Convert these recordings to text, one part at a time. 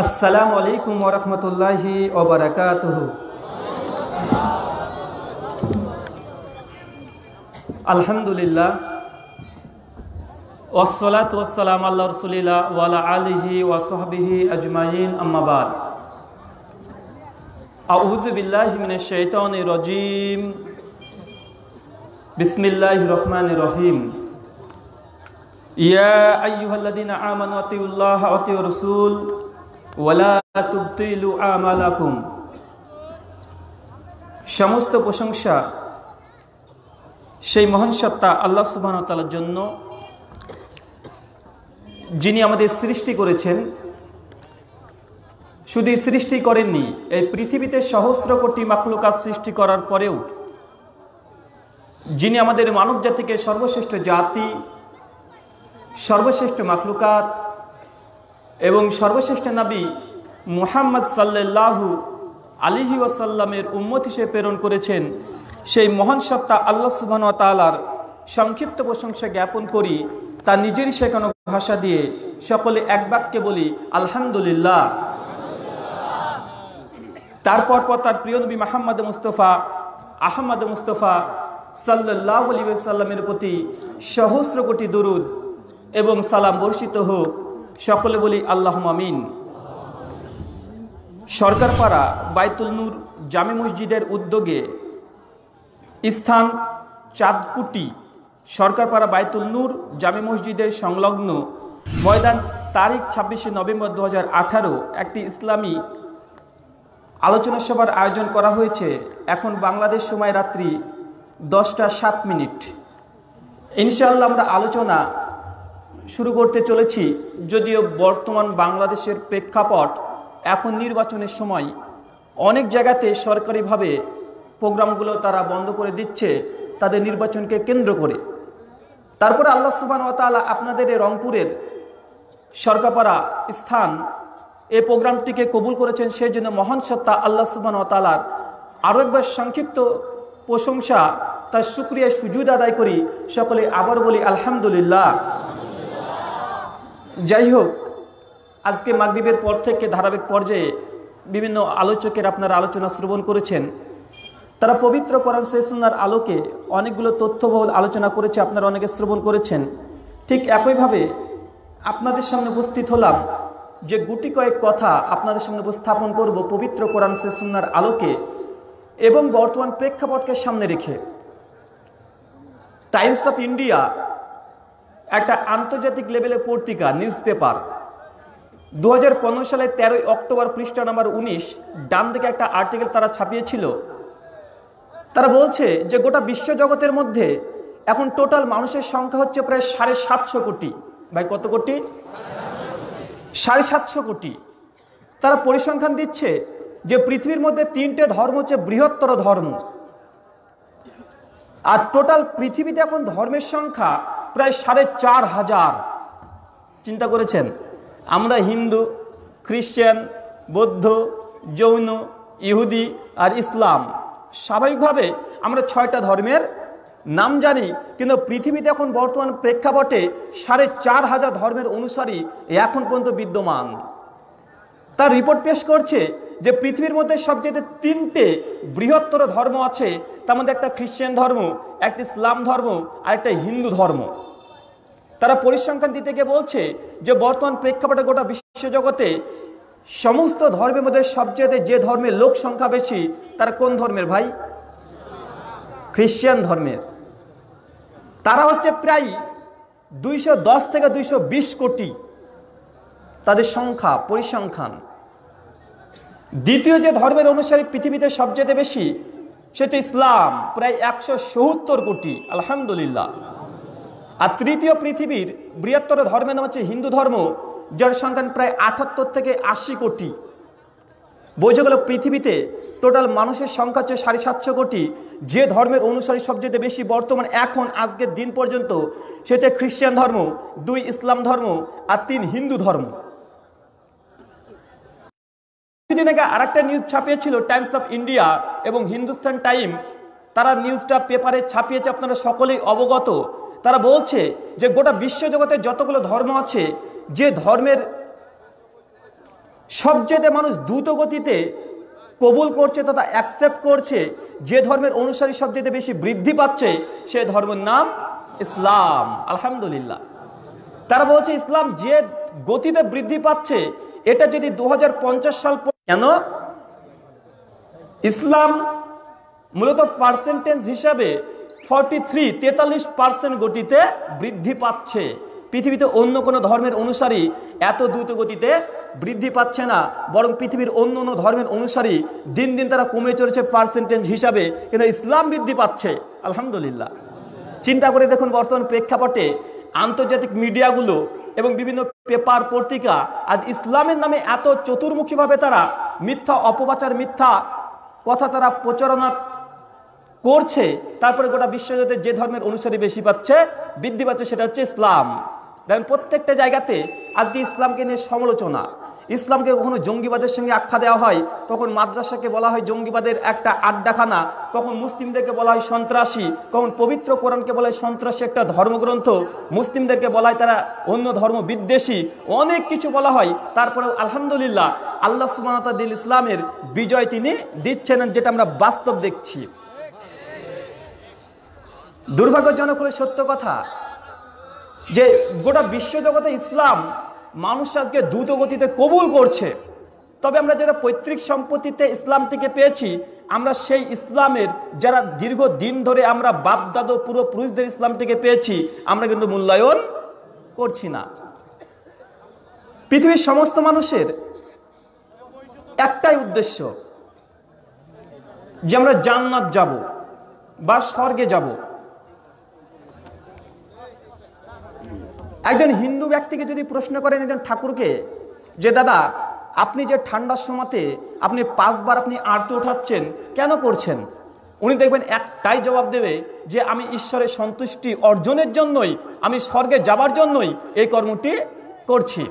আসসালামু আলাইকুম ওরহমতুল্লাহি ওবরাকাত আলহামদুলিল্লাহ ওসলাত ওসালাম আল্লাহ রসুলিল্লা ওয়ালা আলিহি ওয়াসহাবিহি আজমাইন আম্মাবাদ আউজবিল্লাহিমিনজিম বিসমিল্লাহ রহমান রহিম ইয়া আইহ্লাদিন আমান অতিউল্লাহ অতি রসুল সমস্ত প্রশংসা সেই মহান সত্তা আল্লাহ সুবাহতালার জন্য যিনি আমাদের সৃষ্টি করেছেন শুধু সৃষ্টি করেননি এই পৃথিবীতে সহস্র কোটি মাকলু কাজ সৃষ্টি করার পরেও যিনি আমাদের মানব জাতিকে সর্বশ্রেষ্ঠ জাতি সর্বশ্রেষ্ঠ মাকলুকাত এবং সর্বশ্রেষ্ঠ নাবী মুহাম্মদ সাল্লাহু আলিহি ওয়াসাল্লামের উন্মত হিসেবে প্রেরণ করেছেন সেই মহান সত্তা আল্লাহ সুবাহ তালার সংক্ষিপ্ত প্রশংসা জ্ঞাপন করি তা নিজেরই শেখানো ভাষা দিয়ে সকলে এক বাক্যে বলি আলহামদুলিল্লাহ তারপর পর তার প্রিয় নবী মাহমদ মুস্তফা আহমদ মুস্তফা সাল্লাহ আলী সাল্লামের প্রতি সহস্র কোটি দরুদ এবং সালাম বর্ষিত হোক সকলে বলি আল্লাহ আমিন সরকারপাড়া বাইতুল নূর মসজিদের উদ্যোগে স্থান চাঁদকুটি সরকারপাড়া বাইতুল নূর মসজিদের সংলগ্ন ময়দান তারিখ ছাব্বিশে নভেম্বর দু একটি ইসলামী আলোচনা সভার আয়োজন করা হয়েছে এখন বাংলাদেশ সময় রাত্রি দশটা সাত মিনিট ইনশাআল্লাহ আমরা আলোচনা শুরু করতে চলেছি যদিও বর্তমান বাংলাদেশের প্রেক্ষাপট এখন নির্বাচনের সময় অনেক জায়গাতে সরকারিভাবে প্রোগ্রামগুলো তারা বন্ধ করে দিচ্ছে তাদের নির্বাচনকে কেন্দ্র করে তারপরে আল্লাহ সুবান ওতালা আপনাদের এই রংপুরের সরকাপাড়া স্থান এ প্রোগ্রামটিকে কবুল করেছেন সেই জন্য মহান সত্তা আল্লাহ সুবান ওতালার আরও একবার সংক্ষিপ্ত প্রশংসা তার সুক্রিয়ায় সুযোগ আদায় করি সকলে আবার বলি আলহামদুলিল্লাহ যাই হোক আজকে মাগরীবের পর থেকে ধারাবাহিক পর্যায়ে বিভিন্ন আলোচকের আপনারা আলোচনা শ্রবণ করেছেন তারা পবিত্র কোরআন সেসুনার আলোকে অনেকগুলো তথ্যবহুল আলোচনা করেছে আপনারা অনেকে শ্রবণ করেছেন ঠিক একইভাবে আপনাদের সামনে উপস্থিত হলাম যে গুটি কয়েক কথা আপনাদের সামনে উপস্থাপন করব পবিত্র কোরআন সেসুনার আলোকে এবং বর্তমান প্রেক্ষাপটকে সামনে রেখে টাইমস অফ ইন্ডিয়া একটা আন্তর্জাতিক লেভেলে পত্রিকা নিউজ পেপার দু সালে তেরোই অক্টোবর পৃষ্ঠা নাম্বার উনিশ ডান দিকে একটা আর্টিকেল তারা ছাপিয়েছিল তারা বলছে যে গোটা বিশ্বজগতের মধ্যে এখন টোটাল মানুষের সংখ্যা হচ্ছে প্রায় সাড়ে সাতশো কোটি ভাই কত কোটি সাড়ে সাতশো কোটি তারা পরিসংখ্যান দিচ্ছে যে পৃথিবীর মধ্যে তিনটে ধর্ম হচ্ছে বৃহত্তর ধর্ম আর টোটাল পৃথিবীতে এখন ধর্মের সংখ্যা প্রায় সাড়ে চার হাজার চিন্তা করেছেন আমরা হিন্দু খ্রিশ্চান বৌদ্ধ জৈন ইহুদি আর ইসলাম স্বাভাবিকভাবে আমরা ছয়টা ধর্মের নাম জানি কিন্তু পৃথিবীতে এখন বর্তমান প্রেক্ষাপটে সাড়ে চার হাজার ধর্মের অনুসারী এখন পর্যন্ত বিদ্যমান তার রিপোর্ট পেশ করছে যে পৃথিবীর মধ্যে সবচেয়ে তিনটে বৃহত্তর ধর্ম আছে তার মধ্যে একটা খ্রিশ্চান ধর্ম একটা ইসলাম ধর্ম আর একটা হিন্দু ধর্ম তারা পরিসংখ্যান দিতে গিয়ে বলছে যে বর্তমান প্রেক্ষাপটে গোটা বিশ্বজগতে সমস্ত ধর্মের মধ্যে সবচেয়ে যে ধর্মের লোক সংখ্যা বেশি তারা কোন ধর্মের ভাই খ্রিশ্চান ধর্মের তারা হচ্ছে প্রায় দুইশো থেকে দুইশো কোটি তাদের সংখ্যা পরিসংখ্যান দ্বিতীয় যে ধর্মের অনুসারী পৃথিবীতে সবচেয়ে বেশি সেটি ইসলাম প্রায় একশো কোটি আলহামদুলিল্লাহ আর তৃতীয় পৃথিবীর বৃহত্তর ধর্মের নাম হচ্ছে হিন্দু ধর্ম যার সংখ্যান প্রায় আটাত্তর থেকে আশি কোটি বোঝা গেল পৃথিবীতে টোটাল মানুষের সংখ্যা হচ্ছে সাড়ে সাতশো কোটি যে ধর্মের অনুসারী সবচেয়ে বেশি বর্তমান এখন আজকের দিন পর্যন্ত সেটা খ্রিস্টান ধর্ম দুই ইসলাম ধর্ম আর তিন হিন্দু ধর্ম কিছুদিন আগে আর একটা নিউজ ছাপিয়েছিল টাইমস অফ ইন্ডিয়া এবং হিন্দুস্তান টাইম তারা নিউজটা পেপারে ছাপিয়েছে আপনারা সকলেই অবগত তারা বলছে যে গোটা বিশ্বজগতে যতগুলো ধর্ম আছে যে ধর্মের সবচেয়ে মানুষ দ্রুত গতিতে কবুল করছে তথা অ্যাকসেপ্ট করছে যে ধর্মের অনুসারী সবচেয়ে বেশি বৃদ্ধি পাচ্ছে সে ধর্মের নাম ইসলাম আলহামদুলিল্লাহ তারা বলছে ইসলাম যে গতিতে বৃদ্ধি পাচ্ছে এটা যদি দু সাল কেন ইসলাম মূলত পার্সেন্টেজ হিসাবে ফর্টি থ্রি তেতাল্লিশ পার্সেন্ট গতিতে বৃদ্ধি পাচ্ছে পৃথিবীতে অন্য কোনো ধর্মের অনুসারী এত দ্রুত গতিতে বৃদ্ধি পাচ্ছে না বরং পৃথিবীর অন্য অন্য ধর্মের অনুসারী দিন দিন তারা কমে চলেছে পার্সেন্টেজ হিসাবে কিন্তু ইসলাম বৃদ্ধি পাচ্ছে আলহামদুলিল্লাহ চিন্তা করে দেখুন বর্তমান প্রেক্ষাপটে আন্তর্জাতিক মিডিয়াগুলো এবং বিভিন্ন পেপার পত্রিকা আজ ইসলামের নামে এত চতুর্মুখীভাবে তারা মিথ্যা অপবাচার মিথ্যা কথা তারা প্রচারণা করছে তারপরে গোটা বিশ্বজগতে যে ধর্মের অনুসারী বেশি পাচ্ছে বৃদ্ধি পাচ্ছে সেটা হচ্ছে ইসলাম দেখেন প্রত্যেকটা জায়গাতে আজকে ইসলামকে নিয়ে সমালোচনা ইসলামকে কখনো জঙ্গিবাদের সঙ্গে আখ্যা দেওয়া হয় তখন মাদ্রাসাকে বলা হয় জঙ্গিবাদের একটা আড্ডাখানা কখন মুসলিমদেরকে বলা হয় সন্ত্রাসী কখন পবিত্র কোরআনকে বলা হয় সন্ত্রাসী একটা ধর্মগ্রন্থ মুসলিমদেরকে বলা হয় তারা অন্য ধর্ম বিদ্বেষী অনেক কিছু বলা হয় তারপরেও আলহামদুলিল্লাহ আল্লাহ সুমানতাদিল ইসলামের বিজয় তিনি দিচ্ছেন যেটা আমরা বাস্তব দেখছি দুর্ভাগ্যজনক হলে সত্য কথা যে গোটা বিশ্বজগতে ইসলাম মানুষ আজকে দ্রুত গতিতে কবুল করছে তবে আমরা যারা পৈতৃক সম্পত্তিতে ইসলাম থেকে পেয়েছি আমরা সেই ইসলামের যারা দীর্ঘ দিন ধরে আমরা বাপদাদো পুরো পুরুষদের ইসলাম থেকে পেয়েছি আমরা কিন্তু মূল্যায়ন করছি না পৃথিবীর সমস্ত মানুষের একটাই উদ্দেশ্য যে আমরা জান্নাত যাব বা স্বর্গে যাব একজন হিন্দু ব্যক্তিকে যদি প্রশ্ন করেন একজন ঠাকুরকে যে দাদা আপনি যে ঠান্ডার সময়তে আপনি পাঁচবার আপনি আরতি উঠাচ্ছেন কেন করছেন উনি দেখবেন একটাই জবাব দেবে যে আমি ঈশ্বরের সন্তুষ্টি অর্জনের জন্যই আমি স্বর্গে যাবার জন্যই এই কর্মটি করছি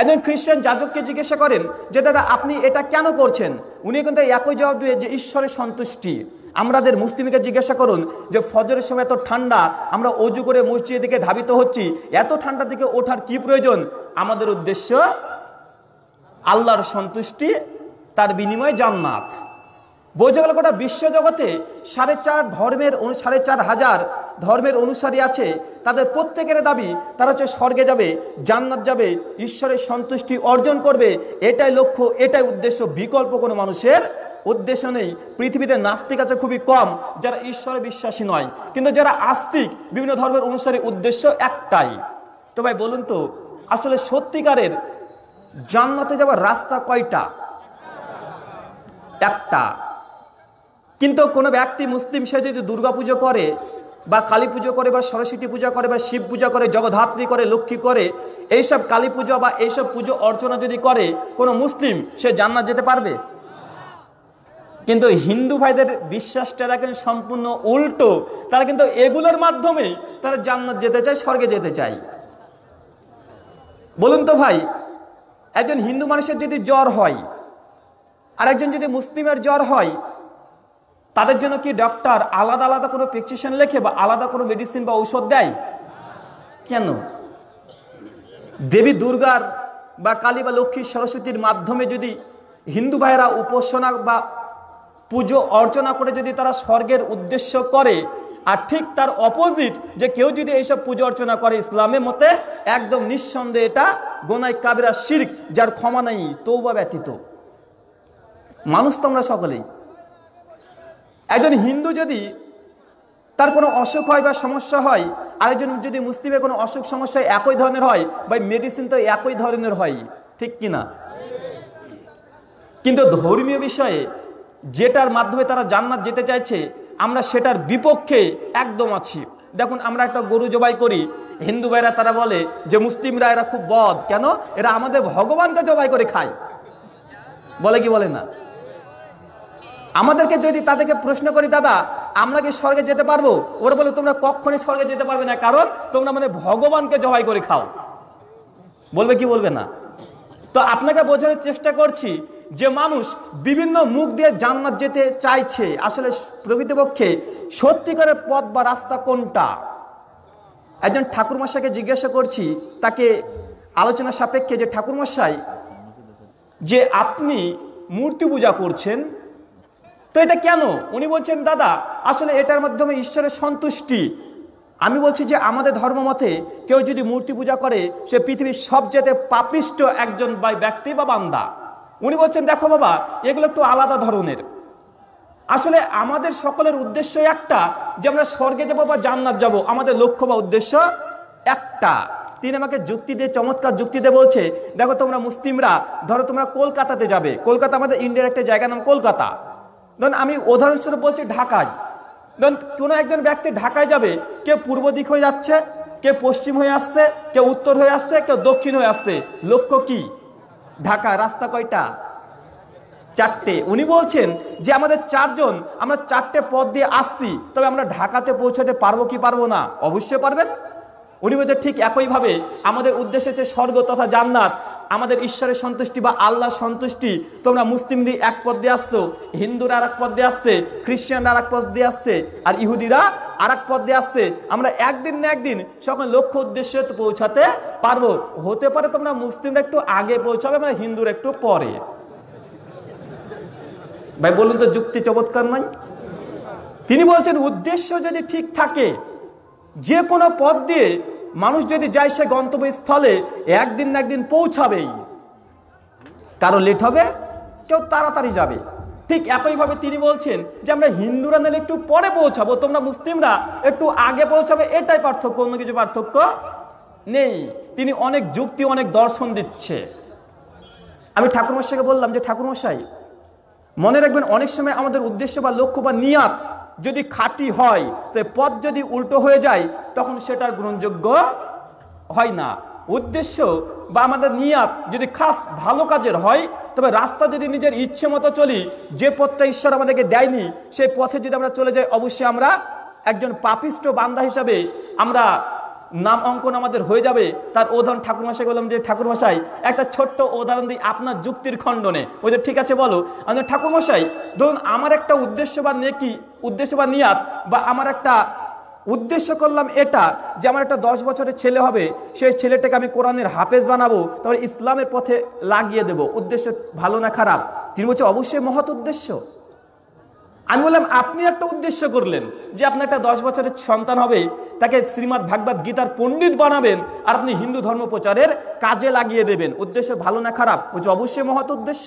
একজন খ্রিস্টান যাজককে জিজ্ঞাসা করেন যে দাদা আপনি এটা কেন করছেন উনি কিন্তু একই জবাব দেবে যে ঈশ্বরের সন্তুষ্টি আমাদের মুসলিমকে জিজ্ঞাসা করুন যে ফজরের সময় এত ঠান্ডা আমরা অজু করে মসজিদের দিকে ধাবিত হচ্ছি এত ঠান্ডা থেকে ওঠার কি প্রয়োজন আমাদের উদ্দেশ্য আল্লাহর সন্তুষ্টি তার বিনিময়ে জান্নাত বোঝা গেল গোটা বিশ্বজগতে সাড়ে চার ধর্মের সাড়ে চার হাজার ধর্মের অনুসারী আছে তাদের প্রত্যেকের দাবি তারা হচ্ছে স্বর্গে যাবে জান্নাত যাবে ঈশ্বরের সন্তুষ্টি অর্জন করবে এটাই লক্ষ্য এটাই উদ্দেশ্য বিকল্প কোনো মানুষের উদ্দেশ্য নেই পৃথিবীতে নাস্তিক আছে খুবই কম যারা ঈশ্বরে বিশ্বাসী নয় কিন্তু যারা আস্তিক বিভিন্ন ধর্মের অনুসারী উদ্দেশ্য একটাই তো ভাই বলুন তো আসলে সত্যিকারের জান্নাতে যাওয়ার রাস্তা কয়টা একটা কিন্তু কোনো ব্যক্তি মুসলিম সে যদি দুর্গাপুজো করে বা কালী পুজো করে বা সরস্বতী পূজা করে বা শিব পূজা করে জগধাত্রী করে লক্ষ্মী করে এইসব কালী পুজো বা এইসব পুজো অর্চনা যদি করে কোনো মুসলিম সে জান্নাত যেতে পারবে কিন্তু হিন্দু ভাইদের বিশ্বাসটা দেখেন সম্পূর্ণ উল্টো তারা কিন্তু এগুলোর মাধ্যমে তারা জান্নাত যেতে চায় স্বর্গে যেতে চায় বলুন তো ভাই একজন হিন্দু মানুষের যদি জ্বর হয় আর একজন যদি মুসলিমের জ্বর হয় তাদের জন্য কি ডক্টর আলাদা আলাদা কোনো প্রেসক্রিপশন লেখে বা আলাদা কোনো মেডিসিন বা ঔষধ দেয় কেন দেবী দুর্গার বা কালী বা লক্ষ্মী সরস্বতীর মাধ্যমে যদি হিন্দু ভাইয়েরা উপাসনা বা পুজো অর্চনা করে যদি তারা স্বর্গের উদ্দেশ্য করে আর ঠিক তার অপোজিট যে কেউ যদি এইসব পুজো অর্চনা করে ইসলামের মতে একদম নিঃসন্দেহে এটা গোনাই কাবিরা শির্ক যার ক্ষমা নাই তৌবা ব্যতীত মানুষ তো আমরা সকলেই একজন হিন্দু যদি তার কোনো অসুখ হয় বা সমস্যা হয় আরেকজন যদি মুসলিমের কোনো অসুখ সমস্যা একই ধরনের হয় বা মেডিসিন তো একই ধরনের হয় ঠিক কিনা কিন্তু ধর্মীয় বিষয়ে যেটার মাধ্যমে তারা জান্নাত যেতে চাইছে আমরা সেটার বিপক্ষে একদম আছি দেখুন আমরা একটা গরু জবাই করি হিন্দু ভাইরা তারা বলে যে মুসলিমরা এরা খুব বদ কেন এরা আমাদের ভগবানকে জবাই করে খায় বলে কি বলে না আমাদেরকে যদি তাদেরকে প্রশ্ন করি দাদা আমরা কি স্বর্গে যেতে পারবো ওরা বলে তোমরা কখনই স্বর্গে যেতে পারবে না কারণ তোমরা মানে ভগবানকে জবাই করে খাও বলবে কি বলবে না তো আপনাকে বোঝানোর চেষ্টা করছি যে মানুষ বিভিন্ন মুখ দিয়ে জান্নাত যেতে চাইছে আসলে প্রকৃতপক্ষে সত্যিকারের পথ বা রাস্তা কোনটা একজন ঠাকুরমশাইকে জিজ্ঞাসা করছি তাকে আলোচনা সাপেক্ষে যে ঠাকুরমশাই যে আপনি মূর্তি পূজা করছেন তো এটা কেন উনি বলছেন দাদা আসলে এটার মাধ্যমে ঈশ্বরের সন্তুষ্টি আমি বলছি যে আমাদের ধর্মমতে কেউ যদি মূর্তি পূজা করে সে পৃথিবীর সবচেয়ে পাপিষ্ট একজন বা ব্যক্তি বা বান্দা উনি বলছেন দেখো বাবা এগুলো একটু আলাদা ধরনের আসলে আমাদের সকলের উদ্দেশ্য একটা যে আমরা স্বর্গে যাবো বা জান্নাত যাব আমাদের লক্ষ্য বা উদ্দেশ্য একটা তিনি আমাকে যুক্তি দিয়ে চমৎকার যুক্তি দিয়ে বলছে দেখো তোমরা মুসলিমরা ধরো তোমরা কলকাতাতে যাবে কলকাতা আমাদের ইন্ডিয়ার একটা জায়গা নাম কলকাতা ধরুন আমি উদাহরণস্বরূপ বলছি ঢাকায় ধরুন কোনো একজন ব্যক্তি ঢাকায় যাবে কে পূর্ব দিক হয়ে যাচ্ছে কে পশ্চিম হয়ে আসছে কে উত্তর হয়ে আসছে কেউ দক্ষিণ হয়ে আসছে লক্ষ্য কী ঢাকা রাস্তা কয়টা চারটে উনি বলছেন যে আমাদের চারজন আমরা চারটে পথ দিয়ে আসছি তবে আমরা ঢাকাতে পৌঁছাতে পারবো কি পারবো না অবশ্যই পারবেন উনি বলছেন ঠিক একইভাবে আমাদের উদ্দেশ্য হচ্ছে স্বর্গ তথা জান্নাত আমাদের ঈশ্বরের সন্তুষ্টি বা আল্লাহর সন্তুষ্টি তোমরা দিয়ে এক পদ দিয়ে আসছো হিন্দুরা আর এক পদ দিয়ে আসছে খ্রিস্টানরা আর এক পদ দিয়ে আসছে আর ইহুদিরা আর এক পদ দিয়ে আসছে আমরা একদিন না একদিন সকল লক্ষ্য উদ্দেশ্যে পৌঁছাতে পারবো হতে পারে তোমরা মুসলিমরা একটু আগে পৌঁছাবে আমরা মানে হিন্দুরা একটু পরে ভাই বলুন তো যুক্তি চমৎকার নাই তিনি বলছেন উদ্দেশ্য যদি ঠিক থাকে যে কোনো পদ দিয়ে মানুষ যদি যায় সে গন্তব্যস্থলে একদিন না একদিন পৌঁছাবেই কারো লেট হবে কেউ তাড়াতাড়ি যাবে ঠিক একইভাবে তিনি বলছেন যে আমরা হিন্দুরা নাহলে একটু পরে পৌঁছাবো তোমরা মুসলিমরা একটু আগে পৌঁছাবে এটাই পার্থক্য অন্য কিছু পার্থক্য নেই তিনি অনেক যুক্তি অনেক দর্শন দিচ্ছে আমি ঠাকুরমশাইকে বললাম যে ঠাকুরমশাই মনে রাখবেন অনেক সময় আমাদের উদ্দেশ্য বা লক্ষ্য বা নিয়াত যদি খাঁটি হয় তো পথ যদি উল্টো হয়ে যায় তখন সেটার গ্রহণযোগ্য হয় না উদ্দেশ্য বা আমাদের নিয়াত যদি খাস ভালো কাজের হয় তবে রাস্তা যদি নিজের ইচ্ছে মতো চলি যে পথটা ঈশ্বর আমাদেরকে দেয়নি সেই পথে যদি আমরা চলে যাই অবশ্যই আমরা একজন পাপিষ্ট বান্দা হিসাবে আমরা নাম অঙ্কন আমাদের হয়ে যাবে তার উদাহরণ ঠাকুরমশাই বললাম যে ঠাকুরমশাই একটা ছোট্ট উদাহরণ দিই আপনার যুক্তির খণ্ডনে ওই যে ঠিক আছে বলো আমি ঠাকুরমশাই ধরুন আমার একটা উদ্দেশ্য বা নেকি উদ্দেশ্য বা নিয়াত বা আমার একটা উদ্দেশ্য করলাম এটা যে আমার একটা দশ বছরের ছেলে হবে সেই ছেলেটাকে আমি কোরআনের হাফেজ বানাবো তারপরে ইসলামের পথে লাগিয়ে দেব উদ্দেশ্য ভালো না খারাপ তিনি বলছে অবশ্যই মহৎ উদ্দেশ্য আমি বললাম আপনি একটা উদ্দেশ্য করলেন যে আপনার একটা দশ বছরের সন্তান হবে তাকে শ্রীমৎ ভাগবত গীতার পণ্ডিত বানাবেন আর আপনি হিন্দু ধর্ম প্রচারের কাজে লাগিয়ে দেবেন উদ্দেশ্য ভালো না খারাপ ওই যে অবশ্যই মহৎ উদ্দেশ্য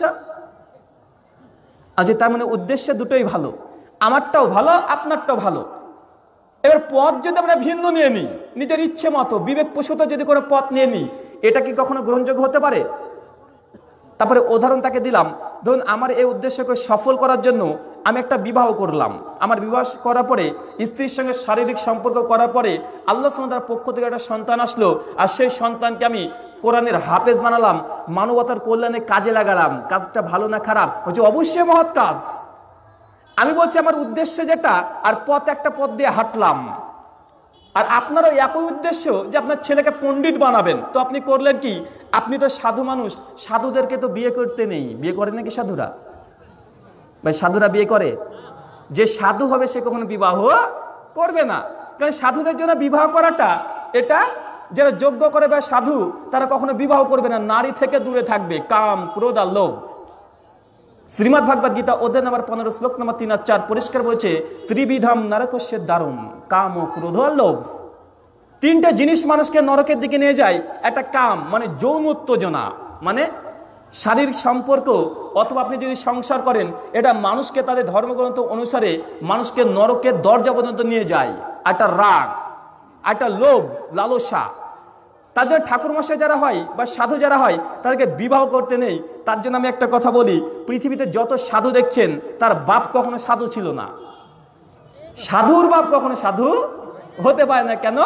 আজ তার মানে উদ্দেশ্য দুটোই ভালো আমারটাও ভালো আপনারটাও ভালো এবার পথ যদি আমরা ভিন্ন নিয়ে নিই নিজের ইচ্ছে মতো বিবেক পোষত যদি কোনো পথ নিয়ে নিই এটা কি কখনো গ্রহণযোগ্য হতে পারে তারপরে উদাহরণ তাকে দিলাম ধরুন আমার এই উদ্দেশ্যকে সফল করার জন্য আমি একটা বিবাহ করলাম আমার বিবাহ করার পরে স্ত্রীর সঙ্গে শারীরিক সম্পর্ক করার পরে আল্লাহ সালাম পক্ষ থেকে একটা সন্তান আসলো আর সেই সন্তানকে আমি কোরআনের হাফেজ বানালাম মানবতার কল্যাণে কাজে লাগালাম কাজটা ভালো না খারাপ হচ্ছে অবশ্যই মহৎ কাজ আমি বলছি আমার উদ্দেশ্য যেটা আর পথ একটা পথ দিয়ে হাঁটলাম আর আপনারও একই উদ্দেশ্য যে আপনার ছেলেকে পণ্ডিত বানাবেন তো আপনি করলেন কি আপনি তো সাধু মানুষ সাধুদেরকে তো বিয়ে করতে নেই বিয়ে করেন নাকি সাধুরা ভাই সাধুরা বিয়ে করে যে সাধু হবে সে কখনো বিবাহ করবে না কারণ সাধুদের জন্য বিবাহ করাটা এটা যারা যোগ্য করে বা সাধু তারা কখনো বিবাহ করবে না নারী থেকে দূরে থাকবে কাম ক্রোধ আর লোভ শ্রীমদ ভাগবত গীতা ওদের নাম্বার পনেরো শ্লোক নাম্বার তিন আর চার পরিষ্কার বলছে ত্রিবিধাম নরকস্যের দারুণ কাম ও ক্রোধ আর লোভ তিনটা জিনিস মানুষকে নরকের দিকে নিয়ে যায় একটা কাম মানে যৌন উত্তেজনা মানে শারীরিক সম্পর্ক অথবা আপনি যদি সংসার করেন এটা মানুষকে তাদের ধর্মগ্রন্থ অনুসারে মানুষকে নরকের দরজা পর্যন্ত নিয়ে যায় একটা রাগ একটা লোভ লালসা তার জন্য ঠাকুরমশাই যারা হয় বা সাধু যারা হয় তাদেরকে বিবাহ করতে নেই তার জন্য আমি একটা কথা বলি পৃথিবীতে যত সাধু দেখছেন তার বাপ কখনো সাধু ছিল না সাধুর বাপ কখনো সাধু হতে পারে না কেন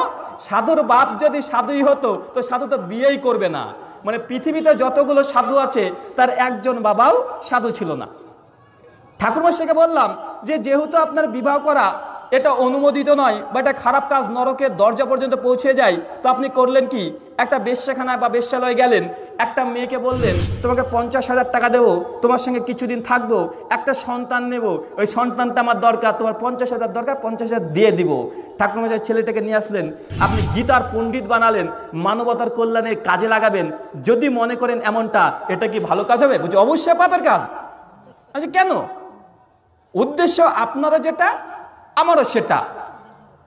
সাধুর বাপ যদি সাধুই হতো তো সাধু তো বিয়েই করবে না মানে পৃথিবীতে যতগুলো সাধু আছে তার একজন বাবাও সাধু ছিল না ঠাকুরমা সেকে বললাম যে যেহেতু আপনার বিবাহ করা এটা অনুমোদিত নয় বা এটা খারাপ কাজ নরকের দরজা পর্যন্ত পৌঁছে যায় তো আপনি করলেন কি একটা বেশ্যাখানায় বা বেশ্যালয়ে গেলেন একটা মেয়েকে বললেন তোমাকে পঞ্চাশ হাজার টাকা দেবো তোমার সঙ্গে কিছুদিন থাকবো একটা সন্তান নেব ওই সন্তানটা আমার দরকার তোমার পঞ্চাশ হাজার দরকার পঞ্চাশ হাজার দিয়ে দিব ঠাকুরমশাই ছেলেটাকে নিয়ে আসলেন আপনি গীতার পণ্ডিত বানালেন মানবতার কল্যাণে কাজে লাগাবেন যদি মনে করেন এমনটা এটা কি ভালো কাজ হবে বুঝি অবশ্যই পাপের কাজ আচ্ছা কেন উদ্দেশ্য আপনারা যেটা আমারও সেটা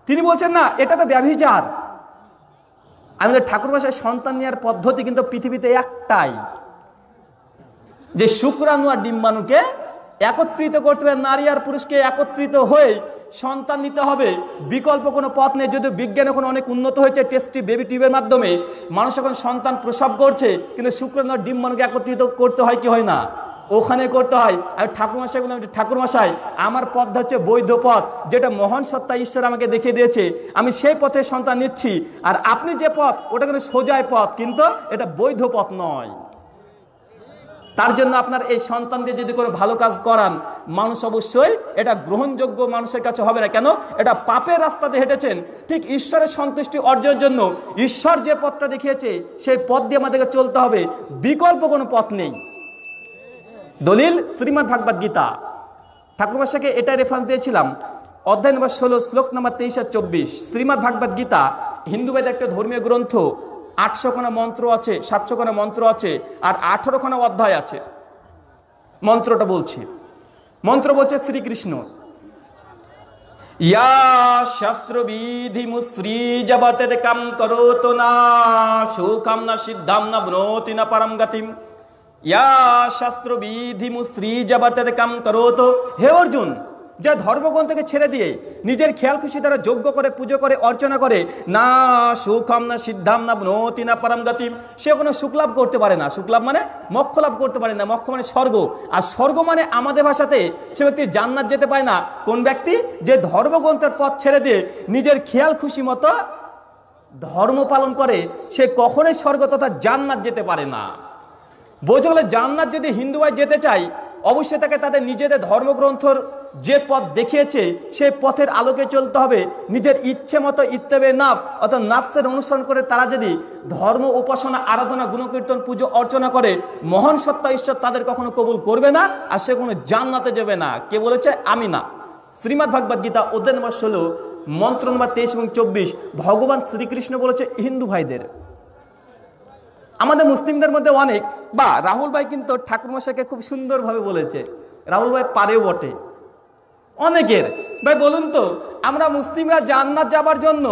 তিনি বলছেন না এটা তো ব্যভিচার আমাদের ঠাকুরবাসায় সন্তান নেওয়ার পদ্ধতি কিন্তু পৃথিবীতে একটাই যে শুক্রাণু আর ডিম্বাণুকে একত্রিত করতে হবে নারী আর পুরুষকে একত্রিত হয়ে সন্তান নিতে হবে বিকল্প কোনো পথ নেই যদিও বিজ্ঞান এখন অনেক উন্নত হয়েছে টেস্টি বেবি টিউবের মাধ্যমে মানুষ এখন সন্তান প্রসব করছে কিন্তু শুক্রাণু আর ডিম্বাণুকে একত্রিত করতে হয় কি হয় না ওখানে করতে হয় আমি ঠাকুরমশাই বললাম ঠাকুরমশাই আমার পথ হচ্ছে বৈধ পথ যেটা মহান সত্তা ঈশ্বর আমাকে দেখিয়ে দিয়েছে আমি সেই পথে সন্তান নিচ্ছি আর আপনি যে পথ ওটা কিন্তু সোজায় পথ কিন্তু এটা বৈধ পথ নয় তার জন্য আপনার এই সন্তানদের যদি কোনো ভালো কাজ করান মানুষ অবশ্যই এটা গ্রহণযোগ্য মানুষের কাছে হবে না কেন এটা পাপের রাস্তাতে হেঁটেছেন ঠিক ঈশ্বরের সন্তুষ্টি অর্জনের জন্য ঈশ্বর যে পথটা দেখিয়েছে সেই পথ দিয়ে আমাদেরকে চলতে হবে বিকল্প কোনো পথ নেই দলিল শ্রীমদ ভাগবত গীতা ঠাকুরবাসাকে এটা রেফারেন্স দিয়েছিলাম অধ্যায় নম্বর ষোলো শ্লোক নম্বর তেইশ আর চব্বিশ শ্রীমদ ভাগবত গীতা হিন্দুবাদের একটা ধর্মীয় গ্রন্থ আটশো খানা মন্ত্র আছে সাতশো খানা মন্ত্র আছে আর আঠেরো খানা অধ্যায় আছে মন্ত্রটা বলছে মন্ত্র বলছে শ্রীকৃষ্ণ ইয়া শাস্ত্রবিধি মুশ্রীজবতের কাম করো তো না সুখাম না সিদ্ধাম না ব্রতি না পরম গতিম ইয়া শাস্ত্রবিধি মুশ্রী জবাতে কাম করো তো হে অর্জুন যা ধর্মগ্রন্থকে ছেড়ে দিয়ে নিজের খেয়াল খুশি দ্বারা যোগ্য করে পুজো করে অর্চনা করে না সুখম না সিদ্ধাম না নতি না পরম গতিম সে কোনো সুখলাভ করতে পারে না সুখলাভ মানে মক্ষ লাভ করতে পারে না মক্ষ মানে স্বর্গ আর স্বর্গ মানে আমাদের ভাষাতে সে ব্যক্তি জান্নাত যেতে পায় না কোন ব্যক্তি যে ধর্মগ্রন্থের পথ ছেড়ে দিয়ে নিজের খেয়াল খুশি মতো ধর্ম পালন করে সে কখনোই স্বর্গ তথা জান্নাত যেতে পারে না বোঝা বলে জান্নাত যদি হিন্দু ভাই যেতে চাই অবশ্যই তাকে তাদের নিজেদের ধর্মগ্রন্থর যে পথ দেখিয়েছে সেই পথের আলোকে চলতে হবে নিজের ইচ্ছে মতো ইত্তেবে নাফ অর্থাৎ নাফসের অনুসরণ করে তারা যদি ধর্ম উপাসনা আরাধনা গুণকীর্তন পুজো অর্চনা করে মহান সত্তা ঈশ্বর তাদের কখনো কবুল করবে না আর সে কোনো জান্নাতে যাবে না কে বলেছে আমি না শ্রীমদ ভাগবত গীতা অধ্যায় নম্বর ষোলো মন্ত্র নম্বর তেইশ এবং চব্বিশ ভগবান শ্রীকৃষ্ণ বলেছে হিন্দু ভাইদের আমাদের মুসলিমদের মধ্যে অনেক বা রাহুল ভাই কিন্তু ঠাকুরমশাকে খুব সুন্দরভাবে বলেছে রাহুল ভাই পারেও বটে অনেকের ভাই বলুন তো আমরা মুসলিমরা জান্নাত যাবার জন্য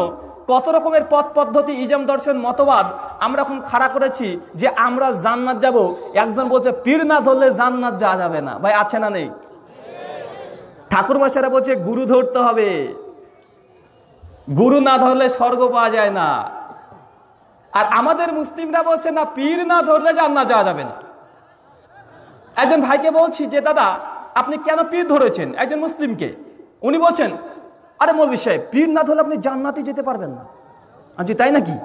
কত রকমের পথ পদ্ধতি ইজাম দর্শন মতবাদ আমরা এখন খাড়া করেছি যে আমরা জান্নাত যাব একজন বলছে পীর না ধরলে জান্নাত যাওয়া যাবে না ভাই আছে না নেই ঠাকুর বলছে গুরু ধরতে হবে গুরু না ধরলে স্বর্গ পাওয়া যায় না আর আমাদের মুসলিমরা বলছে না পীর না ধরলে জান্নাত যাওয়া যাবে না একজন ভাইকে বলছি যে দাদা আপনি কেন পীর ধরেছেন একজন মুসলিমকে উনি বলছেন আরে মৌলী সাহেব পীর না ধরলে আপনি জান্নাতে যেতে পারবেন না আজকে তাই নাকি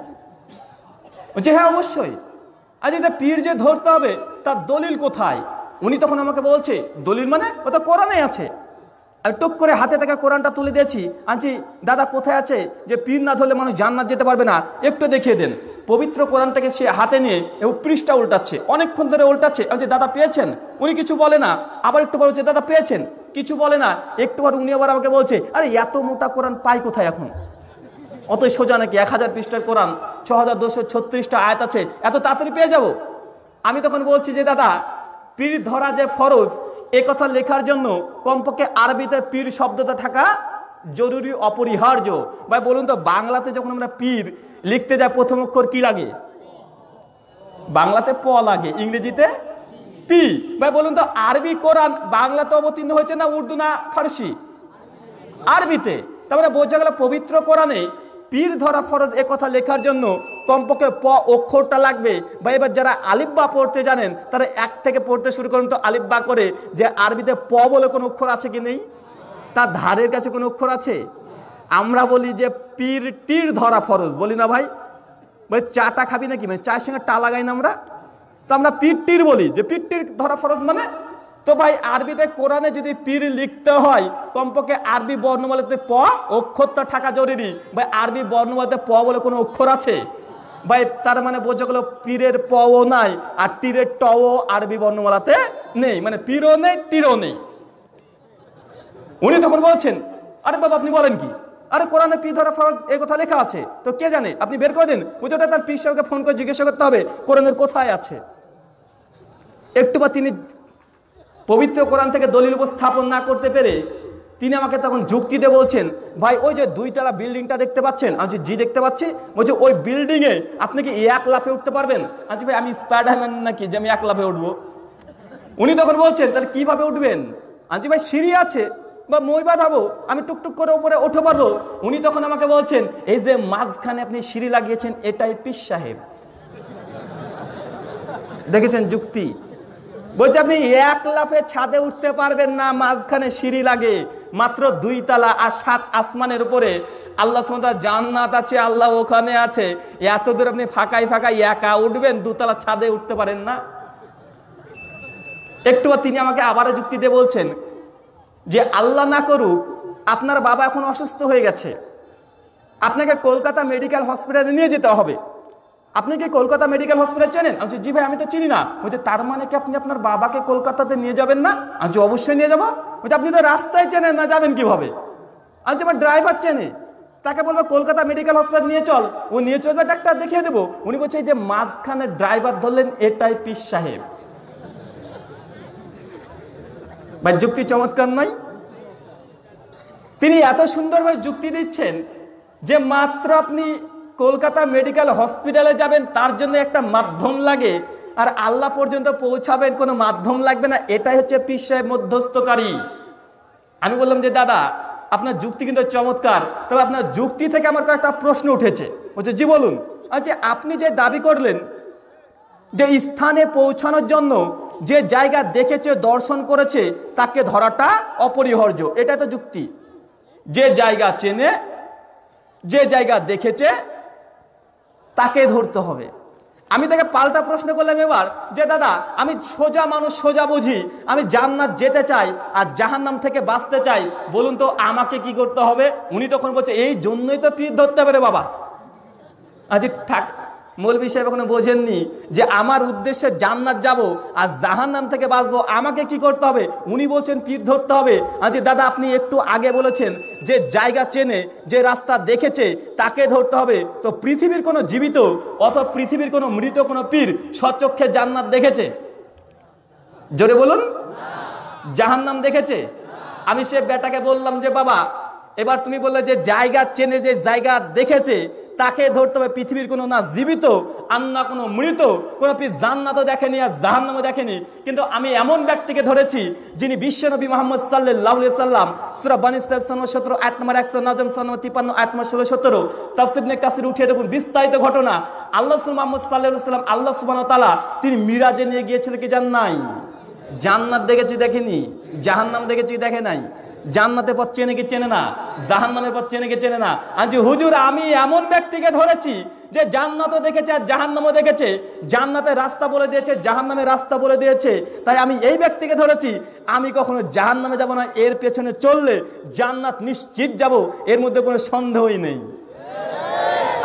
যে হ্যাঁ অবশ্যই আজ এটা আচ্ছা, পীর যে ধরতে হবে তার দলিল কোথায় উনি তখন আমাকে বলছে দলিল মানে ওটা কোরআনে আছে আমি টুক করে হাতে থেকে কোরআনটা তুলে দিয়েছি আনছি দাদা কোথায় আছে যে পীর না ধরলে মানুষ জান্নাত যেতে পারবে না একটু দেখিয়ে দেন পবিত্র কোরআনটাকে সে হাতে নিয়ে এবং পৃষ্ঠা উল্টাচ্ছে অনেকক্ষণ ধরে উল্টাচ্ছে যে দাদা পেয়েছেন উনি কিছু বলে না আবার একটু বলছে দাদা পেয়েছেন কিছু বলে না একটু বার উনি আবার আমাকে বলছে আরে এত মোটা কোরআন পাই কোথায় এখন অত সোজা নাকি এক হাজার পৃষ্ঠার কোরআন ছ হাজার দুশো ছত্রিশটা আয়াত আছে এত তাড়াতাড়ি পেয়ে যাব আমি তখন বলছি যে দাদা পীর ধরা যে ফরজ এ কথা লেখার জন্য কমপক্ষে আরবিতে পীর শব্দটা থাকা জরুরি অপরিহার্য বা বলুন তো বাংলাতে যখন আমরা পীর লিখতে যাই প্রথম অক্ষর কি লাগে বাংলাতে প লাগে ইংরেজিতে পি ভাই বলুন তো আরবি কোরআন বাংলাতে অবতীর্ণ হয়েছে না উর্দু না ফার্সি আরবিতে তারপরে মানে বোঝা গেল পবিত্র কোরআনে পীর ধরা ফরজ এ কথা লেখার জন্য কমপক্ষে প অক্ষরটা লাগবে বা এবার যারা আলিব্বা পড়তে জানেন তারা এক থেকে পড়তে শুরু করেন তো আলিব্বা করে যে আরবিতে প বলে কোনো অক্ষর আছে কি নেই তার ধারের কাছে কোনো অক্ষর আছে আমরা বলি যে পীর টির ধরা ফরজ বলি না ভাই ভাই চাটা খাবি নাকি মানে চায়ের সঙ্গে টা লাগাই না আমরা তো আমরা টির বলি যে টির ধরা ফরজ মানে তো ভাই আরবিতে কোরআনে যদি পীর লিখতে হয় কমপক্ষে আরবি বর্ণমালাতে প অক্ষরটা থাকা জরুরি ভাই আরবি বর্ণমালাতে প বলে কোনো অক্ষর আছে ভাই তার মানে বোঝা গেল পীরের পও নাই আর তীরের টও আরবি বর্ণমালাতে নেই মানে পীরও নেই তীরও নেই উনি তখন বলছেন আরে বাবা আপনি বলেন কি আরে কোরআনে পীর ধরা ফরজ এই কথা লেখা আছে তো কে জানে আপনি বের করে দিন ওই তার পীর সাহেবকে ফোন করে জিজ্ঞাসা করতে হবে কোরআনের কোথায় আছে একটু বা তিনি পবিত্র কোরআন থেকে দলিল উপস্থাপন না করতে পেরে তিনি আমাকে তখন যুক্তিতে বলছেন ভাই ওই যে দুইতলা বিল্ডিংটা দেখতে পাচ্ছেন আমি জি দেখতে পাচ্ছি বলছি ওই বিল্ডিংয়ে আপনি কি এক লাফে উঠতে পারবেন আচ্ছা ভাই আমি স্প্যাডাম্যান নাকি যে আমি এক লাফে উঠবো উনি তখন বলছেন তাহলে কীভাবে উঠবেন আচ্ছা ভাই সিঁড়ি আছে বা মই বাঁধাবো আমি টুকটুক করে উপরে উঠে পারবো উনি তখন আমাকে বলছেন এই যে মাঝখানে আপনি সিঁড়ি লাগিয়েছেন এটাই পিস সাহেব দেখেছেন যুক্তি বলছে আপনি এক লাফে ছাদে উঠতে পারবেন না মাঝখানে সিঁড়ি লাগে মাত্র দুই তালা আর সাত আসমানের উপরে আল্লাহ সুমতা জান্নাত আছে আল্লাহ ওখানে আছে এত দূর আপনি ফাঁকাই ফাঁকাই একা উঠবেন দুতলা ছাদে উঠতে পারেন না একটু তিনি আমাকে আবারও যুক্তি দিয়ে বলছেন যে আল্লাহ না করুক আপনার বাবা এখন অসুস্থ হয়ে গেছে আপনাকে কলকাতা মেডিকেল হসপিটালে নিয়ে যেতে হবে আপনি কি কলকাতা মেডিকেল হসপিটাল চেনেন আমি জি ভাই আমি তো চিনি না বলছে তার মানে কি আপনি আপনার বাবাকে কলকাতাতে নিয়ে যাবেন না আমি অবশ্যই নিয়ে যাবো বলছে আপনি তো রাস্তায় চেনেন না যাবেন কিভাবে আমি আমার ড্রাইভার চেনে তাকে বলবো কলকাতা মেডিকেল হসপিটাল নিয়ে চল ও নিয়ে চলবে ডাক্তার দেখিয়ে দেবো উনি বলছে যে মাঝখানে ড্রাইভার ধরলেন এটাই পিস সাহেব বা যুক্তি চমৎকার নয় তিনি এত সুন্দরভাবে যুক্তি দিচ্ছেন যে মাত্র আপনি কলকাতা মেডিকেল হসপিটালে যাবেন তার জন্য একটা মাধ্যম লাগে আর আল্লাহ পর্যন্ত পৌঁছাবেন কোনো মাধ্যম লাগবে না এটাই হচ্ছে পীর সাহেব মধ্যস্থকারী আমি বললাম যে দাদা আপনার যুক্তি কিন্তু চমৎকার তবে আপনার যুক্তি থেকে আমার একটা প্রশ্ন উঠেছে বলছে জি বলুন আচ্ছা আপনি যে দাবি করলেন যে স্থানে পৌঁছানোর জন্য যে জায়গা দেখেছে দর্শন করেছে তাকে ধরাটা অপরিহার্য এটা তো যুক্তি যে জায়গা চেনে যে জায়গা দেখেছে তাকে ধরতে হবে আমি তাকে পাল্টা প্রশ্ন করলাম এবার যে দাদা আমি সোজা মানুষ সোজা বুঝি আমি জান্নাত যেতে চাই আর জাহান্নাম থেকে বাঁচতে চাই বলুন তো আমাকে কি করতে হবে উনি তখন বলছে এই জন্যই তো পীর ধরতে পারে বাবা আজ ঠাক মৌলবি সাহেব এখনো বোঝেননি যে আমার উদ্দেশ্যে জান্নাত যাব আর জাহান নাম থেকে বাঁচবো আমাকে কি করতে হবে উনি বলছেন পীর ধরতে হবে যে দাদা আপনি একটু আগে বলেছেন যে জায়গা চেনে যে রাস্তা দেখেছে তাকে ধরতে হবে তো পৃথিবীর কোনো জীবিত অত পৃথিবীর কোনো মৃত কোনো পীর স্বচক্ষে জান্নাত দেখেছে জোরে বলুন জাহান্নাম দেখেছে আমি সে বেটাকে বললাম যে বাবা এবার তুমি বললে যে জায়গা চেনে যে জায়গা দেখেছে তাকে ধরতে হবে পৃথিবীর কোনো না জীবিত আর না কোনো মৃত কোনো আপনি জান্নাতও দেখেনি আর জাহান্নামও দেখেনি কিন্তু আমি এমন ব্যক্তিকে ধরেছি যিনি বিশ্বনবী মোহাম্মদ সাল্লাহ সাল্লাম সুরাবান সতেরো আয়াত নম্বর একশো নজম সান্ন তিপান্ন আয়াত নম্বর ষোলো সতেরো তফসিবনে কাসির উঠে এরকম বিস্তারিত ঘটনা আল্লাহ মোহাম্মদ সাল্লাহ সাল্লাম আল্লাহ সুবান তালা তিনি মিরাজে নিয়ে গিয়েছিল কি জান নাই জান্নাত দেখেছি দেখেনি জাহান্নাম দেখেছি দেখে নাই জান্নাতের পথ চেনে কি চেনে না জাহান্নামের পথ চেনে কি চেনে না আজ হুজুর আমি এমন ব্যক্তিকে ধরেছি যে জান্নাতও দেখেছে আর জাহান্নামও দেখেছে জান্নাতের রাস্তা বলে দিয়েছে জাহান্নামের রাস্তা বলে দিয়েছে তাই আমি এই ব্যক্তিকে ধরেছি আমি কখনো জাহান্নামে যাব না এর পেছনে চললে জান্নাত নিশ্চিত যাব এর মধ্যে কোনো সন্দেহই নেই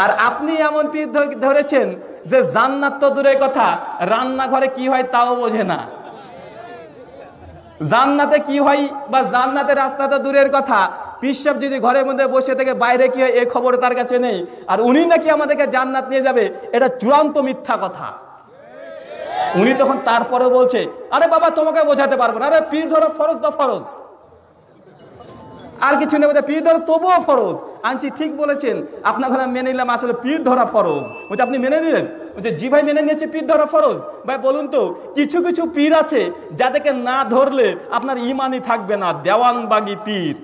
আর আপনি এমন পীর ধরেছেন যে জান্নাত তো দূরের কথা রান্নাঘরে কি হয় তাও বোঝে না জান্নাতে কি হয় বা জান্নাতে রাস্তা তো দূরের কথা পিসাব যদি ঘরের মধ্যে বসে থেকে বাইরে কি হয় এই খবর তার কাছে নেই আর উনি নাকি আমাদেরকে জান্নাত নিয়ে যাবে এটা চূড়ান্ত মিথ্যা কথা উনি তখন তারপরে বলছে আরে বাবা তোমাকে বোঝাতে পারবো না আরে পীর ধরো ফরজ দ ফরজ আর কিছু নেই পীর ধরা তবুও ফরজ আনছি ঠিক বলেছেন আপনার ঘরে মেনে নিলাম আসলে পীর ধরা ফরজ বলছে আপনি মেনে নিলেন বলছে জি ভাই মেনে নিয়েছে পীর ধরা ফরজ ভাই বলুন তো কিছু কিছু পীর আছে যাদেরকে না ধরলে আপনার ইমানই থাকবে না দেওয়ানবাগি পীর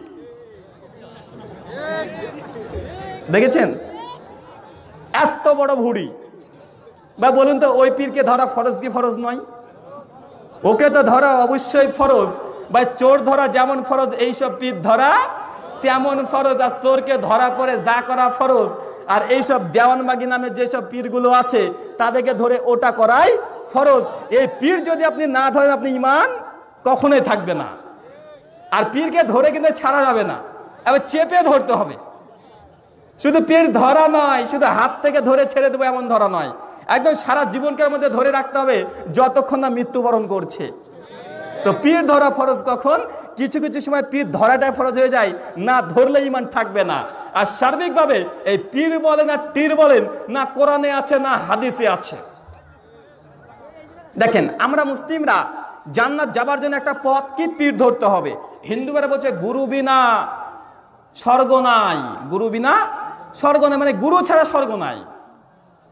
দেখেছেন এত বড় ভুড়ি বা বলুন তো ওই পীরকে ধরা ফরজ কি ফরজ নয় ওকে তো ধরা অবশ্যই ফরজ ভাই চোর ধরা যেমন ফরজ এইসব পিঠ ধরা তেমন ফরজ আর চোরকে ধরা পরে যা করা ফরজ আর এইসব দেওয়ানবাগি নামে যেসব পীরগুলো আছে তাদেরকে ধরে ওটা করাই ফরজ এই পীর যদি আপনি না ধরেন আপনি ইমান কখনোই থাকবে না আর পীরকে ধরে কিন্তু ছাড়া যাবে না এবার চেপে ধরতে হবে শুধু পীর ধরা নয় শুধু হাত থেকে ধরে ছেড়ে দেবো এমন ধরা নয় একদম সারা জীবনকার মধ্যে ধরে রাখতে হবে যতক্ষণ না মৃত্যুবরণ করছে তো পীর ধরা ফরজ কখন কিছু কিছু সময় পীর ধরাটা ফরজ হয়ে যায় না ধরলে ইমান থাকবে না আর সার্বিকভাবে এই পীর বলেন না টির বলেন না কোরআনে আছে না হাদিসে আছে দেখেন আমরা মুসলিমরা জান্নাত যাবার জন্য একটা পথ কি পীর ধরতে হবে হিন্দুরা বলছে গুরু বিনা স্বর্গ নাই গুরু বিনা স্বর্গ নাই মানে গুরু ছাড়া স্বর্গ নাই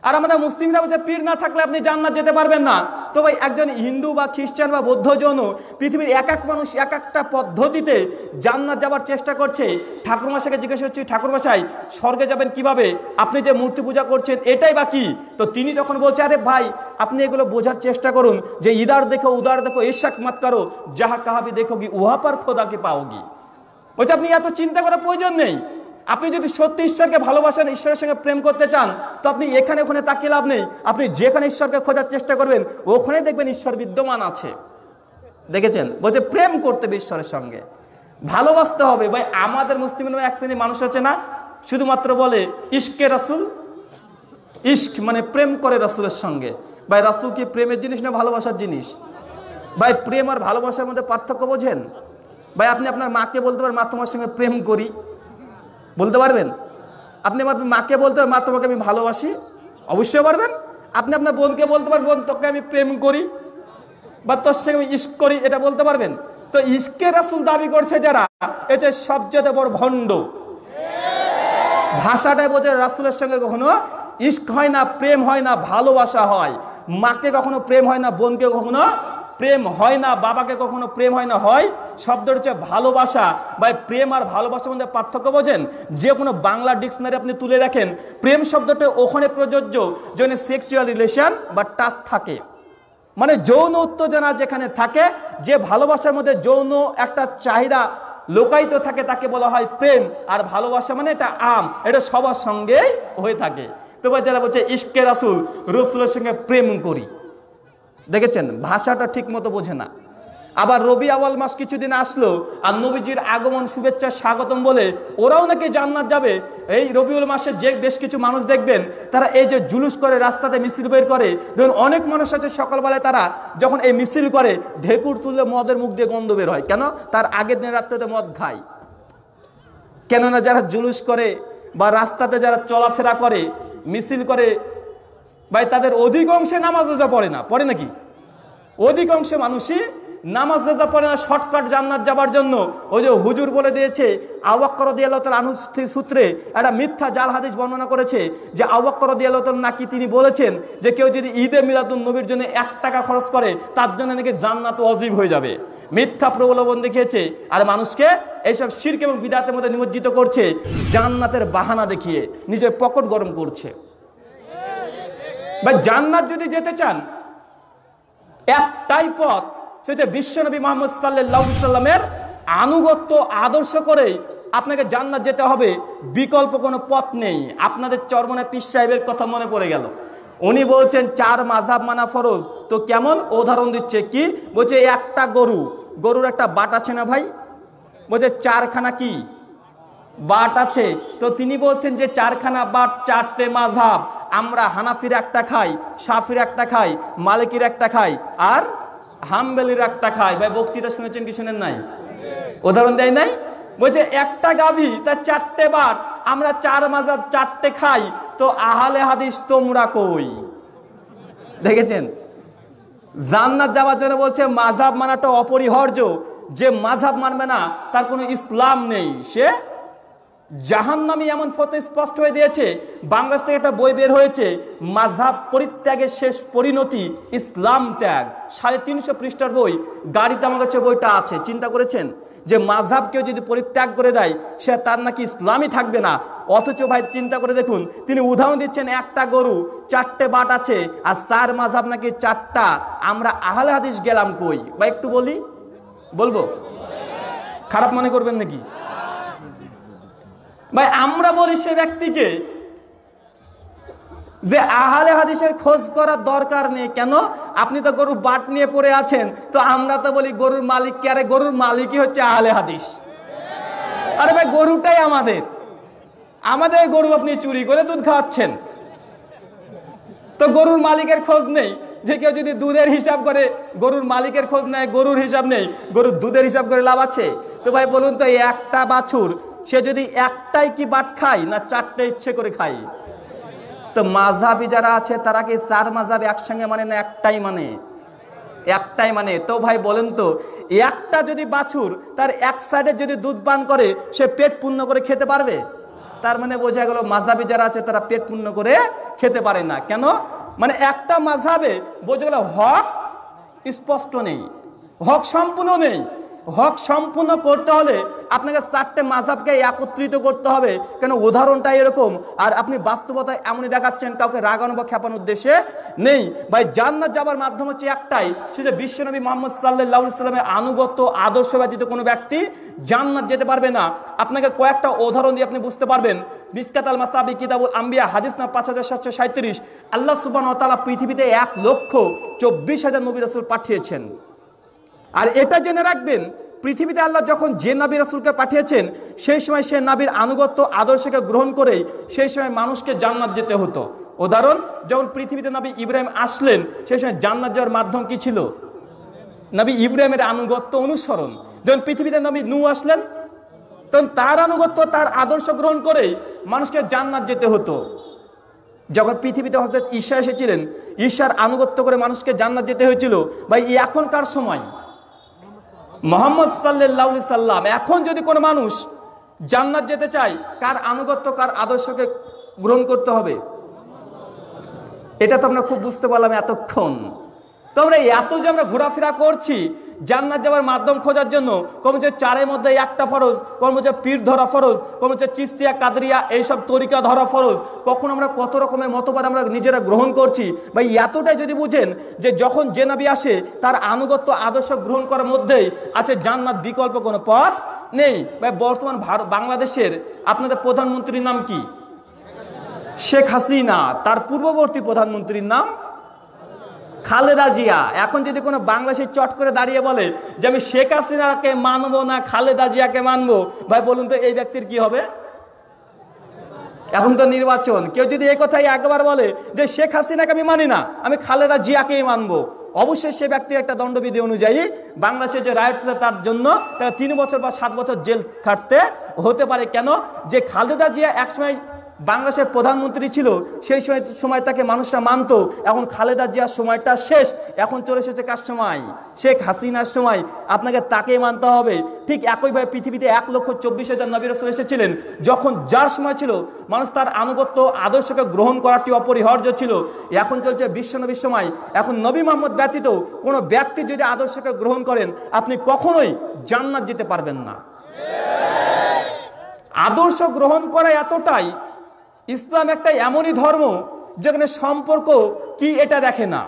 আর আমাদের মুসলিমরা বলছে পীর না থাকলে আপনি জান্নাত যেতে পারবেন না তো ভাই একজন হিন্দু বা খ্রিস্টান বা বৌদ্ধ জন পৃথিবীর এক এক মানুষ এক একটা পদ্ধতিতে জান্নাত যাবার চেষ্টা করছে ঠাকুরমাশাকে জিজ্ঞেস করছি ঠাকুরমাশাই স্বর্গে যাবেন কিভাবে আপনি যে মূর্তি পূজা করছেন এটাই বাকি তো তিনি তখন বলছে আরে ভাই আপনি এগুলো বোঝার চেষ্টা করুন যে ইদার দেখো উদার দেখো এশাক মাত করো যাহা কাহাবি দেখো কি উহাপার খোদাকে পাওগি ওই বলছে আপনি এত চিন্তা করার প্রয়োজন নেই আপনি যদি সত্যি ঈশ্বরকে ভালোবাসেন ঈশ্বরের সঙ্গে প্রেম করতে চান তো আপনি এখানে ওখানে তাকিয়ে লাভ নেই আপনি যেখানে ঈশ্বরকে খোঁজার চেষ্টা করবেন ওখানে দেখবেন ঈশ্বর বিদ্যমান আছে দেখেছেন বলছে প্রেম করতে হবে ঈশ্বরের সঙ্গে ভালোবাসতে হবে ভাই আমাদের মুসলিম এক শ্রেণীর মানুষ আছে না শুধুমাত্র বলে ইস্কে রাসুল ইশক মানে প্রেম করে রাসুলের সঙ্গে ভাই রাসুল কি প্রেমের জিনিস না ভালোবাসার জিনিস ভাই প্রেম আর ভালোবাসার মধ্যে পার্থক্য বোঝেন ভাই আপনি আপনার মাকে বলতে পারেন মা তোমার সঙ্গে প্রেম করি বলতে পারবেন আপনি আমার মাকে বলতে মা তোমাকে আমি ভালোবাসি অবশ্যই পারবেন আপনি আপনার বোনকে বলতে পারবেন বোন তোকে আমি প্রেম করি বা তোর সঙ্গে আমি ইস্ক করি এটা বলতে পারবেন তো ইস্কে রাসুল দাবি করছে যারা এটা সবচেয়ে বড় ভণ্ড ভাষাটা বোঝে রাসুলের সঙ্গে কখনো ইস্ক হয় না প্রেম হয় না ভালোবাসা হয় মাকে কখনো প্রেম হয় না বোনকে কখনো প্রেম হয় না বাবাকে কখনো প্রেম হয় না হয় শব্দটা হচ্ছে ভালোবাসা বা প্রেম আর ভালোবাসার মধ্যে পার্থক্য বোঝেন যে কোনো বাংলা ডিকশনারি আপনি তুলে রাখেন প্রেম শব্দটা ওখানে প্রযোজ্য যেখানে সেক্সুয়াল রিলেশন বা টাচ থাকে মানে যৌন উত্তেজনা যেখানে থাকে যে ভালোবাসার মধ্যে যৌন একটা চাহিদা লোকায়িত থাকে তাকে বলা হয় প্রেম আর ভালোবাসা মানে এটা আম এটা সবার সঙ্গেই হয়ে থাকে তোমার যারা বলছে ইস্কের রাসুল রসুলের সঙ্গে প্রেম করি দেখেছেন ভাষাটা ঠিক মতো বোঝে না আবার রবি আওয়াল মাস কিছুদিন আসলো আর নবীজির আগমন শুভেচ্ছা স্বাগতম বলে ওরাও নাকি জান্নাত যাবে এই রবিউল মাসে যে বেশ কিছু মানুষ দেখবেন তারা এই যে জুলুস করে রাস্তাতে মিছিল বের করে ধরুন অনেক মানুষ আছে সকালবেলায় তারা যখন এই মিছিল করে ঢেকুর তুললে মদের মুখ দিয়ে গন্ধ বের হয় কেন তার আগের দিন রাত্রেতে মদ খায় কেননা যারা জুলুস করে বা রাস্তাতে যারা চলাফেরা করে মিছিল করে ভাই তাদের অধিকাংশে নামাজ রোজা পড়ে না পড়ে নাকি অধিকাংশে মানুষই নামাজ রোজা পড়ে না শর্টকাট জান্নাত যাবার জন্য ওই যে হুজুর বলে দিয়েছে আওয়াক্করদি আল্লাহতাল আনুষ্ঠিক সূত্রে একটা মিথ্যা জাল হাদিস বর্ণনা করেছে যে আওয়াক্করদি আল্লাহতাল নাকি তিনি বলেছেন যে কেউ যদি ঈদে মিলাদুল নবীর জন্য এক টাকা খরচ করে তার জন্য নাকি জান্নাত অজীব হয়ে যাবে মিথ্যা প্রবলবন দেখিয়েছে আর মানুষকে এইসব শির্ক এবং বিদাতের মধ্যে নিমজ্জিত করছে জান্নাতের বাহানা দেখিয়ে নিজের পকট গরম করছে বা জান্নাত যদি যেতে চান একটাই পথ সেটা বিশ্বনবী মোহাম্মদ সাল্লামের আনুগত্য আদর্শ করেই আপনাকে জান্নাত যেতে হবে বিকল্প কোনো পথ নেই আপনাদের চরমনে পিস সাহেবের কথা মনে পড়ে গেল উনি বলছেন চার মাঝাব মানা ফরজ তো কেমন উদাহরণ দিচ্ছে কি বলছে একটা গরু গরুর একটা বাটা ছে না ভাই বলছে চারখানা কি বাট আছে তো তিনি বলছেন যে চারখানা বাট চারটে মাঝাব আমরা হানাফির একটা খাই সাফির একটা খাই মালিকের একটা খাই আর হামবেলির একটা খাই ভাই বক্তিটা শুনেছেন কি শুনেন নাই উদাহরণ দেয় নাই বলছে একটা গাভী তার চারটে বাট আমরা চার মাঝাব চারটে খাই তো আহালে হাদিস তোমরা কই দেখেছেন জান্নাত যাওয়ার জন্য বলছে মাঝাব মানাটা অপরিহার্য যে মাঝাব মানবে না তার কোনো ইসলাম নেই সে জাহান নামে এমন ফতে স্পষ্ট হয়ে দিয়েছে বাংলাদেশ থেকে একটা বই বের হয়েছে মাঝহাব পরিত্যাগের শেষ পরিণতি ইসলাম ত্যাগ সাড়ে তিনশো পৃষ্ঠার বই গাড়িতে আমার কাছে বইটা আছে চিন্তা করেছেন যে মাঝহাব কেউ যদি পরিত্যাগ করে দেয় সে তার নাকি ইসলামই থাকবে না অথচ ভাই চিন্তা করে দেখুন তিনি উদাহরণ দিচ্ছেন একটা গরু চারটে বাট আছে আর চার মাঝাব নাকি চারটা আমরা আহলে হাদিস গেলাম কই বা একটু বলি বলবো খারাপ মনে করবেন নাকি ভাই আমরা বলি সে ব্যক্তিকে যে আহালে হাদিসের খোঁজ করার দরকার নেই কেন আপনি তো গরু বাট নিয়ে পড়ে আছেন তো আমরা তো বলি গরুর মালিক কে আরে গরুর মালিকই হচ্ছে আহালে হাদিস আরে ভাই গরুটাই আমাদের আমাদের গরু আপনি চুরি করে দুধ খাওয়াচ্ছেন তো গরুর মালিকের খোঁজ নেই যে কেউ যদি দুধের হিসাব করে গরুর মালিকের খোঁজ নেয় গরুর হিসাব নেই গরুর দুধের হিসাব করে লাভ আছে তো ভাই বলুন তো এই একটা বাছুর সে যদি একটাই কি বাট খায় না চারটে ইচ্ছে করে খায় তো মাঝাবি যারা আছে তারা কি চার মাঝাবি একসঙ্গে মানে না একটাই মানে একটাই মানে তো ভাই বলেন তো একটা যদি বাছুর তার এক সাইডে যদি দুধ পান করে সে পেট পূর্ণ করে খেতে পারবে তার মানে বোঝা গেল মাঝাবি যারা আছে তারা পেট পূর্ণ করে খেতে পারে না কেন মানে একটা মাঝাবে বোঝা গেল হক স্পষ্ট নেই হক সম্পূর্ণ নেই হক সম্পূর্ণ করতে হলে আপনাকে চারটে মাঝাবকে একত্রিত করতে হবে কেন উদাহরণটা এরকম আর আপনি বাস্তবতায় এমনই দেখাচ্ছেন কাউকে রাগানো বা খেপানোর উদ্দেশ্যে নেই ভাই জান্নাত যাবার মাধ্যম হচ্ছে একটাই সেটা বিশ্বনবী মোহাম্মদ সাল্লাহ সাল্লামের আনুগত্য আদর্শ ব্যতীত কোনো ব্যক্তি জান্নাত যেতে পারবে না আপনাকে কয়েকটা উদাহরণ দিয়ে আপনি বুঝতে পারবেন মিসকাত আল মাসাবি কিতাবুল আম্বিয়া হাদিস না পাঁচ হাজার সাতশো সাঁত্রিশ আল্লাহ সুবান তালা পৃথিবীতে এক লক্ষ চব্বিশ হাজার নবী রাসুল পাঠিয়েছেন আর এটা জেনে রাখবেন পৃথিবীতে আল্লাহ যখন যে নাবি রাসুলকে পাঠিয়েছেন সেই সময় সে নাবির আনুগত্য আদর্শকে গ্রহণ করেই সেই সময় মানুষকে জান্নাত যেতে হতো উদাহরণ যখন পৃথিবীতে নাবি ইব্রাহিম আসলেন সেই সময় জান্নাত যাওয়ার মাধ্যম কি ছিল নাবি ইব্রাহিমের আনুগত্য অনুসরণ যখন পৃথিবীতে নবী নু আসলেন তখন তার আনুগত্য তার আদর্শ গ্রহণ করেই মানুষকে জান্নাত যেতে হতো যখন পৃথিবীতে হজরত ঈশা এসেছিলেন ঈশার আনুগত্য করে মানুষকে জান্নাত যেতে হয়েছিল বা এখনকার সময় মোহাম্মদ সাল্লি সাল্লাম এখন যদি কোনো মানুষ জান্নাত যেতে চায় কার আনুগত্য কার আদর্শকে গ্রহণ করতে হবে এটা তো আমরা খুব বুঝতে পারলাম এতক্ষণ তো আমরা এত যে আমরা ঘোরাফেরা করছি জান্নাত যাওয়ার মাধ্যম খোঁজার জন্য কমছে চারের মধ্যে একটা ফরজ কমছে পীর ধরা ফরজ হচ্ছে চিস্তিয়া কাদরিয়া এইসব তরিকা ধরা ফরজ কখন আমরা কত রকমের মতবাদ আমরা নিজেরা গ্রহণ করছি বা এতটাই যদি বুঝেন যে যখন জেনাবি আসে তার আনুগত্য আদর্শ গ্রহণ করার মধ্যেই আছে জান্নাত বিকল্প কোনো পথ নেই ভাই বর্তমান ভারত বাংলাদেশের আপনাদের প্রধানমন্ত্রীর নাম কি শেখ হাসিনা তার পূর্ববর্তী প্রধানমন্ত্রীর নাম খালেদা জিয়া এখন যদি কোনো বাংলাদেশে চট করে দাঁড়িয়ে বলে যে আমি শেখ হাসিনাকে মানবো না খালেদা জিয়াকে মানবো ভাই বলুন তো এই ব্যক্তির কি হবে এখন তো নির্বাচন কেউ যদি এই কথাই একবার বলে যে শেখ হাসিনাকে আমি মানি না আমি খালেদা জিয়াকেই মানবো অবশ্যই সে ব্যক্তির একটা দণ্ডবিধি অনুযায়ী বাংলাদেশের যে রাইটস তার জন্য তারা তিন বছর বা সাত বছর জেল খাটতে হতে পারে কেন যে খালেদা জিয়া একসময় বাংলাদেশের প্রধানমন্ত্রী ছিল সেই সময় সময় তাকে মানুষরা মানত এখন খালেদা জিয়ার সময়টা শেষ এখন চলে এসেছে কার সময় শেখ হাসিনার সময় আপনাকে তাকে মানতে হবে ঠিক একইভাবে পৃথিবীতে এক লক্ষ চব্বিশ হাজার নবী রসুল এসেছিলেন যখন যার সময় ছিল মানুষ তার আনুগত্য আদর্শকে গ্রহণ করাটি অপরিহার্য ছিল এখন চলছে বিশ্বনবীর সময় এখন নবী মোহাম্মদ ব্যতীত কোনো ব্যক্তি যদি আদর্শকে গ্রহণ করেন আপনি কখনোই জান্নাত যেতে পারবেন না আদর্শ গ্রহণ করা এতটাই ইসলাম একটা এমনই ধর্ম যেখানে সম্পর্ক কি এটা দেখে না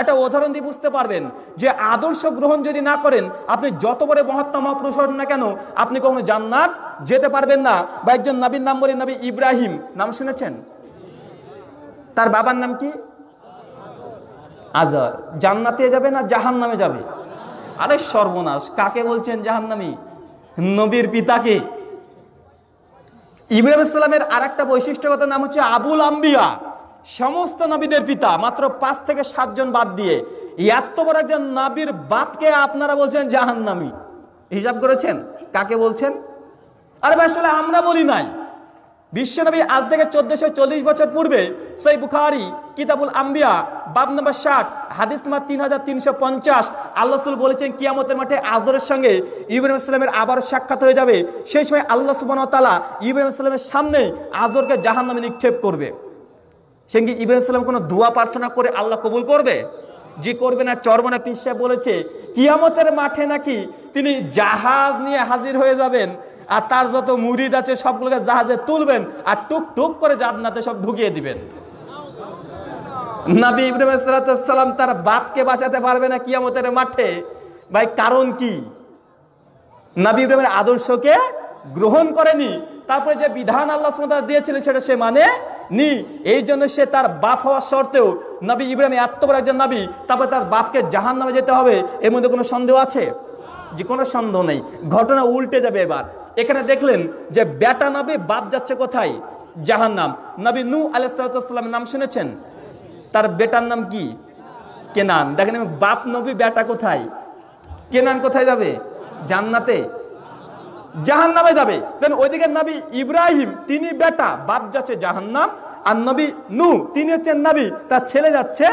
একটা উদাহরণ দিয়ে বুঝতে পারবেন যে আদর্শ গ্রহণ যদি না করেন আপনি যত বড় মহাত্মা মহাপুরুষ না কেন আপনি কখনো জান্নাত যেতে পারবেন না বা একজন নবীন নাম বলেন নবী ইব্রাহিম নাম শুনেছেন তার বাবার নাম কি আজর জান্নাতে যাবে না জাহান নামে যাবে আরে সর্বনাশ কাকে বলছেন জাহান নামি নবীর পিতাকে ইব্রাহিম ইসলামের আর একটা বৈশিষ্ট্যগত নাম হচ্ছে আবুল আম্বিয়া সমস্ত নবীদের পিতা মাত্র পাঁচ থেকে সাতজন বাদ দিয়ে এত বড় একজন নাবির বাপকে আপনারা বলছেন জাহান্নামি হিসাব করেছেন কাকে বলছেন আরে ভাই আমরা বলি নাই বিশ্বনবী আজ থেকে চোদ্দশো চল্লিশ বছর পূর্বে সেই বুখারি কিতাবুল আম্বিয়া বাব নম্বর ষাট হাদিস নম্বর তিন হাজার তিনশো পঞ্চাশ আল্লাহসুল বলেছেন কিয়ামতের মাঠে আজরের সঙ্গে ইব্রাহিম ইসলামের আবার সাক্ষাৎ হয়ে যাবে সেই সময় আল্লাহ তালা ইব্রাহিম ইসলামের সামনে আজরকে জাহান নামে নিক্ষেপ করবে সে কি ইব্রাহিম ইসলাম কোনো দোয়া প্রার্থনা করে আল্লাহ কবুল করবে যে করবে না চর্মনা পিস বলেছে কিয়ামতের মাঠে নাকি তিনি জাহাজ নিয়ে হাজির হয়ে যাবেন আর তার যত মুরিদ আছে সবগুলোকে জাহাজে তুলবেন আর টুক টুক করে জাদনাতে সব ঢুকিয়ে দিবেন নাবি ইব্রাহিম তার বাপকে বাঁচাতে পারবে না কিয়ামতের মাঠে ভাই কারণ কি নাবি ইব্রাহিমের আদর্শকে গ্রহণ করেনি তারপরে যে বিধান আল্লাহ দিয়েছিল সেটা সে মানে নি এই জন্য সে তার বাপ হওয়ার সত্ত্বেও নবী ইব্রাহিম এত বড় একজন নাবি তারপরে তার বাপকে জাহান নামে যেতে হবে এর মধ্যে কোনো সন্দেহ আছে যে কোনো সন্দেহ নেই ঘটনা উল্টে যাবে এবার এখানে দেখলেন যে বেটা নাবে বাপ যাচ্ছে কোথায় জাহান নাম নবী নু আলাইসালামের নাম শুনেছেন তার বেটার নাম কি কেনান দেখেন বাপ নবী বেটা কোথায় কেনান কোথায় যাবে জান্নাতে জাহান নামে যাবে ওইদিকে নবী ইব্রাহিম তিনি বেটা বাপ যাচ্ছে জাহান নাম আর নবী নু তিনি হচ্ছেন নাবি তার ছেলে যাচ্ছে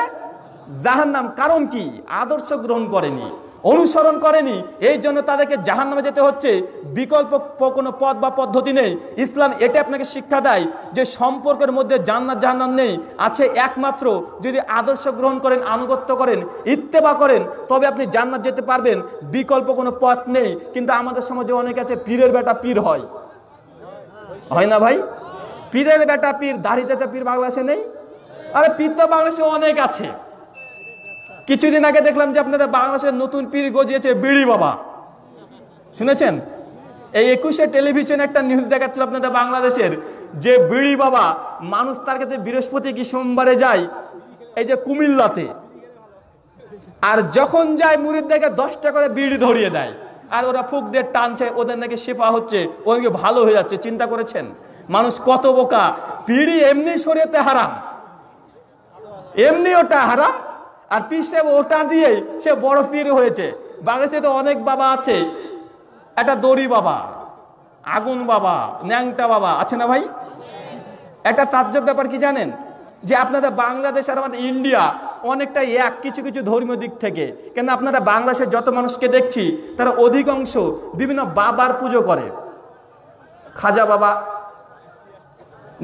জাহান নাম কারণ কি আদর্শ গ্রহণ করেনি অনুসরণ করেনি এই জন্য তাদেরকে জাহান নামে যেতে হচ্ছে বিকল্প কোনো পথ বা পদ্ধতি নেই ইসলাম এটা আপনাকে শিক্ষা দেয় যে সম্পর্কের মধ্যে জান্নাত জাহান্নাম নেই আছে একমাত্র যদি আদর্শ গ্রহণ করেন আনুগত্য করেন ইত্তেবা করেন তবে আপনি জান্নাত যেতে পারবেন বিকল্প কোনো পথ নেই কিন্তু আমাদের সমাজে অনেকে আছে পীরের বেটা পীর হয় হয় না ভাই পীরের বেটা পীর দাড়ি চাচা পীর বাংলাদেশে নেই আরে পীর তো বাংলাদেশে অনেক আছে কিছুদিন আগে দেখলাম যে আপনারা বাংলাদেশের নতুন পীর গজিয়েছে বিড়ি বাবা শুনেছেন এই একুশে টেলিভিশন একটা নিউজ দেখাচ্ছিল আপনাদের বাংলাদেশের যে বিড়ি বাবা মানুষ তার কাছে বৃহস্পতি কি সোমবারে যায় এই যে কুমিল্লাতে আর যখন যায় মুড়ির দেখে দশটা করে বিড়ি ধরিয়ে দেয় আর ওরা ফুক দিয়ে টানছে ওদের নাকি শেফা হচ্ছে ওদেরকে ভালো হয়ে যাচ্ছে চিন্তা করেছেন মানুষ কত বোকা পিড়ি এমনি সরিয়েতে হারাম এমনি ওটা হারাম আর পীর সাহেব ওটা দিয়েই সে বড় পীর হয়েছে বাংলাদেশে তো অনেক বাবা আছে একটা দড়ি বাবা আগুন বাবা ন্যাংটা বাবা আছে না ভাই একটা তাজ্জব ব্যাপার কি জানেন যে আপনাদের বাংলাদেশ আর আমাদের ইন্ডিয়া অনেকটা এক কিছু কিছু ধর্মীয় দিক থেকে কেন আপনারা বাংলাদেশের যত মানুষকে দেখছি তারা অধিকাংশ বিভিন্ন বাবার পুজো করে খাজা বাবা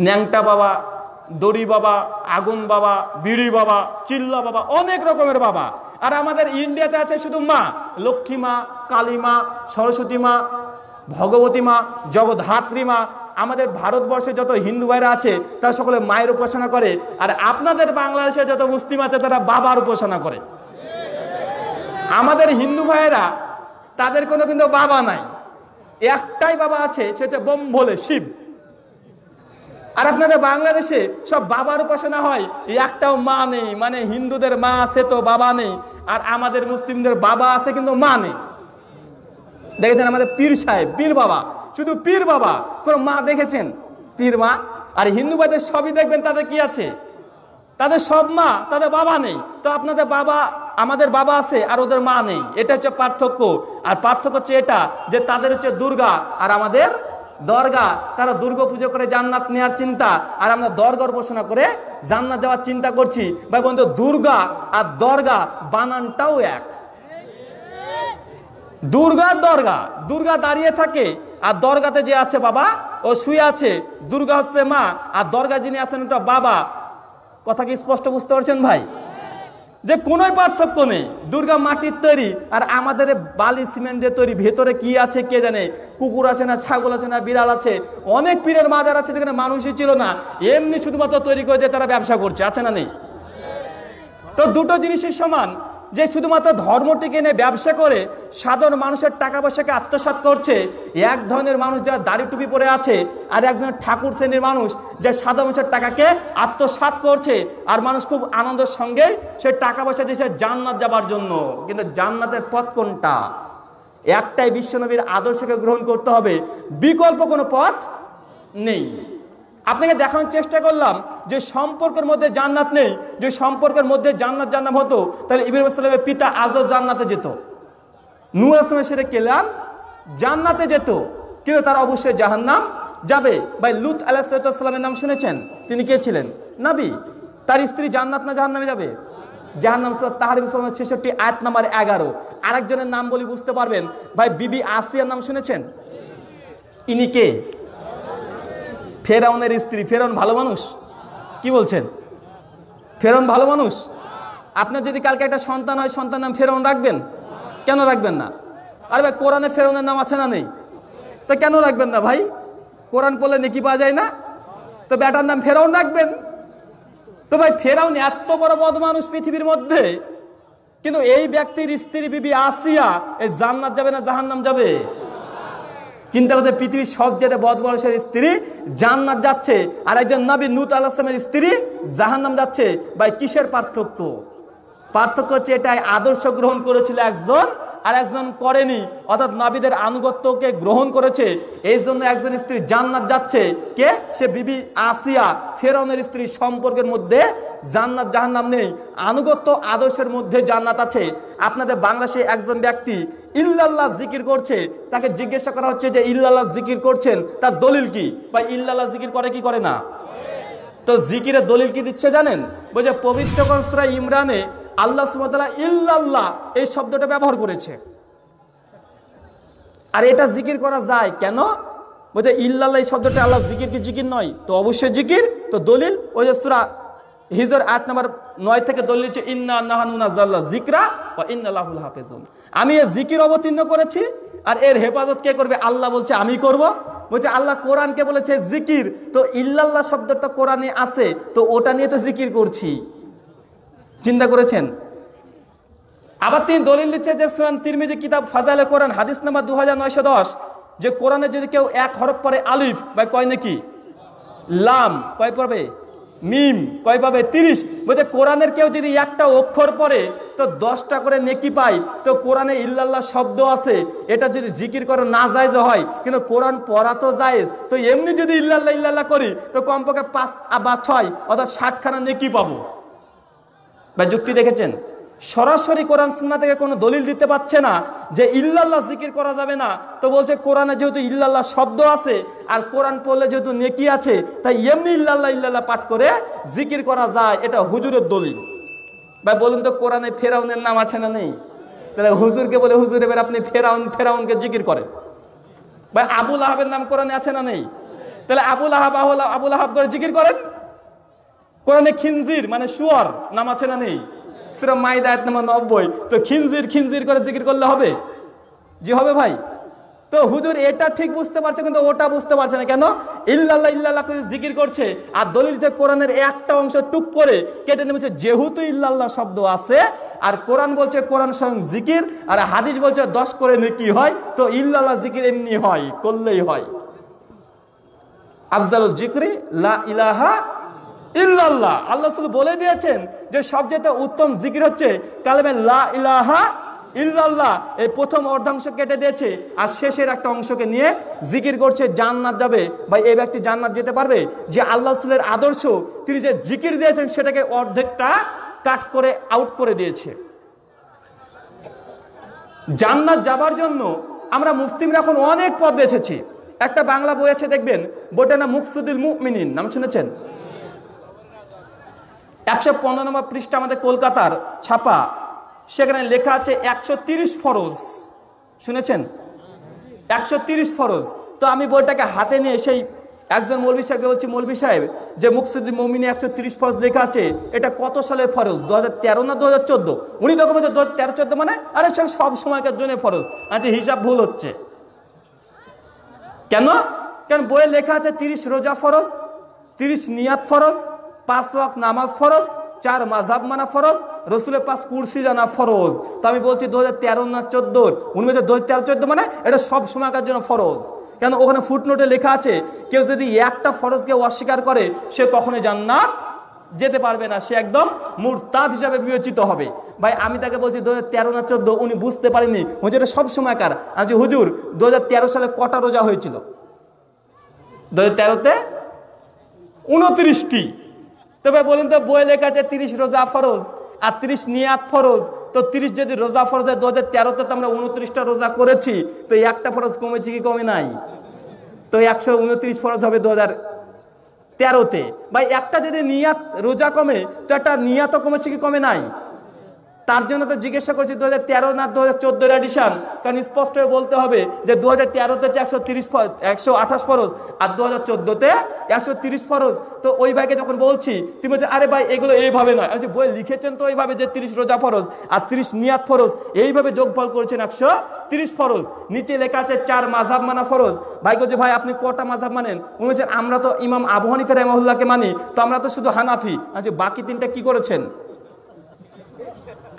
ন্যাংটা বাবা দড়ি বাবা আগুন বাবা বিড়ি বাবা চিল্লা বাবা অনেক রকমের বাবা আর আমাদের ইন্ডিয়াতে আছে শুধু মা লক্ষ্মী মা কালী মা সরস্বতী মা ভগবতী মা জগধাত্রী মা আমাদের ভারতবর্ষে যত হিন্দু ভাইরা আছে তারা সকলে মায়ের উপাসনা করে আর আপনাদের বাংলাদেশে যত মুসলিম আছে তারা বাবার উপাসনা করে আমাদের হিন্দু ভাইয়েরা তাদের কোনো কিন্তু বাবা নাই একটাই বাবা আছে সেটা বোম বলে শিব আর আপনাদের বাংলাদেশে সব বাবার উপাসনা হয় এই একটাও মা নেই মানে হিন্দুদের মা আছে তো বাবা নেই আর আমাদের মুসলিমদের বাবা আছে কিন্তু মা নেই দেখেছেন আমাদের পীর সাহেব পীর বাবা শুধু পীর বাবা কোনো মা দেখেছেন পীর মা আর হিন্দুবাদের সবই দেখবেন তাদের কি আছে তাদের সব মা তাদের বাবা নেই তো আপনাদের বাবা আমাদের বাবা আছে আর ওদের মা নেই এটা হচ্ছে পার্থক্য আর পার্থক্য হচ্ছে এটা যে তাদের হচ্ছে দুর্গা আর আমাদের দরগা তারা দুর্গ পুজো করে জান্নাত নেওয়ার চিন্তা আর আমরা দরগর উপাসনা করে জান্নাত যাওয়ার চিন্তা করছি ভাই বন্ধু দুর্গা আর দরগা বানানটাও এক দুর্গা দরগা দুর্গা দাঁড়িয়ে থাকে আর দরগাতে যে আছে বাবা ও শুয়ে আছে দুর্গা হচ্ছে মা আর দরগা যিনি আছেন ওটা বাবা কথা কি স্পষ্ট বুঝতে পারছেন ভাই যে কোনো পার্থক্য নেই দুর্গা মাটির তৈরি আর আমাদের বালি সিমেন্টের তৈরি ভেতরে কি আছে কে জানে কুকুর আছে না ছাগল আছে না বিড়াল আছে অনেক পীরের মাজার আছে যেখানে মানুষই ছিল না এমনি শুধুমাত্র তৈরি করে দিয়ে তারা ব্যবসা করছে আছে না নেই তো দুটো জিনিসই সমান যে শুধুমাত্র ধর্মটিকে নিয়ে ব্যবসা করে সাধারণ মানুষের টাকা পয়সাকে আত্মসাত করছে এক ধরনের মানুষ যারা দাড়ি টুপি পরে আছে আর একজন ঠাকুর শ্রেণীর মানুষ যে সাধারণ মানুষের টাকাকে আত্মসাত করছে আর মানুষ খুব আনন্দের সঙ্গে সে টাকা পয়সা দিয়েছে জান্নাত যাবার জন্য কিন্তু জান্নাতের পথ কোনটা একটাই বিশ্বনবীর আদর্শকে গ্রহণ করতে হবে বিকল্প কোনো পথ নেই আপনাকে দেখানোর চেষ্টা করলাম যে সম্পর্কের মধ্যে জান্নাত নেই যে সম্পর্কের মধ্যে জান্নাত জান্নাম হতো তাহলে ইব্রাহিম পিতা আজও জান্নাতে যেত নূর আসলামের সেরে কেলাম জান্নাতে যেত কিন্তু তার অবশ্যই জাহান্নাম যাবে ভাই লুত আলাহিসামের নাম শুনেছেন তিনি কে ছিলেন নাবি তার স্ত্রী জান্নাত না জাহান্নামে যাবে জাহান্নাম তাহারিম ইসলামের ছেষট্টি আয়াত নাম্বার এগারো আরেকজনের নাম বলি বুঝতে পারবেন ভাই বিবি আসিয়ার নাম শুনেছেন ইনি কে ফেরাউনের স্ত্রী ফেরাউন ভালো মানুষ কি বলছেন ফেরাউন ভালো মানুষ আপনার যদি কালকে একটা সন্তান হয় সন্তান নাম ফেরাউন রাখবেন কেন রাখবেন না আরে ভাই কোরআনে ফেরাউনের নাম আছে না নেই তা কেন রাখবেন না ভাই কোরআন পড়লে নেকি পাওয়া যায় না তো ব্যাটার নাম ফেরাউন রাখবেন তো ভাই ফেরাউন এত বড় বদ মানুষ পৃথিবীর মধ্যে কিন্তু এই ব্যক্তির স্ত্রী বিবি আসিয়া এই জান্নাত যাবে না জাহান্নাম যাবে চিন্তা করছে পৃথিবীর সবচেয়ে মানুষের স্ত্রী জান্নাত যাচ্ছে আর একজন নবী নুত আলাহামের স্ত্রী জাহান্নাম যাচ্ছে ভাই কিসের পার্থক্য পার্থক্য হচ্ছে এটাই আদর্শ গ্রহণ করেছিল একজন আর একজন করেনি অর্থাৎ নাবিদের আনুগত্যকে গ্রহণ করেছে এই জন্য একজন স্ত্রী জান্নাত যাচ্ছে কে সে বিবি আসিয়া ফেরনের স্ত্রী সম্পর্কের মধ্যে জান্নাত জাহান্নাম নেই আনুগত্য আদর্শের মধ্যে জান্নাত আছে আপনাদের বাংলাদেশে একজন ব্যক্তি ইল্লাল্লাহ জিকির করছে তাকে জিজ্ঞাসা করা হচ্ছে যে ইল্লাল্লাহ জিকির করছেন তার দলিল কি বা ইল্লাল্লাহ জিকির করে কি করে না তো জিকিরের দলিল কি দিচ্ছে জানেন বলছে পবিত্র কনসরা ইমরানে আল্লাহ সুমতলা ইল্লাল্লাহ এই শব্দটা ব্যবহার করেছে আর এটা জিকির করা যায় কেন বলছে ইল্লাল্লাহ এই শব্দটা আল্লাহ জিকির কি জিকির নয় তো অবশ্যই জিকির তো দলিল ওই যে সুরা হিজর আট নাম্বার নয় থেকে দলিল ইন্না জিকরা বা ইন্নাল্লাহুল হাফেজুন আমি এ জিকির অবতীর্ণ করেছি আর এর হেফাজত কে করবে আল্লাহ বলছে আমি করব বলছে আল্লাহ কোরআনকে বলেছে জিকির তো ইল্লাল্লাহ শব্দটা কোরআনে আছে তো ওটা নিয়ে তো জিকির করছি চিন্তা করেছেন আবার তিনি দলিল দিচ্ছে যে তিরমি তিরমিজি কিতাব ফাজালে কোরআন হাদিস নাম্বার দু যে কোরআনে যদি কেউ এক হরফ পরে আলিফ বা কয় নাকি লাম কয় পাবে মিম কয় পাবে তিরিশ বলতে কোরআনের কেউ যদি একটা অক্ষর পড়ে তো দশটা করে নেকি পাই তো কোরআনে ইল্লাল্লাহ শব্দ আছে এটা যদি জিকির করে না যায় যে হয় কিন্তু কোরআন পড়া তো যায় তো এমনি যদি ইল্লাল্লাহ ইল্লাল্লাহ করি তো কমপক্ষে পাঁচ বা ছয় অর্থাৎ ষাটখানা নেকি পাবো বা যুক্তি দেখেছেন সরাসরি কোরআন সুন্না থেকে কোনো দলিল দিতে পারছে না যে ইল্লাল্লাহ জিকির করা যাবে না তো বলছে কোরআনে যেহেতু ইল্লাল্লাহ শব্দ আছে আর কোরআন পড়লে যেহেতু নেকি আছে তাই এমনি ইল্লাল্লাহ ইল্লাল্লাহ পাঠ করে জিকির করা যায় এটা হুজুরের দলিল ভাই বলুন তো কোরআনে ফেরাউনের নাম আছে না নেই তাহলে হুজুরকে বলে হুজুর এবার আপনি ফেরাউন ফেরাউনকে জিকির করেন ভাই আবুল আহাবের নাম কোরআনে আছে না নেই তাহলে আবুল আহাব আবুল আহাব করে জিকির করেন কোরআনে খিনজির মানে সুয়ার নাম আছে না নেই সেরা মাইদায়াত নামা নব্বই তো খিনজির খিনজির করে জিকির করলে হবে জি হবে ভাই তো হুজুর এটা ঠিক বুঝতে পারছে কিন্তু ওটা বুঝতে পারছে না কেন ইল্লাল্লাহ ইল্লাল্লাহ করে জিকির করছে আর দলিল যে কোরআনের একটা অংশ টুক করে কেটে নেমেছে যেহেতু ইল্লাল্লাহ শব্দ আছে আর কোরআন বলছে কোরআন স্বয়ং জিকির আর হাদিস বলছে দশ করে কি হয় তো ইল্লাল্লাহ জিকির এমনি হয় করলেই হয় আফজালুল জিকরি লা ইলাহা ইল্লাল্লাহ আল্লাহ রসুল বলে দিয়েছেন যে সবচেয়ে উত্তম জিকির হচ্ছে কালেমে লা ইলাহা ইল্লাল্লাহ এই প্রথম অর্ধাংশ কেটে দিয়েছে আর শেষের একটা অংশকে নিয়ে জিকির করছে জান্নাত যাবে বা এই ব্যক্তি জান্নাত যেতে পারবে যে আল্লাহ রসুলের আদর্শ তিনি যে জিকির দিয়েছেন সেটাকে অর্ধেকটা কাট করে আউট করে দিয়েছে জান্নাত যাবার জন্য আমরা মুসলিমরা এখন অনেক পথ বেছেছি একটা বাংলা বই আছে দেখবেন বইটা না মুকসুদুল মুমিনিন নাম শুনেছেন একশো পনেরো নম্বর পৃষ্ঠা আমাদের কলকাতার ছাপা সেখানে লেখা আছে একশো তিরিশ ফরজ শুনেছেন একশো তিরিশ ফরজ তো আমি বইটাকে হাতে নিয়ে সেই একজন মৌলবী সাহেবকে বলছি মৌলবী সাহেব যে মুকসুদ্দিন মমিনে একশো তিরিশ ফরজ লেখা আছে এটা কত সালের ফরজ দু হাজার তেরো না দু হাজার চোদ্দো উনি তখন বলছে দু হাজার তেরো চোদ্দো মানে আরে সব সব সময়কার জন্য ফরজ আচ্ছা হিসাব ভুল হচ্ছে কেন কেন বইয়ে লেখা আছে তিরিশ রোজা ফরজ তিরিশ নিয়াদ ফরজ পাঁচ ওয়াক নামাজ ফরজ চার মাঝাব মানা ফরজ রসুলের পাঁচ কুর্সি জানা ফরজ তো আমি বলছি দু হাজার তেরো না চোদ্দোর উনি বলছে দু হাজার চোদ্দো মানে এটা সব সময়কার জন্য ফরজ কেন ওখানে ফুটনোটে লেখা আছে কেউ যদি একটা ফরজকে অস্বীকার করে সে কখনো জান্নাত যেতে পারবে না সে একদম মুরতাদ হিসাবে বিবেচিত হবে ভাই আমি তাকে বলছি দু তেরো না চোদ্দো উনি বুঝতে পারেনি হচ্ছে এটা সব সময়কার আজ হুজুর দু হাজার সালে কটা রোজা হয়েছিল দু হাজার তেরোতে উনত্রিশটি তবে বলুন তো বই লেখা আছে তিরিশ রোজা ফরজ আর তিরিশ নিয়াত ফরজ তো তিরিশ যদি রোজা ফরজ হয় দু হাজার তেরোতে তো আমরা উনত্রিশটা রোজা করেছি তো একটা ফরজ কমেছে কি কমে নাই তো একশো উনত্রিশ ফরজ হবে দু হাজার তেরোতে বা একটা যদি নিয়াত রোজা কমে তো একটা নিয়াতও কমেছে কি কমে নাই তার জন্য তো জিজ্ঞাসা করছি দু হাজার তেরো না দু হাজার চোদ্দোর এডিশন কারণ স্পষ্ট হয়ে বলতে হবে যে দু হাজার তেরোতে একশো তিরিশ একশো আঠাশ ফরজ আর দু হাজার চোদ্দোতে একশো তিরিশ ফরজ তো ওই ভাইকে যখন বলছি তুমি বলছো আরে ভাই এগুলো এইভাবে নয় আমি বই লিখেছেন তো ওইভাবে যে তিরিশ রোজা ফরজ আর তিরিশ নিয়াত ফরজ এইভাবে যোগফল করেছেন একশো তিরিশ ফরজ নিচে লেখা আছে চার মাঝাব মানা ফরজ ভাই বলছে ভাই আপনি কটা মাঝাব মানেন উনি বলছেন আমরা তো ইমাম আবহানিফের রহমাহুল্লাহকে মানি তো আমরা তো শুধু হানাফি আচ্ছা বাকি তিনটা কি করেছেন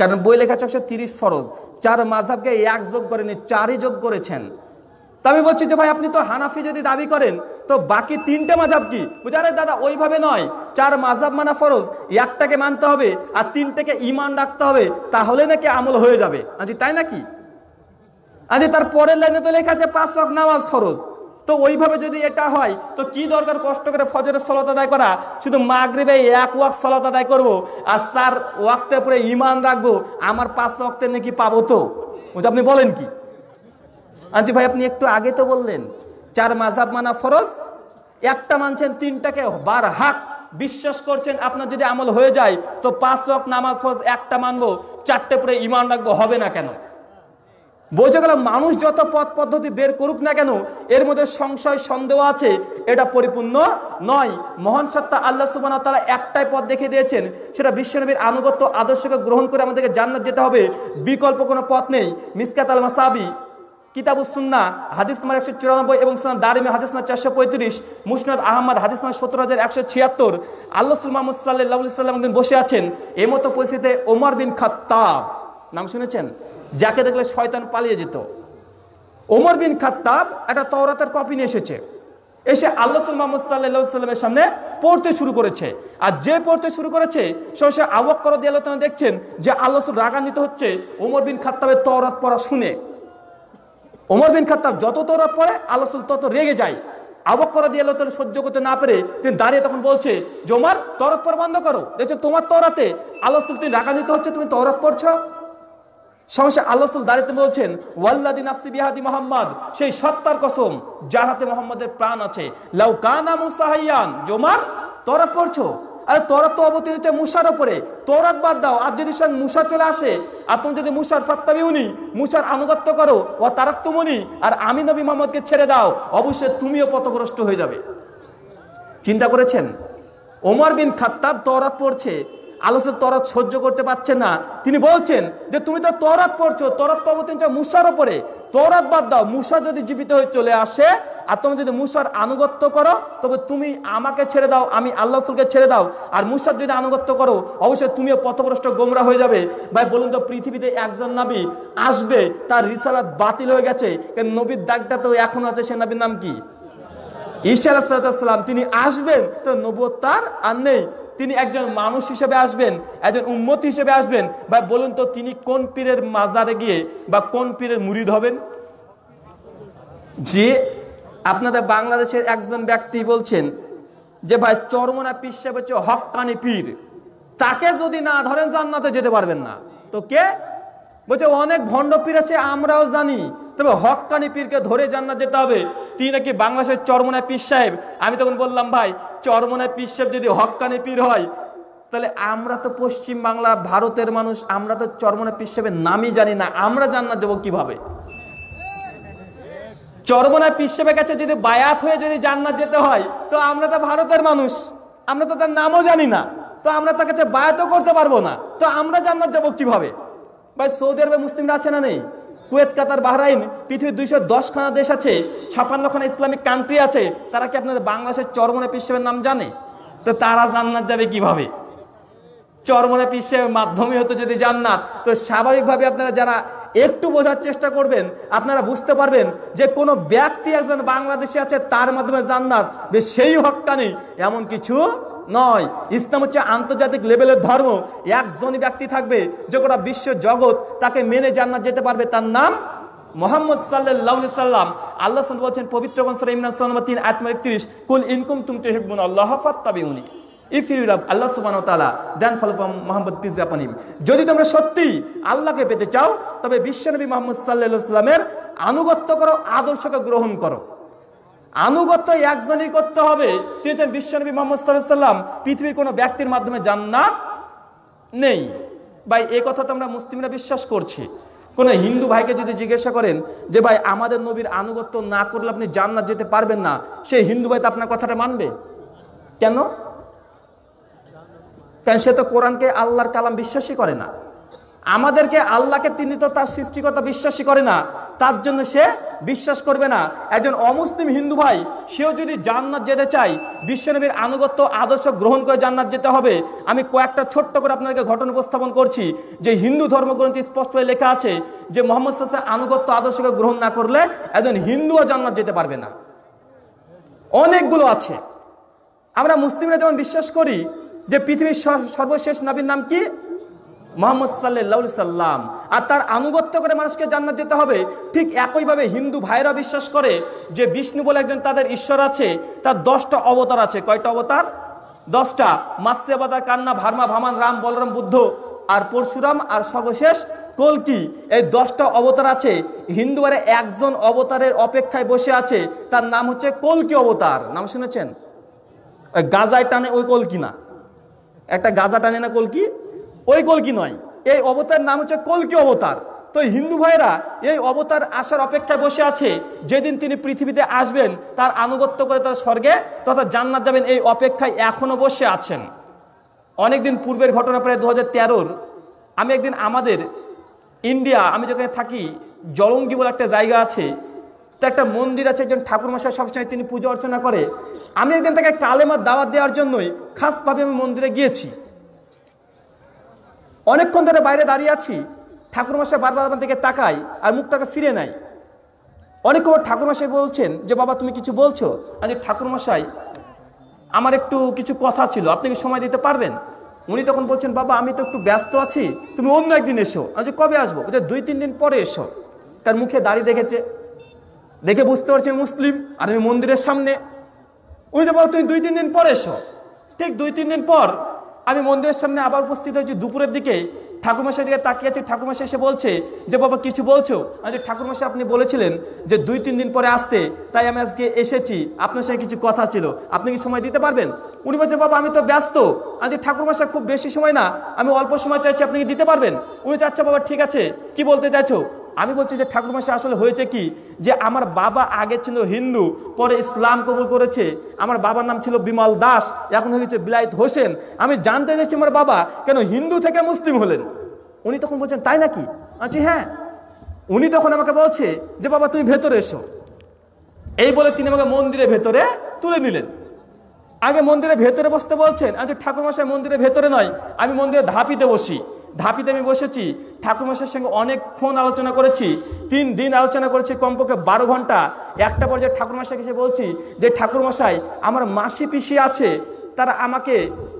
কারণ বই লেখা চারশো একশো তিরিশ ফরজ চার মাঝাবকে এক যোগ করেনি চারই যোগ করেছেন তো আমি বলছি যে ভাই আপনি তো হানাফি যদি দাবি করেন তো বাকি তিনটে মাঝাব কি বুঝে আরে দাদা ওইভাবে নয় চার মাঝাব মানা ফরজ একটাকে মানতে হবে আর তিনটাকে ইমান রাখতে হবে তাহলে নাকি আমল হয়ে যাবে আজি তাই নাকি আজি তার পরের লাইনে তো লেখা আছে পাঁচ নামাজ ফরজ তো ওইভাবে যদি এটা হয় তো কি দরকার কষ্ট করে ফজরের সলত আদায় করা শুধু মাগরিবে এক ওয়াক সলত আদায় করব আর চার ওয়াক্তে পরে ইমান রাখবো আমার পাঁচ ওয়াক্তে নাকি পাবো তো আপনি বলেন কি আনজি ভাই আপনি একটু আগে তো বললেন চার মাঝাব মানা ফরজ একটা মানছেন তিনটাকে বার হাক বিশ্বাস করছেন আপনার যদি আমল হয়ে যায় তো পাঁচ ওয়াক নামাজ ফরজ একটা মানবো চারটে পরে ইমান রাখবো হবে না কেন বোঝা গেল মানুষ যত পথ পদ্ধতি বের করুক না কেন এর মধ্যে সংশয় সন্দেহ আছে এটা পরিপূর্ণ নয় মহান সত্তা আল্লাহ সুবাহ তারা একটাই পথ দেখে দিয়েছেন সেটা বিশ্বনবীর আনুগত্য আদর্শকে গ্রহণ করে আমাদেরকে জান্নাত যেতে হবে বিকল্প কোনো পথ নেই মিসকাত আল মাসাবি সুন্না হাদিস নাম্বার একশো চুরানব্বই এবং সুনান দারিম হাদিস নাম্বার চারশো পঁয়ত্রিশ মুসনাদ আহমদ হাদিস নাম্বার সত্তর হাজার একশো ছিয়াত্তর আল্লাহ সুলমাহমদ সাল্লাহ সাল্লাম একদিন বসে আছেন এমতো পরিস্থিতিতে ওমর বিন খাত্তা নাম শুনেছেন যাকে দেখলে শয়তান পালিয়ে যেত ওমর বিন খাত্তাব একটা তওরাতের কপি নিয়ে এসেছে এসে আল্লাহ মোহাম্মদ সাল্লা সাল্লামের সামনে পড়তে শুরু করেছে আর যে পড়তে শুরু করেছে সে আবক কর দিয়ে আল্লাহ দেখছেন যে আল্লাহ রাগান্বিত হচ্ছে ওমর বিন খাত্তাবের তওরাত পড়া শুনে ওমর বিন খাত্তাব যত তওরাত পড়ে আল্লাহ তত রেগে যায় আবক করা দিয়ে আল্লাহ সহ্য করতে না পেরে তিনি দাঁড়িয়ে তখন বলছে জমার তরফ পর বন্ধ করো দেখছো তোমার তরাতে আল্লাহ তুমি রাগান্বিত হচ্ছে তুমি তরত পড়ছো সমস্যা আল্লাহ দাঁড়িয়ে বলছেন ওয়াল্লাদিন আসিবিহাদি মোহাম্মদ সেই সত্তার কসম যার হাতে মোহাম্মদের প্রাণ আছে লাউ কানা মুসাহান জোমার তোরা পড়ছো আরে তোরা তো অবতীর্ণ হচ্ছে মুসার ওপরে তোরাত বাদ দাও আর যদি সে মুসা চলে আসে আর তুমি যদি মুসার ফাত্তাবি উনি মুসার আনুগত্য করো ও তারাক তুমনি আর আমি নবী মোহাম্মদকে ছেড়ে দাও অবশ্যই তুমিও পথগ্রস্ত হয়ে যাবে চিন্তা করেছেন ওমর বিন খাত্তাব তোরাত পড়ছে আলোচনা তরত সহ্য করতে পারছে না তিনি বলছেন যে তুমি তো তরাত পড়ছো তরত অবতীন মুসার ওপরে তরাত বাদ দাও মুসা যদি জীবিত হয়ে চলে আসে আর তোমার যদি মুসার আনুগত্য করো তবে তুমি আমাকে ছেড়ে দাও আমি আল্লাহ রসুলকে ছেড়ে দাও আর মুসার যদি আনুগত্য করো অবশ্যই তুমিও পথভ্রষ্ট গোমরা হয়ে যাবে ভাই বলুন তো পৃথিবীতে একজন নাবি আসবে তার রিসালাত বাতিল হয়ে গেছে নবীর দাগটা তো এখন আছে সে নাবির নাম কি ঈশ্বর সাল্লাম তিনি আসবেন তো নবুয় তার আর নেই তিনি একজন মানুষ হিসেবে আসবেন একজন উম্মত হিসেবে আসবেন বা বলুন তো তিনি কোন পীরের মাজারে গিয়ে বা কোন পীরের মুরিদ হবেন যে আপনাদের বাংলাদেশের একজন ব্যক্তি বলছেন যে ভাই চরমনা পীর সাহেব হচ্ছে হকানি পীর তাকে যদি না ধরেন জান্নাতে যেতে পারবেন না তো কে বলছে অনেক ভণ্ড পীর আছে আমরাও জানি তবে হকানি পীরকে ধরে জান্নাত যেতে হবে তিনি নাকি বাংলাদেশের চরমনা পীর সাহেব আমি তখন বললাম ভাই চরমনা পীর সাহেব যদি হকানি পীর হয় তাহলে আমরা তো পশ্চিম বাংলা ভারতের মানুষ আমরা তো চরমনা পীর সাহেবের নামই জানি না আমরা জান্নাত দেবো কিভাবে চরমনা পীর সাহেবের কাছে যদি বায়াত হয়ে যদি জান্নাত যেতে হয় তো আমরা তো ভারতের মানুষ আমরা তো তার নামও জানি না তো আমরা তার কাছে বায়াতও করতে পারবো না তো আমরা জান্নাত যাবো কিভাবে ভাই সৌদি আরবে মুসলিমরা আছে না নেই কুয়েত কাতার বাহরাইন পৃথিবীর দুইশো দশখানা দেশ আছে ছাপান্নখানা ইসলামিক কান্ট্রি আছে তারা কি আপনাদের বাংলাদেশের চরমনে পিসের নাম জানে তো তারা জান্নাত যাবে কিভাবে চরমনে পিসের মাধ্যমে হতো যদি জান্নাত তো স্বাভাবিকভাবে আপনারা যারা একটু বোঝার চেষ্টা করবেন আপনারা বুঝতে পারবেন যে কোনো ব্যক্তি একজন বাংলাদেশে আছে তার মাধ্যমে জান্নাত সেই হক্কা নেই এমন কিছু নয় ইসলাম হচ্ছে আন্তর্জাতিক লেভেলের ধর্ম একজনই ব্যক্তি থাকবে যে গোটা বিশ্ব জগৎ তাকে মেনে জান্নাত যেতে পারবে তার নাম মোহাম্মদ সাল্লাহ সাল্লাম আল্লাহ সাল বলছেন পবিত্র তিন আত্ম একত্রিশ কুল ইনকুম তুম তেহেবুন উনি ইফ ইউ লাভ আল্লাহ সুবান দেন মোহাম্মদ পিস যদি তোমরা সত্যি আল্লাহকে পেতে চাও তবে বিশ্বনবী মোহাম্মদ সাল্লাহ সাল্লামের আনুগত্য করো আদর্শকে গ্রহণ করো আনুগত্য একজনই করতে হবে তিনি হচ্ছেন বিশ্বনবী মোহাম্মদ সাল্লাম পৃথিবীর কোনো ব্যক্তির মাধ্যমে জান্নাত নেই ভাই এ কথা তো আমরা মুসলিমরা বিশ্বাস করছি কোনো হিন্দু ভাইকে যদি জিজ্ঞাসা করেন যে ভাই আমাদের নবীর আনুগত্য না করলে আপনি জান্নাত যেতে পারবেন না সে হিন্দু ভাই তো আপনার কথাটা মানবে কেন কারণ সে তো কোরআনকে আল্লাহর কালাম বিশ্বাসই করে না আমাদেরকে আল্লাহকে তিনি তো তার সৃষ্টিকর্তা বিশ্বাসী করে না তার জন্য সে বিশ্বাস করবে না একজন অমুসলিম হিন্দু ভাই সেও যদি জান্নাত যেতে চায় বিশ্বনবীর আনুগত্য আদর্শ গ্রহণ করে জান্নাত যেতে হবে আমি কয়েকটা ছোট্ট করে আপনাকে ঘটনা উপস্থাপন করছি যে হিন্দু ধর্মগ্রন্থে স্পষ্ট হয়ে লেখা আছে যে মোহাম্মদ সাল্লাহ আনুগত্য আদর্শকে গ্রহণ না করলে একজন হিন্দুও জান্নাত যেতে পারবে না অনেকগুলো আছে আমরা মুসলিমরা যেমন বিশ্বাস করি যে পৃথিবীর সর্বশেষ নবীর নাম কি মোহাম্মদ সাল্লাহ সাল্লাম আর তার আনুগত্য করে মানুষকে জান্নাত যেতে হবে ঠিক একইভাবে হিন্দু ভাইরা বিশ্বাস করে যে বিষ্ণু বলে একজন তাদের ঈশ্বর আছে তার দশটা অবতার আছে কয়টা অবতার দশটা মাৎস্যবাদা কান্না ভার্মা ভামান রাম বলরাম বুদ্ধ আর পরশুরাম আর সর্বশেষ কলকি এই দশটা অবতার আছে আরে একজন অবতারের অপেক্ষায় বসে আছে তার নাম হচ্ছে কলকি অবতার নাম শুনেছেন গাজায় টানে ওই কলকি না একটা গাজা টানে না কলকি ওই কলকি নয় এই অবতার নাম হচ্ছে কলকি অবতার তো হিন্দু ভাইরা এই অবতার আসার অপেক্ষায় বসে আছে যেদিন তিনি পৃথিবীতে আসবেন তার আনুগত্য করে তার স্বর্গে তথা জান্নাত যাবেন এই অপেক্ষায় এখনও বসে আছেন অনেকদিন পূর্বের ঘটনা প্রায় দু হাজার আমি একদিন আমাদের ইন্ডিয়া আমি যেখানে থাকি জলঙ্গি বলে একটা জায়গা আছে তো একটা মন্দির আছে একজন ঠাকুরমশাই সবসময় তিনি পূজা অর্চনা করে আমি একদিন তাকে কালেমার দাওয়াত দেওয়ার জন্যই খাসভাবে আমি মন্দিরে গিয়েছি অনেকক্ষণ ধরে বাইরে দাঁড়িয়ে আছি ঠাকুরমশাই বারবার আমার দিকে তাকাই আর মুখটাকে ফিরে নাই অনেক ঠাকুর ঠাকুরমশাই বলছেন যে বাবা তুমি কিছু বলছো আজ ঠাকুরমশাই আমার একটু কিছু কথা ছিল আপনি কি সময় দিতে পারবেন উনি তখন বলছেন বাবা আমি তো একটু ব্যস্ত আছি তুমি অন্য একদিন এসো আজ কবে আসবো যে দুই তিন দিন পরে এসো তার মুখে দাড়ি দেখেছে দেখে বুঝতে পারছি মুসলিম আর আমি মন্দিরের সামনে উনি তো বাবা তুমি দুই তিন দিন পরে এসো ঠিক দুই তিন দিন পর আমি মন্দিরের সামনে আবার উপস্থিত হয়েছি দুপুরের দিকে ঠাকুরমাশাই দিকে তাকিয়েছি আছে ঠাকুরমাশা এসে বলছে যে বাবা কিছু বলছো আমি ঠাকুরমাশা আপনি বলেছিলেন যে দুই তিন দিন পরে আসতে তাই আমি আজকে এসেছি আপনার সাথে কিছু কথা ছিল আপনি কি সময় দিতে পারবেন উনি বলছে বাবা আমি তো ব্যস্ত আজ ঠাকুরমাশা খুব বেশি সময় না আমি অল্প সময় চাইছি আপনি কি দিতে পারবেন উনি চাচ্ছে বাবা ঠিক আছে কি বলতে চাইছো আমি বলছি যে মাসে আসলে হয়েছে কি যে আমার বাবা আগে ছিল হিন্দু পরে ইসলাম কবুল করেছে আমার বাবার নাম ছিল বিমল দাস এখন হয়েছে বিলাইত হোসেন আমি জানতে চাইছি আমার বাবা কেন হিন্দু থেকে মুসলিম হলেন উনি তখন বলছেন তাই নাকি আচ্ছা হ্যাঁ উনি তখন আমাকে বলছে যে বাবা তুমি ভেতরে এসো এই বলে তিনি আমাকে মন্দিরের ভেতরে তুলে নিলেন আগে মন্দিরের ভেতরে বসতে বলছেন আচ্ছা মশাই মন্দিরের ভেতরে নয় আমি মন্দিরে ধাপিতে বসি ধাপিতে আমি বসেছি ঠাকুরমশার সঙ্গে অনেক ফোন আলোচনা করেছি তিন দিন আলোচনা করেছি কমপক্ষে বারো ঘন্টা একটা পর্যায়ে ঠাকুরমশাইকে এসে বলছি যে ঠাকুরমশাই আমার মাসি পিসি আছে তারা আমাকে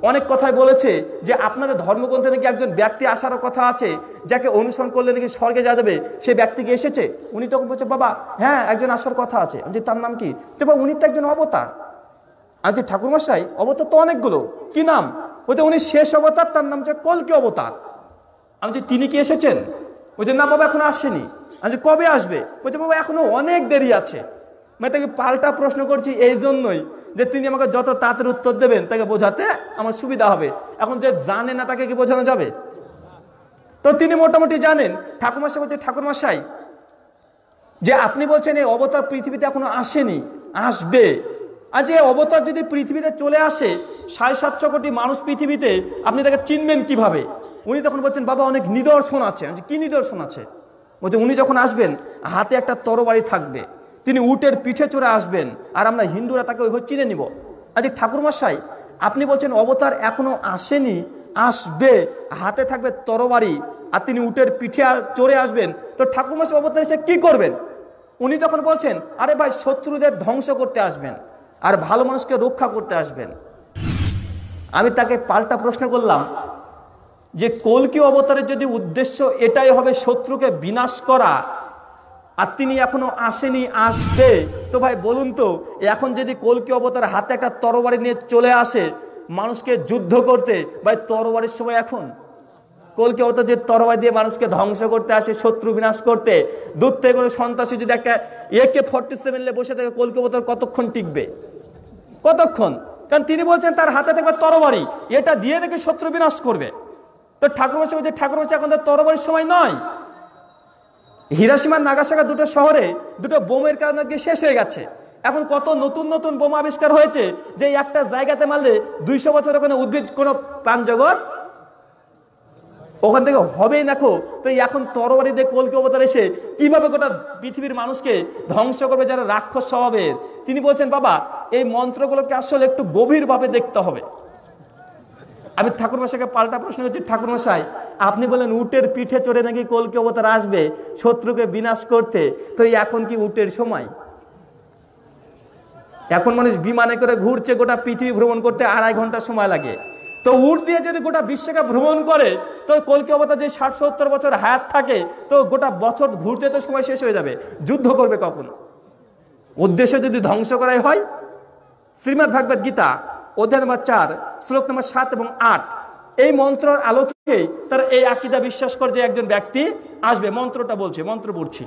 অনেক কথাই বলেছে যে আপনাদের ধর্মগ্রন্থে নাকি একজন ব্যক্তি আসারও কথা আছে যাকে অনুসরণ করলে নাকি স্বর্গে যা যাবে সে ব্যক্তিকে এসেছে উনি তখন বলছে বাবা হ্যাঁ একজন আসার কথা আছে যে তার নাম কি তো বাবা উনি তো একজন অবতার আর যে ঠাকুরমশাই অবতার তো অনেকগুলো কি নাম বলছে উনি শেষ অবতার তার নাম হচ্ছে কলকি অবতার আমি যে তিনি কি এসেছেন ওই যে না বাবা এখনো আসেনি আমি যে কবে আসবে বলছে বাবা এখনো অনেক দেরি আছে মানে তাকে পাল্টা প্রশ্ন করছি এই জন্যই যে তিনি আমাকে যত তাড়াতাড়ি উত্তর দেবেন তাকে বোঝাতে আমার সুবিধা হবে এখন যে জানে না তাকে কি বোঝানো যাবে তো তিনি মোটামুটি জানেন ঠাকুরমশাই বলছে ঠাকুরমশাই যে আপনি বলছেন এই অবতার পৃথিবীতে এখনো আসেনি আসবে আর যে অবতার যদি পৃথিবীতে চলে আসে সাড়ে সাতশো কোটি মানুষ পৃথিবীতে আপনি তাকে চিনবেন কিভাবে। উনি তখন বলছেন বাবা অনেক নিদর্শন আছে কি নিদর্শন আছে বলছে উনি যখন আসবেন হাতে একটা তরবারি থাকবে তিনি উটের পিঠে চড়ে আসবেন আর আমরা হিন্দুরা তাকে ওইভাবে চিনে নিব আজ আচ্ছা, ঠাকুরমশাই আপনি বলছেন অবতার এখনও আসেনি আসবে হাতে থাকবে তরবারি আর তিনি উটের পিঠে চড়ে আসবেন তো ঠাকুরমশাই অবতার এসে কী করবেন উনি তখন বলছেন আরে ভাই শত্রুদের ধ্বংস করতে আসবেন আর ভালো মানুষকে রক্ষা করতে আসবেন আমি তাকে পাল্টা প্রশ্ন করলাম যে কলকি অবতারের যদি উদ্দেশ্য এটাই হবে শত্রুকে বিনাশ করা আর তিনি এখনো আসেনি আসবে তো ভাই বলুন তো এখন যদি কলকি অবতার হাতে একটা তরবারি নিয়ে চলে আসে মানুষকে যুদ্ধ করতে ভাই তরবারির সময় এখন কলকি অবতার যে তরবারি দিয়ে মানুষকে ধ্বংস করতে আসে শত্রু বিনাশ করতে দূর থেকে কোনো সন্ত্রাসী যদি একটা একে ফর্টি সেভেন বসে থাকে কলকি অবতার কতক্ষণ টিকবে কতক্ষণ কারণ তিনি বলছেন তার হাতে থাকবে তরবারি এটা দিয়ে দেখে শত্রু বিনাশ করবে তো ঠাকুর বসে বলছে ঠাকুর বসে এখন তো তরবারির সময় নয় হিরাসীমার নাগাসাকা দুটো শহরে দুটো বোমের কারণে আজকে শেষ হয়ে গেছে এখন কত নতুন নতুন বোমা আবিষ্কার হয়েছে যে একটা জায়গাতে মারলে দুইশো বছর ওখানে উদ্ভিদ কোনো প্রাণজগৎ ওখান থেকে হবেই দেখো তো এখন তরবারি দিয়ে কলকে অবতার এসে কিভাবে গোটা পৃথিবীর মানুষকে ধ্বংস করবে যারা রাক্ষস স্বভাবের তিনি বলছেন বাবা এই মন্ত্রগুলোকে আসলে একটু গভীরভাবে দেখতে হবে আমি ঠাকুরমশাইকে পাল্টা প্রশ্ন করছি ঠাকুরমশাই আপনি বলেন উটের পিঠে চড়ে নাকি কলকে অবতার আসবে শত্রুকে বিনাশ করতে তো এখন কি উটের সময় এখন মানুষ বিমানে করে ঘুরছে গোটা পৃথিবী ভ্রমণ করতে আড়াই ঘন্টা সময় লাগে তো উট দিয়ে যদি গোটা বিশ্বকে ভ্রমণ করে তো কলকে অবতার যে ষাট সত্তর বছর হায়াত থাকে তো গোটা বছর ঘুরতে তো সময় শেষ হয়ে যাবে যুদ্ধ করবে কখন উদ্দেশ্য যদি ধ্বংস করাই হয় শ্রীমদ্ ভাগবত গীতা অধ্যায় নম্বর চার শ্লোক নম্বর সাত এবং আট এই মন্ত্রর আলোকে তার এই আকিদা বিশ্বাস করে যে একজন ব্যক্তি আসবে মন্ত্রটা বলছে মন্ত্র পড়ছি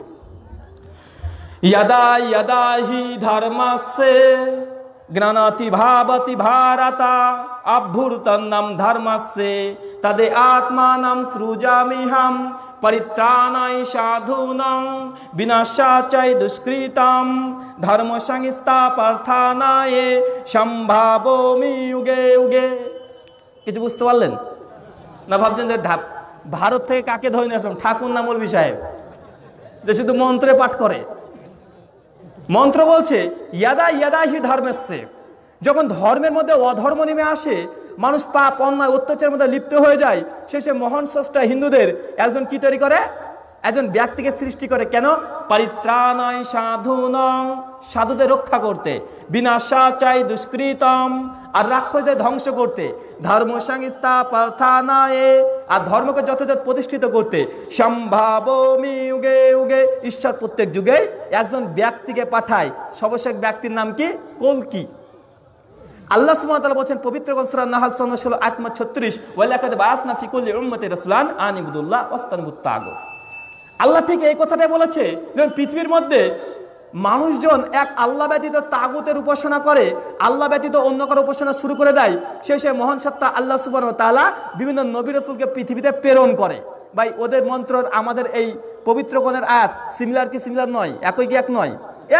ইয়াদা ইয়াদা হি ধর্মাসে জ্ঞানাতি ভাবতি ভারতা অভ্যুর্তন্নম ধর্মস্যে তদে আত্মানম সৃজামিহাম পরিত্রাণাই সাধুনম বিনাশাচাই দুষ্কৃতম ধর্ম সংস্থা প্রার্থনায় সম্ভাবমি যুগে যুগে কিছু বুঝতে পারলেন না ভাবছেন যে ভারত থেকে কাকে ধরে নিয়ে আসলাম ঠাকুর না মৌলবি সাহেব যে শুধু মন্ত্রে পাঠ করে মন্ত্র বলছে ইয়াদা ইয়াদা হি ধর্মের যখন ধর্মের মধ্যে অধর্ম নেমে আসে মানুষ পাপ অন্যায় অত্যাচারের মধ্যে লিপ্ত হয়ে যায় সে সে মহান স্রষ্টা হিন্দুদের একজন কি তৈরি করে একজন ব্যক্তিকে সৃষ্টি করে কেন পরিত্রাণয় সাধুনং সাধুদের রক্ষা করতে বিনাশা চাই দুষ্কৃতম আর রাক্ষসদের ধ্বংস করতে ধর্ম সংস্থা প্রার্থনায় আর ধর্মকে যথাযথ প্রতিষ্ঠিত করতে সম্ভাব উগে উগে ঈশ্বর প্রত্যেক যুগে একজন ব্যক্তিকে পাঠায় সবশেষ ব্যক্তির নাম কি কলকি আল্লাহ সুমতাল বলছেন পবিত্র কনসুরা নাহাল সন্ন্য হল আত্মা ছত্রিশ ওয়ালাকাদ বাস না ফিকুল উম্মতে রসুলান আনিবুদুল্লাহ ওস্তানবুত্তাগো আল্লাহ ঠিক এই কথাটাই বলেছে যেমন পৃথিবীর মধ্যে মানুষজন এক আল্লাহ ব্যতীত তাগুতের উপাসনা করে আল্লাহ ব্যতীত অন্য কারো উপাসনা শুরু করে দেয় সে সে মহান সত্তা আল্লাহ সুবান তালা বিভিন্ন নবী রসুলকে পৃথিবীতে প্রেরণ করে ভাই ওদের মন্ত্রর আমাদের এই পবিত্র আয়াত সিমিলার কি সিমিলার নয় একই কি এক নয়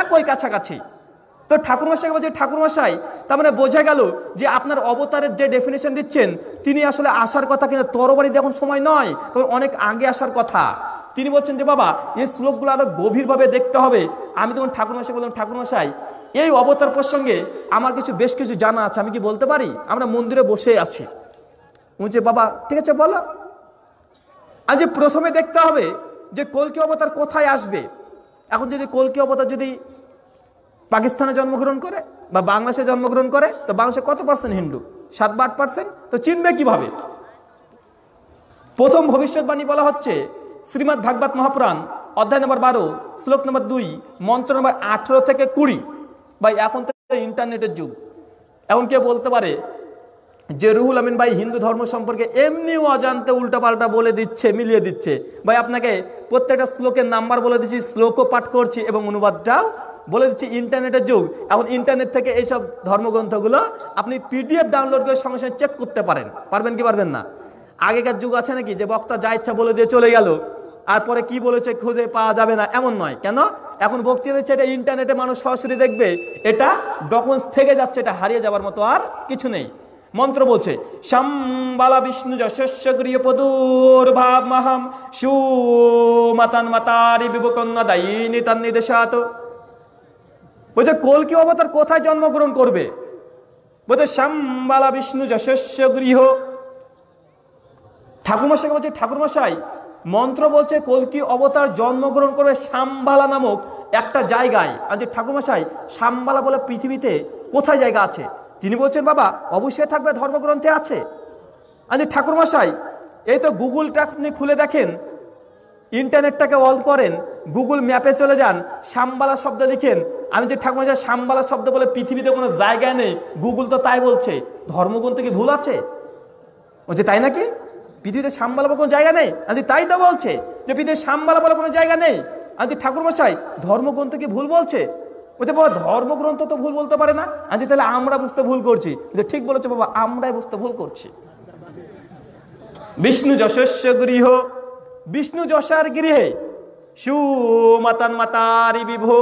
একই কাছাকাছি তো ঠাকুরমশাইকে বলছে ঠাকুরমশাই তার মানে বোঝা গেল যে আপনার অবতারের যে ডেফিনেশন দিচ্ছেন তিনি আসলে আসার কথা কিন্তু তরবারিতে এখন সময় নয় তবে অনেক আগে আসার কথা তিনি বলছেন যে বাবা এই শ্লোকগুলো আরও গভীরভাবে দেখতে হবে আমি তখন ঠাকুরমশাই বললাম ঠাকুরমশাই এই অবতার প্রসঙ্গে আমার কিছু বেশ কিছু জানা আছে আমি কি বলতে পারি আমরা মন্দিরে বসে আছি বলছে বাবা ঠিক আছে বলো যে প্রথমে দেখতে হবে যে কলকি অবতার কোথায় আসবে এখন যদি কলকি অবতার যদি পাকিস্তানে জন্মগ্রহণ করে বা বাংলাদেশে জন্মগ্রহণ করে তো বাংলাদেশে কত পার্সেন্ট হিন্দু সাত বা আট পার্সেন্ট তো চিনবে কিভাবে প্রথম ভবিষ্যৎবাণী বলা হচ্ছে শ্রীমৎ ভাগবত মহাপুরাণ অধ্যায় নম্বর বারো শ্লোক নম্বর দুই মন্ত্র নম্বর আঠেরো থেকে কুড়ি বা এখন তো ইন্টারনেটের যুগ এমন কে বলতে পারে যে রুহুল আমিন ভাই হিন্দু ধর্ম সম্পর্কে এমনিও অজান্তে উল্টাপাল্টা বলে দিচ্ছে মিলিয়ে দিচ্ছে ভাই আপনাকে প্রত্যেকটা শ্লোকের নাম্বার বলে দিচ্ছি শ্লোকও পাঠ করছি এবং অনুবাদটাও বলে দিচ্ছি ইন্টারনেটের যুগ এখন ইন্টারনেট থেকে এইসব ধর্মগ্রন্থগুলো আপনি পিডিএফ ডাউনলোড করে সঙ্গে সঙ্গে চেক করতে পারেন পারবেন কি পারবেন না আগেকার যুগ আছে নাকি যে বক্তা যা ইচ্ছা বলে দিয়ে চলে গেল আর পরে কি বলেছে খুঁজে পাওয়া যাবে না এমন নয় কেন এখন বক্তৃতা দিচ্ছে এটা ইন্টারনেটে মানুষ সরাসরি দেখবে এটা ডকুমেন্টস থেকে যাচ্ছে এটা হারিয়ে যাওয়ার মতো আর কিছু নেই মন্ত্র বলছে সম্বালা বিষ্ণু যশস্য গৃহপদুর ভাব মাহাম সুমাতান মাতারি বিবকন্যা দায়ী নিতান নির্দেশাত বলছে কলকি অবতার কোথায় জন্মগ্রহণ করবে বলছে শ্যামবালা বিষ্ণু যশস্য গৃহ ঠাকুরমশাইকে বলছে ঠাকুরমশাই মন্ত্র বলছে কলকি অবতার জন্মগ্রহণ করবে শ্যামবালা নামক একটা জায়গায় আর যে ঠাকুরমশাই শ্যামবালা বলে পৃথিবীতে কোথায় জায়গা আছে তিনি বলছেন বাবা অবশ্যই থাকবে ধর্মগ্রন্থে আছে আর যে ঠাকুরমশাই এই তো গুগলটা আপনি খুলে দেখেন ইন্টারনেটটাকে অল করেন গুগল ম্যাপে চলে যান শ্যামবালা শব্দ লিখেন আমি যে মশাই শ্যামবালা শব্দ বলে পৃথিবীতে কোনো জায়গা নেই গুগল তো তাই বলছে ধর্মগ্রন্থ কি ভুল আছে বলছে তাই নাকি পৃথিবীতে শ্যামবালা বলে কোনো জায়গা নেই আমি তাই তো বলছে যে পৃথিবীতে শ্যামবালা বলে কোনো জায়গা নেই আমি ঠাকুরমশাই ধর্মগ্রন্থ কি ভুল বলছে বলছে বাবা ধর্মগ্রন্থ তো ভুল বলতে পারে না আজকে তাহলে আমরা বুঝতে ভুল করছি যে ঠিক বলেছে বাবা আমরাই বুঝতে ভুল করছি বিষ্ণু যশস্য গৃহ বিষ্ণু যশার গৃহে সুমাতান মাতারি বিভো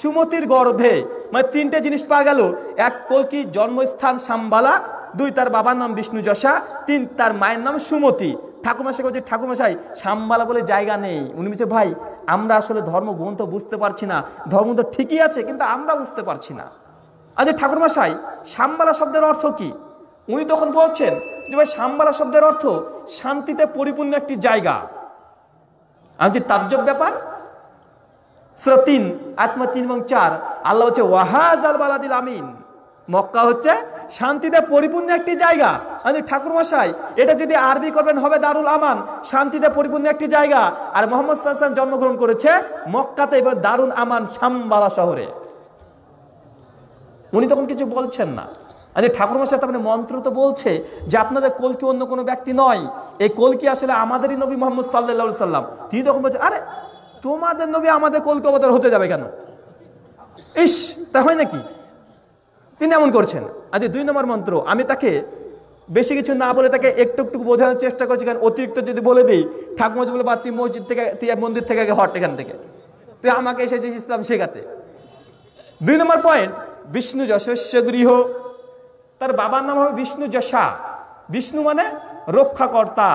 সুমতির গর্ভে মানে তিনটে জিনিস পাওয়া গেল এক কলকি জন্মস্থান সাম্বালা দুই তার বাবার নাম বিষ্ণু যশা তিন তার মায়ের নাম সুমতি ঠাকুমাশাই বলছে ঠাকুমাশাই সাম্বালা বলে জায়গা নেই উনি বলছে ভাই আমরা আসলে ধর্ম গ্রন্থ বুঝতে পারছি না ধর্ম তো ঠিকই আছে কিন্তু আমরা বুঝতে পারছি না আচ্ছা ঠাকুরমাশাই সাম্বালা শব্দের অর্থ কি উনি তখন বলছেন যে ভাই সাম্বালা শব্দের অর্থ শান্তিতে পরিপূর্ণ একটি জায়গা আমি তাজ্জব ব্যাপার সুরা তিন আত্মা তিন এবং চার আল্লাহ হচ্ছে ওয়াহাজ আল বালাদিল আমিন মক্কা হচ্ছে শান্তিতে পরিপূর্ণ একটি জায়গা আমি ঠাকুর মশাই এটা যদি আরবি করবেন হবে দারুল আমান শান্তিতে পরিপূর্ণ একটি জায়গা আর মোহাম্মদ সাল্লাম জন্মগ্রহণ করেছে মক্কাতে এবার দারুল আমান শামবালা শহরে উনি তখন কিছু বলছেন না আজ ঠাকুর মশাই তার মানে মন্ত্র তো বলছে যে আপনাদের কলকি অন্য কোনো ব্যক্তি নয় এই কলকি আসলে আমাদেরই নবী মোহাম্মদ সাল্লা সাল্লাম তিনি তখন বলছে আরে তোমাদের নবী আমাদের কলকি অবতার হতে যাবে কেন ইস তা হয় নাকি তিনি এমন করছেন আজ আচ্ছা, দুই নম্বর মন্ত্র আমি তাকে বেশি কিছু না বলে তাকে একটু একটু বোঝানোর চেষ্টা করছি কারণ অতিরিক্ত যদি বলে দিই ঠাকুমাজ বলে বা তুই মসজিদ থেকে তুই মন্দির থেকে আগে হট এখান থেকে তুই আমাকে এসেছিস ইসলাম শেখাতে দুই নম্বর পয়েন্ট বিষ্ণু যশস্য গৃহ তার বাবার নাম হবে বিষ্ণু যশা বিষ্ণু মানে রক্ষাকর্তা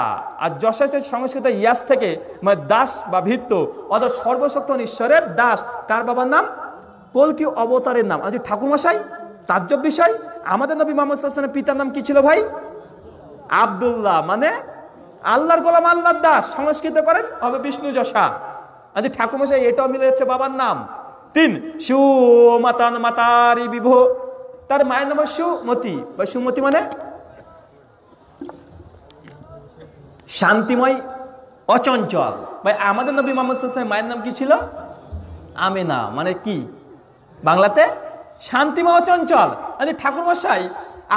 আর যশেষের সংস্কৃত ইয়াস থেকে মানে দাস বা ভিত্ত অর্থাৎ সর্বশক্ত ঈশ্বরের দাস কার বাবার নাম কলকি অবতারের নাম আজ আচ্ছা, ঠাকুমশাই তাজ্জব বিষয় আমাদের নবী মোহাম্মদের পিতার নাম কি ছিল ভাই আবদুল্লাহ মানে আল্লাহর গোলাম আল্লাহ দাস সংস্কৃত করেন হবে বিষ্ণু যশা আজ আচ্ছা, ঠাকুমশাই এটাও মিলে যাচ্ছে বাবার নাম তিন সু মাতান মাতারি বিভো তার মায়ের নাম সুমতি বা সুমতি মানে শান্তিময় অচঞ্চল ভাই আমাদের নবী মোহাম্মদ মায়ের নাম কি ছিল আমেনা মানে কি বাংলাতে শান্তিময় অচঞ্চল আরে ঠাকুর মশাই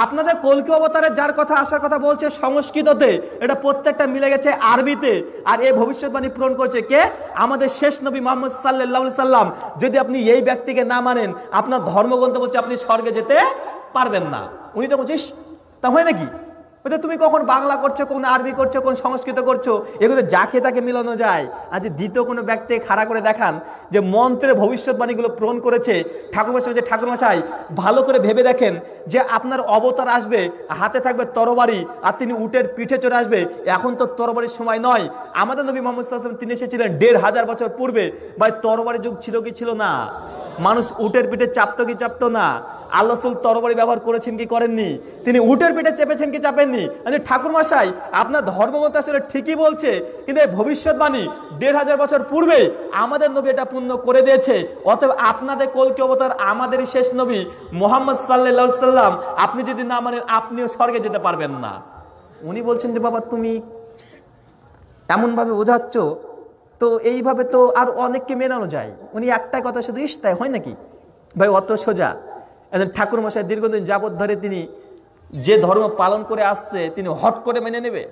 আপনাদের কলকি অবতারে যার কথা আসার কথা বলছে সংস্কৃততে এটা প্রত্যেকটা মিলে গেছে আরবিতে আর এই ভবিষ্যৎবাণী পূরণ করছে কে আমাদের শেষ নবী মোহাম্মদ সাল্লাহ সাল্লাম যদি আপনি এই ব্যক্তিকে না মানেন আপনার ধর্মগ্রন্থ বলছে আপনি স্বর্গে যেতে পারবেন না উনি তো বলছিস তা হয় নাকি বলতে তুমি কখন বাংলা করছো কোন আরবি করছো কোন সংস্কৃত করছো এগুলো যাকে তাকে মিলানো যায় আর যে দ্বিতীয় কোনো ব্যক্তি খাড়া করে দেখান যে মন্ত্রের ভবিষ্যৎবাণীগুলো পূরণ করেছে ঠাকুরমশাই যে ঠাকুরমশাই ভালো করে ভেবে দেখেন যে আপনার অবতার আসবে হাতে থাকবে তরবারি আর তিনি উটের পিঠে চড়ে আসবে এখন তো তরবারির সময় নয় আমাদের নবী মোহাম্মদ সাল্লাম তিনি এসেছিলেন দেড় হাজার বছর পূর্বে বা তরবারি যুগ ছিল কি ছিল না মানুষ উটের পিঠে চাপতো কি চাপতো না আল্লাহ তরবরি তরবারি ব্যবহার করেছেন কি করেননি তিনি উটের পিঠে চেপেছেন কি চাপেননি আচ্ছা, ঠাকুর মশাই আপনার ধর্মমত আসলে ঠিকই বলছে কিন্তু এই ভবিষ্যৎবাণী দেড় হাজার বছর পূর্বে আমাদের নবী এটা পূর্ণ করে দিয়েছে অতএব আপনাদের কলকে অবতার আমাদেরই শেষ নবী মোহাম্মদ সাল্লা সাল্লাম আপনি যদি না মানেন আপনিও স্বর্গে যেতে পারবেন না উনি বলছেন যে বাবা তুমি এমনভাবে বোঝাচ্ছ তো এইভাবে তো আর অনেককে মেনানো যায় উনি একটাই কথা শুধু ইস্তায় হয় নাকি ভাই অত সোজা একজন ঠাকুর মশাই দীর্ঘদিন যাবৎ ধরে তিনি যে ধর্ম পালন করে আসছে তিনি হট করে মেনে নেবে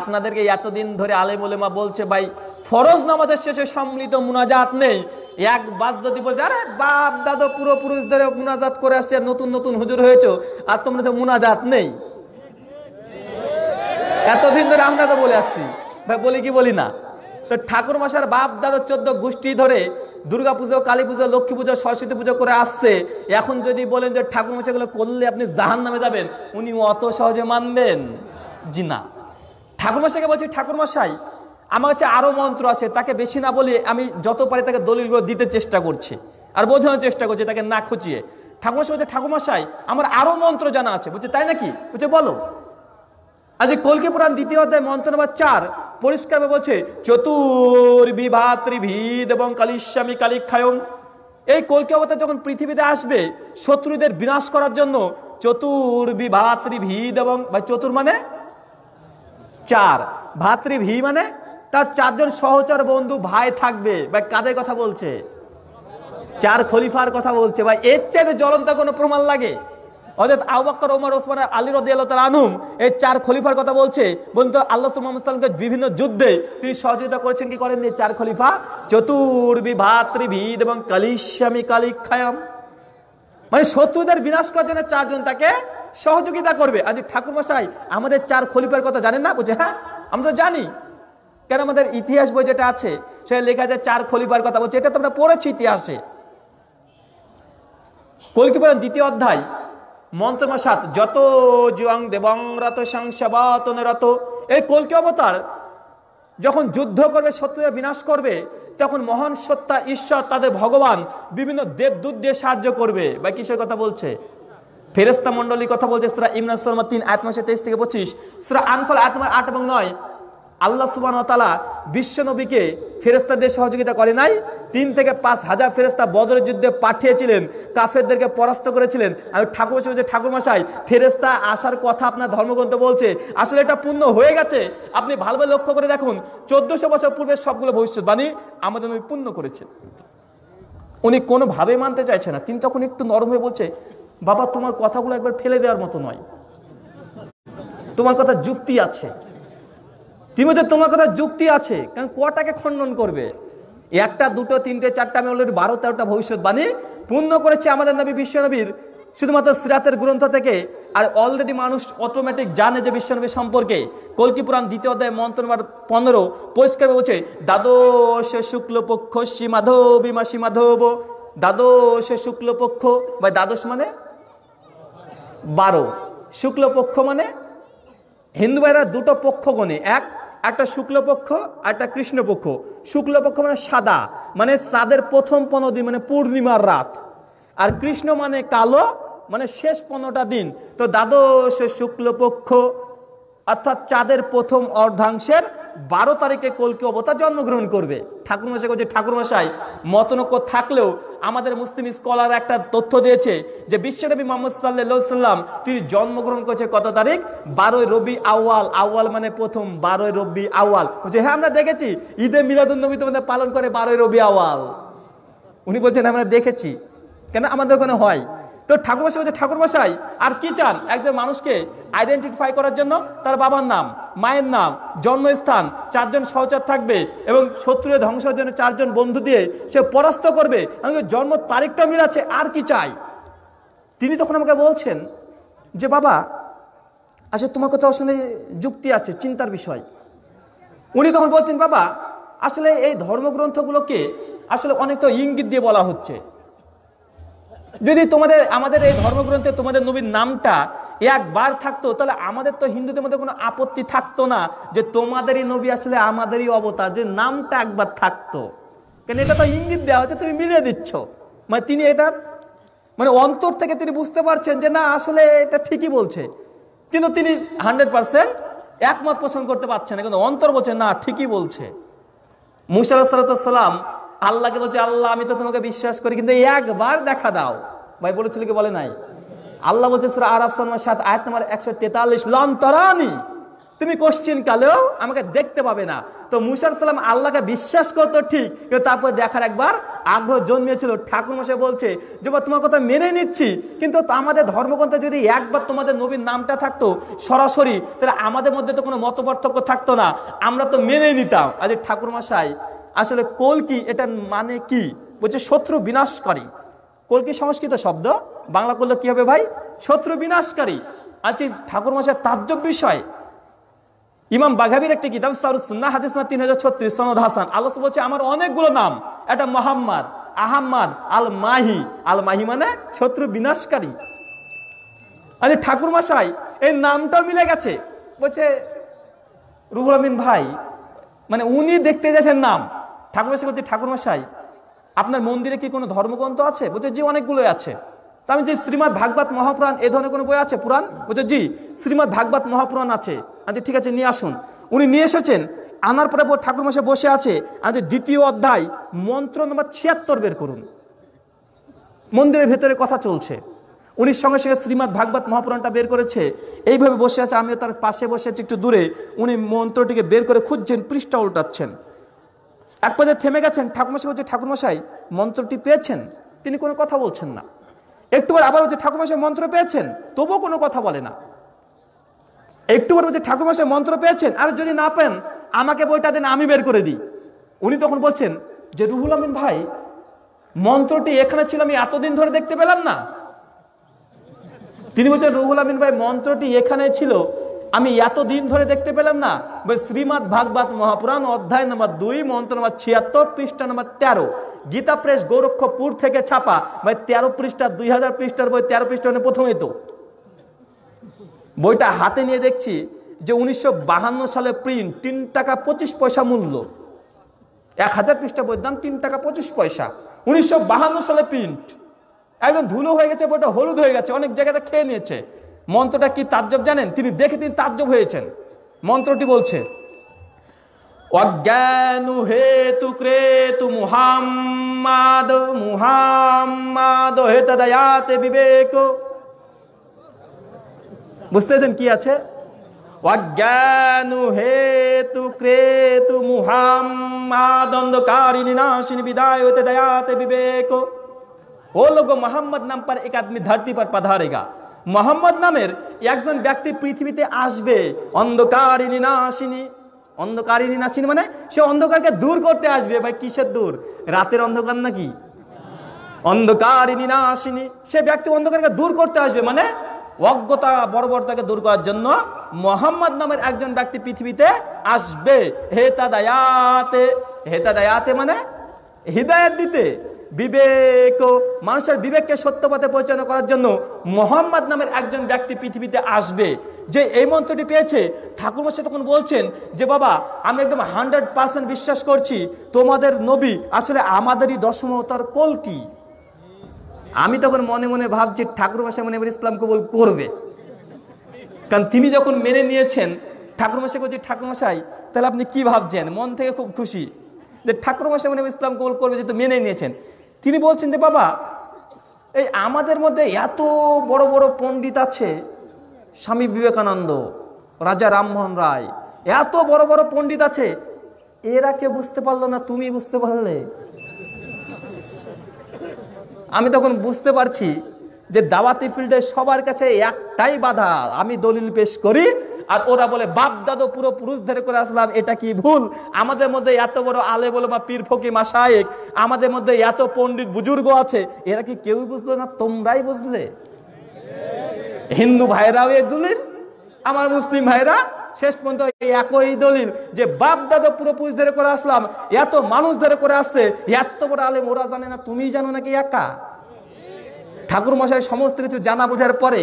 আপনাদেরকে এতদিন ধরে আলেম ওলেমা বলছে ভাই ফরজ নামাজের শেষে সম্মিলিত মুনাজাত নেই এক বাস যদি বলছে আরে বাপ দাদা পুরুষ ধরে মুনাজাত করে আসছে নতুন নতুন হুজুর হয়েছ আর তোমরা তো মুনাজাত নেই এতদিন ধরে আমরা তো বলে আসছি ভাই বলি কি বলি না তো ঠাকুর মশার বাপ দাদা চোদ্দ গোষ্ঠী ধরে দুর্গা পুজো কালী পুজো লক্ষ্মী পুজো সরস্বতী পুজো করে আসছে এখন যদি বলেন যে ঠাকুর মশাইগুলো করলে আপনি জাহান নামে যাবেন উনি অত সহজে মানবেন জি না ঠাকুর মশাইকে বলছি ঠাকুর মশাই আমার কাছে আরও মন্ত্র আছে তাকে বেশি না বলে আমি যত পারি তাকে দলিলগুলো দিতে চেষ্টা করছি আর বোঝানোর চেষ্টা করছি তাকে না খুঁচিয়ে মশাই বলছে মশাই আমার আরও মন্ত্র জানা আছে বলছে তাই নাকি বলছে বলো আজ কলকি পুরাণ দ্বিতীয় অধ্যায় মন্ত্র নম্বর চার পরিষ্কারভাবে বলছে চতুর্বিভা ত্রিভিদ এবং কালিশ্যামী কালিক্ষায়ম এই কলকি অবতার যখন পৃথিবীতে আসবে শত্রুদের বিনাশ করার জন্য চতুর্বিভা এবং বা চতুর মানে চার ভাতৃভি মানে তার চারজন সহচর বন্ধু ভাই থাকবে বা কাদের কথা বলছে চার খলিফার কথা বলছে বা এর চাইতে জ্বলন্ত কোনো প্রমাণ লাগে অর্থাৎ আবাক্কর ওমর ওসমান আলী রদিয়াল আনুম এই চার খলিফার কথা বলছে বলতো আল্লাহ সাল্লামকে বিভিন্ন যুদ্ধে তিনি সহযোগিতা করেছেন কি করেন চার খলিফা চতুর্বি ভাতৃভিদ এবং কালিশ্যামি কালিক্ষায়াম মানে শত্রুদের বিনাশ করার জন্য চারজন তাকে সহযোগিতা করবে আজ ঠাকুরমশাই আমাদের চার খলিফার কথা জানেন না বুঝে হ্যাঁ আমরা তো জানি কেন আমাদের ইতিহাস বই যেটা আছে সে লেখা আছে চার খলিফার কথা বলছে এটা তোমরা পড়েছি ইতিহাসে কলকি বলেন দ্বিতীয় অধ্যায় মন্ত্রমাসাত যত জুয়াং দেবং রত সংসবাতন রত এই কলকি অবতার যখন যুদ্ধ করবে শত্রুকে বিনাশ করবে তখন মহান সত্তা ঈশ্বর তাদের ভগবান বিভিন্ন দেবদূত দিয়ে সাহায্য করবে বা কিসের কথা বলছে ফেরেস্তা মন্ডলী কথা বলছে শ্রা ইমরান শর্মা তিন আত্মাশে তেইশ থেকে পঁচিশ শ্রা আনফল আত্মার আট এবং নয় আল্লাহ সুবাহতালা বিশ্বনবীকে ফেরেস্তাদের সহযোগিতা করে নাই তিন থেকে পাঁচ হাজার ফেরেস্তা বদরের যুদ্ধে পাঠিয়েছিলেন কাফেরদেরকে পরাস্ত করেছিলেন আমি ঠাকুর বলছি ঠাকুর মশাই ফেরেস্তা আসার কথা আপনার ধর্মগ্রন্থ বলছে আসলে এটা পূর্ণ হয়ে গেছে আপনি ভালোভাবে লক্ষ্য করে দেখুন চোদ্দশো বছর পূর্বে সবগুলো ভবিষ্যৎবাণী আমাদের নবী পূর্ণ করেছে উনি কোনোভাবে মানতে চাইছে না তিনি তখন একটু নরম হয়ে বলছে বাবা তোমার কথাগুলো একবার ফেলে দেওয়ার মতো নয় তোমার কথা যুক্তি আছে তুমি তোমার কথা যুক্তি আছে কারণ কটাকে খণ্ডন করবে একটা দুটো তিনটে চারটা আমি অলরেডি বারো তেরোটা ভবিষ্যৎবাণী পূর্ণ করেছে আমাদের নবী বিশ্বনবীর শুধুমাত্র সিরাতের গ্রন্থ থেকে আর অলরেডি মানুষ অটোমেটিক জানে যে বিশ্বনবী সম্পর্কে কলকিপুরাণ দ্বিতীয় অধ্যায় মন্ত্রণবার পনেরো পরিষ্কার বলছে দ্বাদশ শুক্লপক্ষ শ্রী মাধব দ্বাদশ শুক্লপক্ষ বা দ্বাদশ মানে বারো শুক্লপক্ষ মানে হিন্দু ভাইরা দুটো পক্ষ গণে এক একটা শুক্লপক্ষ আর একটা কৃষ্ণপক্ষ শুক্লপক্ষ মানে সাদা মানে চাঁদের প্রথম পনেরো দিন মানে পূর্ণিমার রাত আর কৃষ্ণ মানে কালো মানে শেষ পনেরোটা দিন তো দ্বাদশ শুক্লপক্ষ অর্থাৎ চাঁদের প্রথম অর্ধাংশের বারো তারিখে কলকি অবতা জন্মগ্রহণ করবে ঠাকুরমশাই বলছে ঠাকুরমশাই মতনক্য থাকলেও আমাদের মুসলিম স্কলার একটা তথ্য দিয়েছে যে বিশ্বনবী মোহাম্মদ সাল্লাম তিনি জন্মগ্রহণ করেছে কত তারিখ বারোই রবি আওয়াল আওয়াল মানে প্রথম বারোই রবি আওয়াল বলছে হ্যাঁ আমরা দেখেছি ঈদে মিলাদুলনবী তোমাদের পালন করে বারোই রবি আওয়াল উনি বলছেন আমরা দেখেছি কেন আমাদের ওখানে হয় তো ঠাকুর বসে বলছে ঠাকুর বসাই আর কি চান একজন মানুষকে আইডেন্টিফাই করার জন্য তার বাবার নাম মায়ের নাম জন্মস্থান চারজন সহচর থাকবে এবং শত্রুরে ধ্বংসের জন্য চারজন বন্ধু দিয়ে সে পরাস্ত করবে জন্ম তারিখটা মিলাচ্ছে আর কি চাই তিনি তখন আমাকে বলছেন যে বাবা আচ্ছা তোমার কথা আসলে যুক্তি আছে চিন্তার বিষয় উনি তখন বলছেন বাবা আসলে এই ধর্মগ্রন্থগুলোকে আসলে অনেকটা ইঙ্গিত দিয়ে বলা হচ্ছে যদি তোমাদের আমাদের এই ধর্মগ্রন্থে তোমাদের নবীর নামটা একবার থাকতো তাহলে আমাদের তো হিন্দুদের মধ্যে কোনো আপত্তি থাকতো না যে তোমাদেরই নবী আসলে আমাদেরই অবতার যে নামটা একবার থাকতো কেন এটা তো ইঙ্গিত দেওয়া হচ্ছে তুমি মিলিয়ে দিচ্ছ মানে তিনি এটা মানে অন্তর থেকে তিনি বুঝতে পারছেন যে না আসলে এটা ঠিকই বলছে কিন্তু তিনি হান্ড্রেড পারসেন্ট একমত পোষণ করতে পারছেন না কিন্তু অন্তর বলছে না ঠিকই বলছে মুসাল আল্লাহ সাল্লাম আল্লাহকে বলছে আল্লাহ আমি তো তোমাকে বিশ্বাস করি কিন্তু একবার দেখা দাও ভাই বলেছিল কি বলে নাই আল্লাহ বলছে স্যার আর আসলামের সাথ আয়াত তোমার একশো তেতাল্লিশ লন্তরানি তুমি কোশ্চিন কালেও আমাকে দেখতে পাবে না তো মুসার সালাম আল্লাহকে বিশ্বাস করতো ঠিক কিন্তু তারপর দেখার একবার আগ্রহ জন্মিয়েছিল ঠাকুর মশাই বলছে যে তোমার কথা মেনে নিচ্ছি কিন্তু আমাদের ধর্মগ্রন্থে যদি একবার তোমাদের নবীর নামটা থাকতো সরাসরি তাহলে আমাদের মধ্যে তো কোনো মত থাকতো না আমরা তো মেনে নিতাম আজ ঠাকুর মশাই আসলে কোল কি এটার মানে কি বলছে শত্রু বিনাশকারী কলকি সংস্কৃত শব্দ বাংলা করলে কী হবে ভাই শত্রু বিনাশকারী আজকে আচ্ছা, ঠাকুর মশাই তাজ্য বিষয় ইমাম বাঘাবির একটি কিতাব সারুসুন্না হাদিস তিন হাজার ছত্রিশ সনদ হাসান আলোচ বলছে আমার অনেকগুলো নাম এটা মোহাম্মদ আহম্মদ আল মাহি আল মাহি মানে শত্রু বিনাশকারী আরে আচ্ছা, ঠাকুর মশাই এই নামটাও মিলে গেছে বলছে রুহুল আমিন ভাই মানে উনি দেখতে গেছেন নাম ঠাকুরমাশাই বলছি ঠাকুরমাশাই আপনার মন্দিরে কি কোনো ধর্মগ্রন্থ আছে বলছে জি অনেকগুলো আছে তা আমি যে শ্রীমৎ ভাগবত মহাপুরাণ এ ধরনের কোনো বই আছে পুরাণ বলছে জি শ্রীমৎ ভাগবত মহাপুরাণ আছে আচ্ছা ঠিক আছে নিয়ে আসুন উনি নিয়ে এসেছেন আনার পরে ঠাকুরমাশাই বসে আছে আজ দ্বিতীয় অধ্যায় মন্ত্র নম্বর ছিয়াত্তর বের করুন মন্দিরের ভেতরে কথা চলছে উনি সঙ্গে সঙ্গে শ্রীমাদ ভাগবত মহাপুরাণটা বের করেছে এইভাবে বসে আছে আমিও তার পাশে বসে আছি একটু দূরে উনি মন্ত্রটিকে বের করে খুঁজছেন পৃষ্ঠা উল্টাচ্ছেন এক পর্যায়ে থেমে গেছেন ঠাকুরমশাই বলছে ঠাকুরমশাই মন্ত্রটি পেয়েছেন তিনি কোনো কথা বলছেন না একটু পর আবার বলছে ঠাকুরমশাই মন্ত্র পেয়েছেন তবুও কোনো কথা বলে না একটু পর বলছে ঠাকুরমশাই মন্ত্র পেয়েছেন আর যদি না পেন আমাকে বইটা দেন আমি বের করে দিই উনি তখন বলছেন যে রুহুল আমিন ভাই মন্ত্রটি এখানে ছিল আমি এতদিন ধরে দেখতে পেলাম না তিনি বলছেন রুহুল আমিন ভাই মন্ত্রটি এখানে ছিল আমি এতদিন ধরে দেখতে পেলাম না শ্রীমৎ ভাগবত মহাপুরাণ অধ্যায় নম্বর দুই মন্ত্র নম্বর ছিয়াত্তর পৃষ্ঠা নম্বর তেরো গীতা প্রেস গোরক্ষপুর থেকে ছাপা ভাই মানে তেরো পৃষ্ঠা দুই হাজার পৃষ্ঠার বই তেরো পৃষ্ঠা মানে প্রথমেই তো বইটা হাতে নিয়ে দেখছি যে উনিশশো সালে প্রিন্ট তিন টাকা পঁচিশ পয়সা মূল্য এক হাজার পৃষ্ঠা বই দাম তিন টাকা পঁচিশ পয়সা উনিশশো সালে প্রিন্ট একদম ধুলো হয়ে গেছে বইটা হলুদ হয়ে গেছে অনেক জায়গাতে খেয়ে নিয়েছে মন্ত্রটা কি তাজ্জব জানেন তিনি দেখে তিনি তাজ্জব হয়েছেন মন্ত্রটি বলছে অজ্ঞানু হেতু ক্রেতু মুহাম্মাদ মুহাম্মাদ দয়াতে বিবেক বুঝতেছেন কি আছে অজ্ঞানু হেতু ক্রেতু মুহাম্মাদ অন্ধকারিণী নাশিনী বিদায় হতে দয়াতে বিবেক ও লোক মোহাম্মদ নাম পর এক আদমি ধরती পর পধারেগা মোহাম্মদ নামের একজন ব্যক্তি পৃথিবীতে আসবে অন্ধকারিনী না আসিনি অন্ধকারিনী না আসিনি মানে সে অন্ধকারকে দূর করতে আসবে ভাই কিসের দূর রাতের অন্ধকার নাকি অন্ধকারিনী না আসিনি সে ব্যক্তি অন্ধকারকে দূর করতে আসবে মানে অজ্ঞতা বর্বরতাকে দূর করার জন্য মোহাম্মদ নামের একজন ব্যক্তি পৃথিবীতে আসবে হেতা দায়াতে হেতা দায়াতে মানে হৃদায়ত দিতে বিবেক মানুষের বিবেককে সত্য পথে পরিচালনা করার জন্য মোহাম্মদ নামের একজন ব্যক্তি পৃথিবীতে আসবে যে এই মন্ত্রটি পেয়েছে ঠাকুরমশাই তখন বলছেন যে বাবা আমি একদম হান্ড্রেড পার্সেন্ট বিশ্বাস করছি তোমাদের নবী আসলে আমাদেরই দশমতার কল কি আমি তখন মনে মনে ভাবছি ঠাকুরমশাই মনে ইসলাম কবল করবে কারণ তিনি যখন মেনে নিয়েছেন ঠাকুরমশাই বলছি ঠাকুরমশাই তাহলে আপনি কি ভাবছেন মন থেকে খুব খুশি যে ঠাকুরমশাই মনে ইসলাম কবল করবে যেহেতু মেনে নিয়েছেন তিনি বলছেন যে বাবা এই আমাদের মধ্যে এত বড় বড় পণ্ডিত আছে স্বামী বিবেকানন্দ রাজা রামমোহন রায় এত বড় বড় পণ্ডিত আছে এরা কে বুঝতে পারলো না তুমি বুঝতে পারলে আমি তখন বুঝতে পারছি যে দাওয়াতি ফিল্ডে সবার কাছে একটাই বাধা আমি দলিল পেশ করি আর ওরা বলে বাপ দাদো পুরো পুরুষ ধরে করে আসলাম এটা কি ভুল আমাদের মধ্যে এত বড় আলে বলো বা পীর ফকি মাসায়েক আমাদের মধ্যে এত পণ্ডিত বুজুর্গ আছে এরা কি কেউই বুঝলো না তোমরাই বুঝলে হিন্দু ভাইরাও এ দলিল আমার মুসলিম ভাইরা শেষ পর্যন্ত একই দলিল যে বাপ দাদা পুরুষ ধরে করে আসলাম এত মানুষ ধরে করে আসছে এত বড় আলেম ওরা জানে না তুমি জানো নাকি একা ঠাকুর মশাই সমস্ত কিছু জানা বোঝার পরে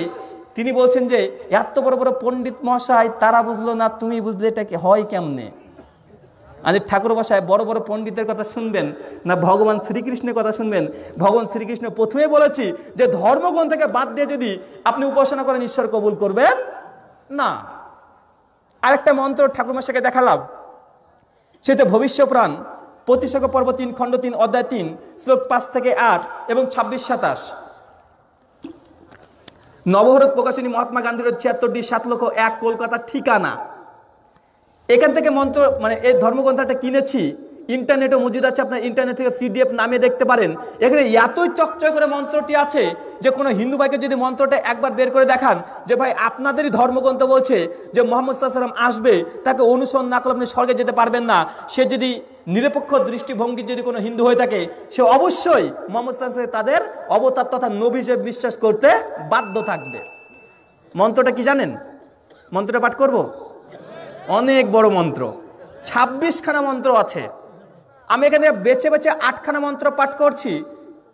তিনি বলছেন যে এত বড় বড় পণ্ডিত মহাশয় তারা বুঝলো না তুমি বুঝলে এটা কি হয় কেমনে আজ ঠাকুর ভাষায় বড় বড় পণ্ডিতের কথা শুনবেন না ভগবান শ্রীকৃষ্ণের কথা শুনবেন ভগবান শ্রীকৃষ্ণ প্রথমে বলেছি যে ধর্মগ্রন্থ থেকে বাদ দিয়ে যদি আপনি উপাসনা করেন ঈশ্বর কবুল করবেন না আরেকটা মন্ত্র ঠাকুর মশাকে দেখালাম সে তো ভবিষ্য প্রাণ প্রতিশক পর্ব তিন খণ্ড তিন অধ্যায় তিন শ্লোক পাঁচ থেকে আট এবং ছাব্বিশ সাতাশ নবভারত প্রকাশনী মহাত্মা গান্ধীর ছিয়াত্তরটি সাত লক্ষ এক কলকাতার ঠিকানা এখান থেকে মন্ত্র মানে এই ধর্মগ্রন্থটা কিনেছি ইন্টারনেটে মজুদ আছে আপনার ইন্টারনেট থেকে পিডিএফ নামে দেখতে পারেন এখানে এতই চকচয় করে মন্ত্রটি আছে যে কোনো হিন্দু ভাইকে যদি মন্ত্রটা একবার বের করে দেখান যে ভাই আপনাদেরই ধর্মগ্রন্থ বলছে যে মোহাম্মদ সাল্লাম আসবে তাকে অনুসরণ না করলে আপনি স্বর্গে যেতে পারবেন না সে যদি নিরপেক্ষ দৃষ্টিভঙ্গি যদি কোনো হিন্দু হয়ে থাকে সে অবশ্যই মোহাম্মদ সাল্লাম তাদের অবতার তথা নবী হিসেবে বিশ্বাস করতে বাধ্য থাকবে মন্ত্রটা কি জানেন মন্ত্রটা পাঠ করব অনেক বড় মন্ত্র ছাব্বিশখানা মন্ত্র আছে আমি এখানে বেছে বেছে আটখানা মন্ত্র পাঠ করছি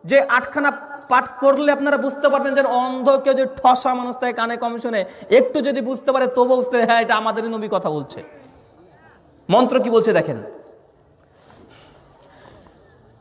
যে আটখানা পাঠ করলে আপনারা বুঝতে পারবেন যে অন্ধ কেউ যদি ঠসা মানুষ তাই কানে কম শুনে একটু যদি বুঝতে পারে তবু বুঝতে হ্যাঁ এটা আমাদের নবী কথা বলছে মন্ত্র কি বলছে দেখেন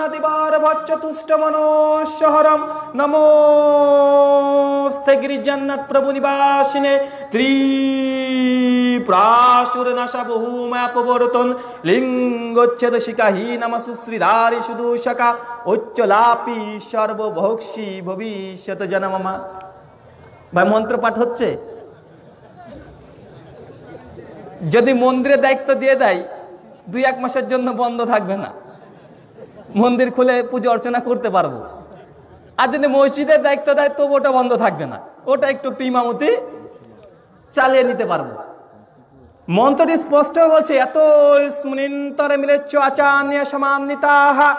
নদিবারভচ্চতুষ্টমনোঃসহরম নমোস্তে প্রভু নিবাসিনে নাশা শিকাহি উচ্চলাপি ভবিষ্যৎ জনমমা ভাই মন্ত্র পাঠ হচ্ছে যদি মন্দিরে দায়িত্ব দিয়ে দেয় দুই এক মাসের জন্য বন্ধ থাকবে না মন্দির খুলে পুজো অর্চনা করতে পারবো আর যদি মসজিদের দায়িত্ব দেয় তবু ওটা বন্ধ থাকবে না ওটা একটু একটু ইমামতি চালিয়ে নিতে পারবো মন্ত্রটি স্পষ্ট বলছে এত স্মৃন্তরে মিলেচ্ছ আচার্য সমান্বিতাহা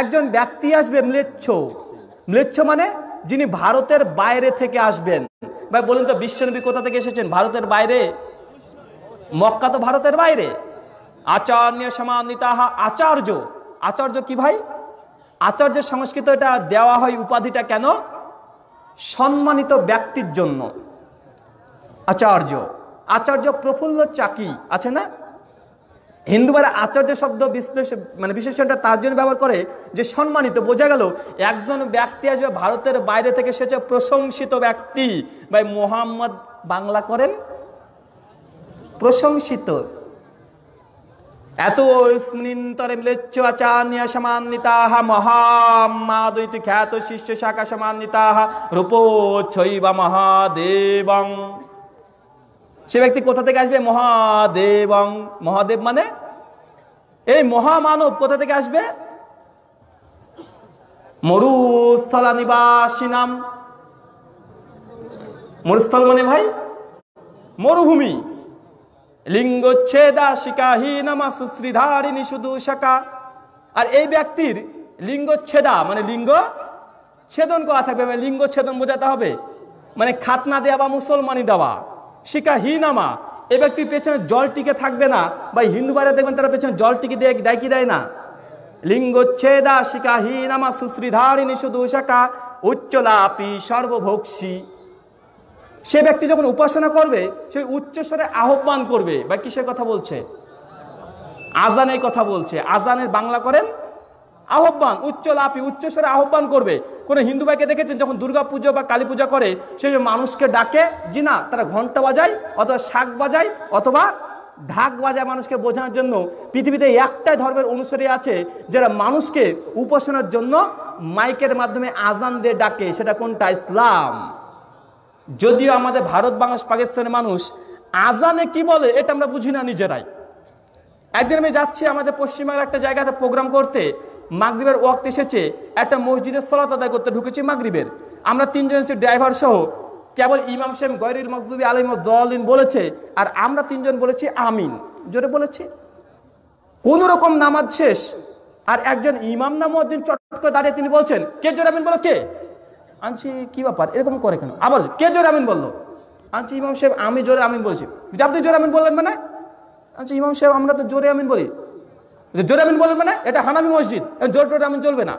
একজন ব্যক্তি আসবে ম্লেচ্ছ ম্লেচ্ছ মানে যিনি ভারতের বাইরে থেকে আসবেন ভাই বলুন তো বিশ্বনবী কোথা থেকে এসেছেন ভারতের বাইরে মক্কা তো ভারতের বাইরে আচার্য সমান্বিতাহা আচার্য আচার্য কি ভাই আচার্য সংস্কৃত এটা দেওয়া হয় উপাধিটা কেন সম্মানিত ব্যক্তির জন্য আচার্য আচার্য প্রফুল্ল চাকি আছে না হিন্দুরা আচার্য শব্দ বিশ্লেষণ মানে বিশেষণটা তার জন্য ব্যবহার করে যে সম্মানিত বোঝা গেল একজন ব্যক্তি আসবে ভারতের বাইরে থেকে সে হচ্ছে প্রশংসিত ব্যক্তি ভাই মোহাম্মদ বাংলা করেন প্রশংসিত খ্যাত শিষ্য শাখা সমান্বিতা মহাদেবং সে ব্যক্তি কোথা থেকে আসবে মহাদেবং মহাদেব মানে এই মহামানব কোথা থেকে আসবে মরুস্থল নিবাসী নাম মরুস্থল মানে ভাই মরুভূমি লিঙ্গচ্ছেদা শিকাহীনামা সুশ্রীধারিণী শুধু শাখা আর এই ব্যক্তির লিঙ্গচ্ছেদা মানে লিঙ্গ ছেদন করা থাকবে মানে লিঙ্গচ্ছেদন বোঝাতে হবে মানে খাতনা দেওয়া বা মুসলমানি দেওয়া শিকাহীনামা এ ব্যক্তির পেছনে জল টিকে থাকবে না বা হিন্দু বাইরে দেখবেন তারা পেছনে জল টিকে দেয় দেয় কি দেয় না লিঙ্গচ্ছেদা শিকাহীনামা সুশ্রীধারিণী শুধু শাখা উচ্চলাপি সর্বভোক্সী সে ব্যক্তি যখন উপাসনা করবে সে উচ্চস্বরে আহ্বান করবে বা কিসের কথা বলছে আজানের কথা বলছে আজানের বাংলা করেন আহ্বান উচ্চ লাপি উচ্চস্বরে আহ্বান করবে কোনো হিন্দু ভাইকে দেখেছেন যখন দুর্গা পুজো বা কালী পূজা করে সে মানুষকে ডাকে জি না তারা ঘন্টা বাজায় অথবা শাক বাজায় অথবা ঢাক বাজায় মানুষকে বোঝানোর জন্য পৃথিবীতে একটাই ধর্মের অনুসারী আছে যারা মানুষকে উপাসনার জন্য মাইকের মাধ্যমে আজান দিয়ে ডাকে সেটা কোনটা ইসলাম যদিও আমাদের ভারত বাংলাদেশ পাকিস্তানের মানুষ আজানে কি বলে এটা আমরা বুঝি না নিজেরাই একদিন আমি যাচ্ছি আমাদের পশ্চিমবাংলার একটা জায়গাতে প্রোগ্রাম করতে মাগরীবের ওয়াক্ত এসেছে একটা মসজিদের সলাত আদায় করতে ঢুকেছি মাগরীবের আমরা তিনজন হচ্ছে ড্রাইভার সহ কেবল ইমাম সাহেব গৈরুল মকজুবি আলিম দলিন বলেছে আর আমরা তিনজন বলেছি আমিন জোরে বলেছি কোন রকম নামাজ শেষ আর একজন ইমাম নামও একজন চট করে দাঁড়িয়ে তিনি বলছেন কে জোরে আমিন বলো কে আনছি কী ব্যাপার এরকম করে কেন আবার কে জোরে আমিন বললো আনছি ইমাম সাহেব আমি জোরে আমিন বলেছি আপনি জোরে আমিন বললেন মানে আনছি ইমাম সাহেব আমরা তো জোরে আমিন বলি জোরে আমিন বললেন মানে এটা হানামি মসজিদ জোর টোরে আমিন চলবে না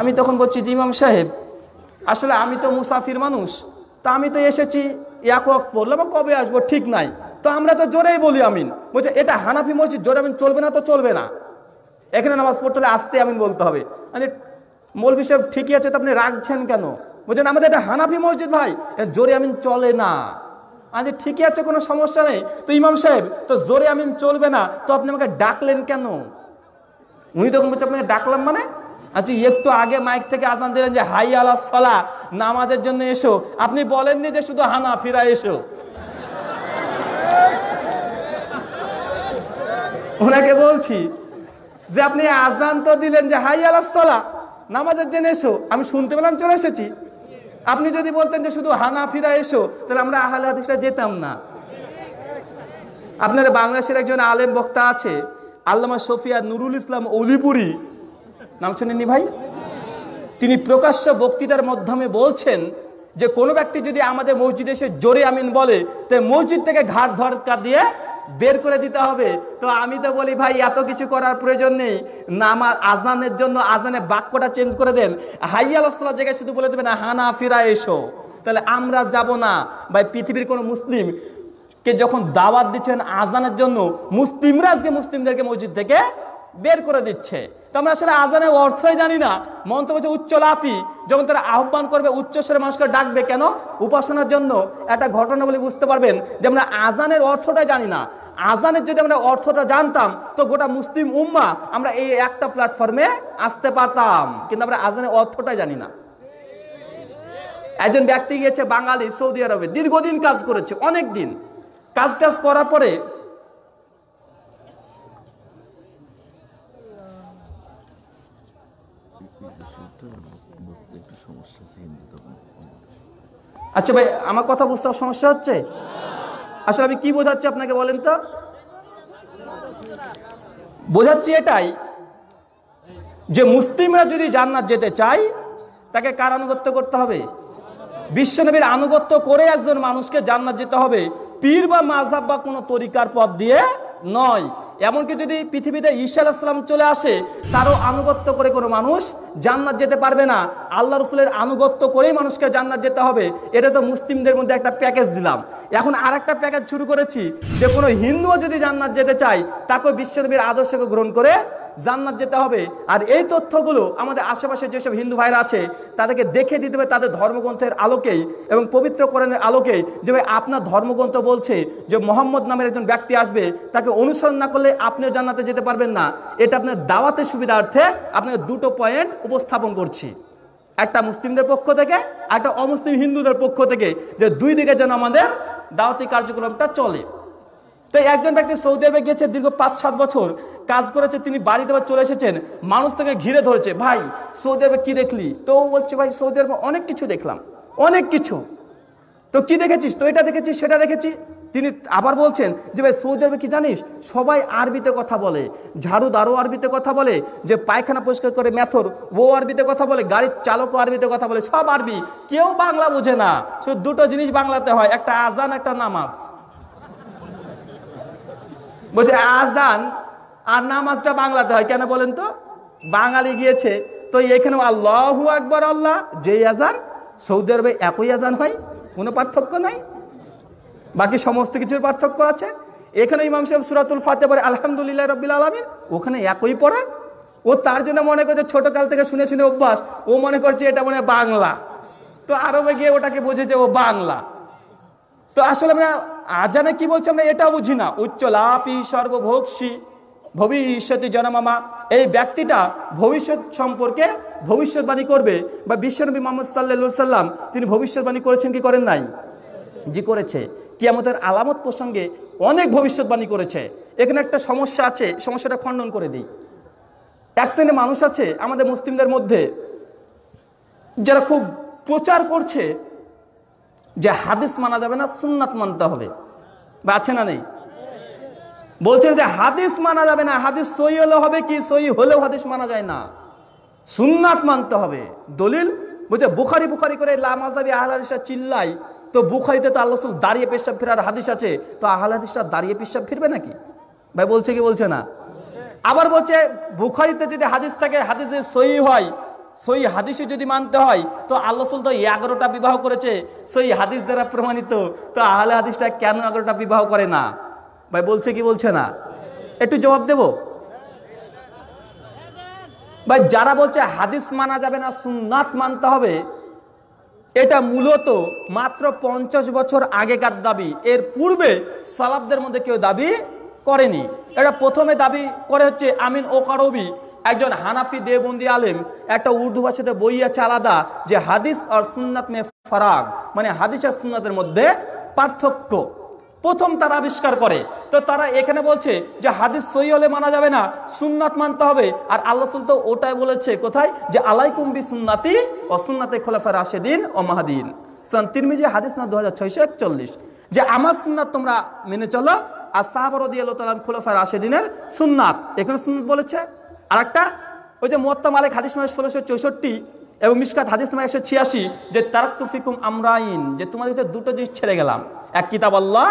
আমি তখন বলছি যে ইমাম সাহেব আসলে আমি তো মুসাফির মানুষ তা আমি তো এসেছি এক ওয়াক্ত পড়লো বা কবে আসবো ঠিক নাই তো আমরা তো জোরেই বলি আমিন বলছে এটা হানাফি মসজিদ জোরে আমিন চলবে না তো চলবে না এখানে নামাজ পড়তে হলে আসতে আমিন বলতে হবে মৌলভি সাহেব ঠিকই আছে তো আপনি রাখছেন কেন বলছেন আমাদের এটা হানাফি মসজিদ ভাই জোরে আমিন চলে না আজ ঠিকই আছে কোনো সমস্যা নেই তো ইমাম সাহেব তো জোরে আমিন চলবে না তো আপনি আমাকে ডাকলেন কেন উনি তখন বলছে আপনাকে ডাকলাম মানে আচ্ছা একটু আগে মাইক থেকে আজান দিলেন যে হাই আলা সলা নামাজের জন্য এসো আপনি বলেননি যে শুধু হানা ফিরা এসো ওনাকে বলছি যে আপনি আজান তো দিলেন যে হাই আলা সলা নামাজের জন্য এসো আমি শুনতে পেলাম চলে এসেছি আপনি যদি বলতেন যে শুধু হানা ফিরা এসো তাহলে আমরা আহলে হাদিসটা যেতাম না আপনার বাংলাদেশের একজন আলেম বক্তা আছে আল্লামা সফিয়া নুরুল ইসলাম অলিপুরি নাম শুনেননি ভাই তিনি প্রকাশ্য বক্তৃতার মাধ্যমে বলছেন যে কোনো ব্যক্তি যদি আমাদের মসজিদে এসে জোরে আমিন বলে তো মসজিদ থেকে ঘাট ধরকা দিয়ে বের করে দিতে হবে তো আমি তো বলি ভাই এত কিছু করার প্রয়োজন নেই আমার আজানের জন্য আজানের বাক্যটা চেঞ্জ করে দেন হাইয়াল আসলার জায়গায় শুধু বলে দেবেন হানা ফিরা এসো তাহলে আমরা যাব না ভাই পৃথিবীর কোনো মুসলিম কে যখন দাওয়াত দিচ্ছেন আজানের জন্য মুসলিমরা আজকে মুসলিমদেরকে মসজিদ থেকে বের করে দিচ্ছে তো আমরা আসলে আজানের অর্থই জানি না মন্ত্র হচ্ছে উচ্চ লাপি যখন তারা আহ্বান করবে উচ্চস্বরে মানুষকে ডাকবে কেন উপাসনার জন্য একটা ঘটনা বলে বুঝতে পারবেন যে আমরা আজানের অর্থটাই জানি না আজানের যদি আমরা অর্থটা জানতাম তো গোটা মুসলিম উম্মা আমরা এই একটা প্ল্যাটফর্মে আসতে পারতাম কিন্তু আমরা আজানের অর্থটাই জানি না একজন ব্যক্তি গিয়েছে বাঙালি সৌদি আরবে দীর্ঘদিন কাজ করেছে অনেক দিন কাজ টাজ করার পরে আচ্ছা ভাই আমার কথা বুঝতে সমস্যা হচ্ছে আসলে আমি কি বোঝাচ্ছি আপনাকে বলেন তো বোঝাচ্ছি এটাই যে মুসলিমরা যদি জান্নাত যেতে চায় তাকে কার আনুগত্য করতে হবে বিশ্বনবীর আনুগত্য করে একজন মানুষকে জান্নাত যেতে হবে পীর বা মাঝাব বা কোনো তরিকার পথ দিয়ে নয় এমনকি যদি পৃথিবীতে ঈশা আলাহিসাম চলে আসে তারও আনুগত্য করে কোনো মানুষ জান্নাত যেতে পারবে না আল্লাহ রসুলের আনুগত্য করেই মানুষকে জান্নাত যেতে হবে এটা তো মুসলিমদের মধ্যে একটা প্যাকেজ দিলাম এখন আর একটা প্যাকেজ শুরু করেছি যে কোনো হিন্দুও যদি জান্নাত যেতে চায় তাকে বিশ্বনবীর আদর্শকে গ্রহণ করে জান্নাত যেতে হবে আর এই তথ্যগুলো আমাদের আশেপাশে যেসব হিন্দু ভাইরা আছে তাদেরকে দেখে দিতে হবে তাদের ধর্মগ্রন্থের আলোকেই এবং পবিত্র কোরআনের আলোকেই যে ভাই আপনার ধর্মগ্রন্থ বলছে যে মোহাম্মদ নামের একজন ব্যক্তি আসবে তাকে অনুসরণ না করলে আপনিও জান্নাতে যেতে পারবেন না এটা আপনার দাওয়াতের সুবিধার্থে আপনার দুটো পয়েন্ট উপস্থাপন করছি একটা মুসলিমদের পক্ষ থেকে একটা অমুসলিম হিন্দুদের পক্ষ থেকে যে দুই দিকে যেন আমাদের দাওয়াতি কার্যক্রমটা চলে তো একজন ব্যক্তি সৌদি আরবে গিয়েছে দীর্ঘ পাঁচ সাত বছর কাজ করেছে তিনি বাড়িতে আবার চলে এসেছেন মানুষ তাকে ঘিরে ধরেছে ভাই সৌদি আরবে কী দেখলি তো বলছে ভাই সৌদি আরবে অনেক কিছু দেখলাম অনেক কিছু তো কি দেখেছিস তো এটা দেখেছিস সেটা দেখেছি তিনি আবার বলছেন যে ভাই সৌদি আরবে কি জানিস সবাই আরবিতে কথা বলে ঝাড়ু দারু আরবিতে কথা বলে যে পায়খানা পরিষ্কার করে ম্যাথর ও আরবিতে কথা বলে গাড়ির চালকও আরবিতে কথা বলে সব আরবি কেউ বাংলা বোঝে না শুধু দুটো জিনিস বাংলাতে হয় একটা আজান একটা নামাজ বলছে আজান আর নামাজটা বাংলাতে হয় কেন বলেন তো বাঙালি গিয়েছে তো এখানে আল্লাহ আকবর আল্লাহ যে আজান সৌদি আরবে একই আজান হয় কোনো পার্থক্য নাই বাকি সমস্ত কিছুর পার্থক্য আছে এখানে ইমাম সাহেব সুরাতুল ফাতে পরে আলহামদুলিল্লাহ রবিল আলমিন ওখানে একই পড়ে ও তার জন্য মনে করছে ছোটোকাল থেকে শুনে শুনে অভ্যাস ও মনে করছে এটা মনে বাংলা তো আরবে গিয়ে ওটাকে বুঝেছে ও বাংলা তো আসলে আমরা আজানে কি বলছে আমরা এটা বুঝি না উচ্চ লাপি সর্বভোগসী ভবিষ্যতে জনমামা এই ব্যক্তিটা ভবিষ্যৎ সম্পর্কে ভবিষ্যৎবাণী করবে বা বিশ্বনবী মোহাম্মদ সাল্লা সাল্লাম তিনি ভবিষ্যৎবাণী করেছেন কি করেন নাই জি করেছে কি আমাদের আলামত প্রসঙ্গে অনেক ভবিষ্যৎবাণী করেছে এখানে একটা সমস্যা আছে সমস্যাটা খণ্ডন করে দিই এক মানুষ আছে আমাদের মুসলিমদের মধ্যে যারা খুব প্রচার করছে যে হাদিস মানা যাবে না সুন্নাত মানতে হবে বা আছে না নেই বলছে যে হাদিস মানা যাবে না হাদিস সই হলে হবে কি সই হলেও হাদিস মানা যায় না সুন্নাত মানতে হবে দলিল বলছে বুখারি বুখারি করে লামাজাবি আহলাদিসা চিল্লাই তো বুখারিতে তো আল্লাহ দাঁড়িয়ে পেশাব ফেরার হাদিস আছে তো আহলাদিসটা দাঁড়িয়ে পেশাব ফিরবে নাকি ভাই বলছে কি বলছে না আবার বলছে বুখারিতে যদি হাদিস থাকে হাদিসে সই হয় সই হাদিসে যদি মানতে হয় তো আল্লাহ তো এগারোটা বিবাহ করেছে সই হাদিস দ্বারা প্রমাণিত তো আহলে হাদিসটা কেন এগারোটা বিবাহ করে না ভাই বলছে কি বলছে না একটু জবাব দেব ভাই যারা বলছে হাদিস মানা যাবে না সুন্নাত মানতে হবে এটা মূলত মাত্র পঞ্চাশ বছর আগেকার দাবি এর পূর্বে সালাবদের মধ্যে কেউ দাবি করেনি এটা প্রথমে দাবি করে হচ্ছে আমিন ওকারবি একজন হানাফি দেবন্দি আলেম একটা উর্দু ভাষাতে বই আছে আলাদা যে হাদিস আর সুন্নাত মে ফারাক মানে হাদিস আর সুন্নাতের মধ্যে পার্থক্য প্রথম তারা আবিষ্কার করে তো তারা এখানে বলছে যে হাদিস সই হলে মানা যাবে না সুন্নাত মানতে হবে আর আল্লাহ সুল তো ওটাই বলেছে কোথায় যে আলাই কুম্বি সুন্নাতি ও সুন্নাতে খোলাফা রাশেদিন ও মাহাদিন তিনমিজি তিরমিজি হাদিস না দু হাজার ছয়শো একচল্লিশ যে আমার সুন্নাত তোমরা মেনে চলো আর দিয়ে আল্লাহ তালান খোলাফা রাশেদিনের সুন্নাত এখানে সুন্নাত বলেছে আর একটা ওই যে মোয়াত্তা মালিক হাদিস নামে ষোলোশো চৌষট্টি এবং মিসকাত হাদিস নামে একশো ছিয়াশি যে তারাক্তুফিকুম আমরাইন যে তোমাদের দুটো জিনিস ছেড়ে গেলাম এক কিতাব আল্লাহ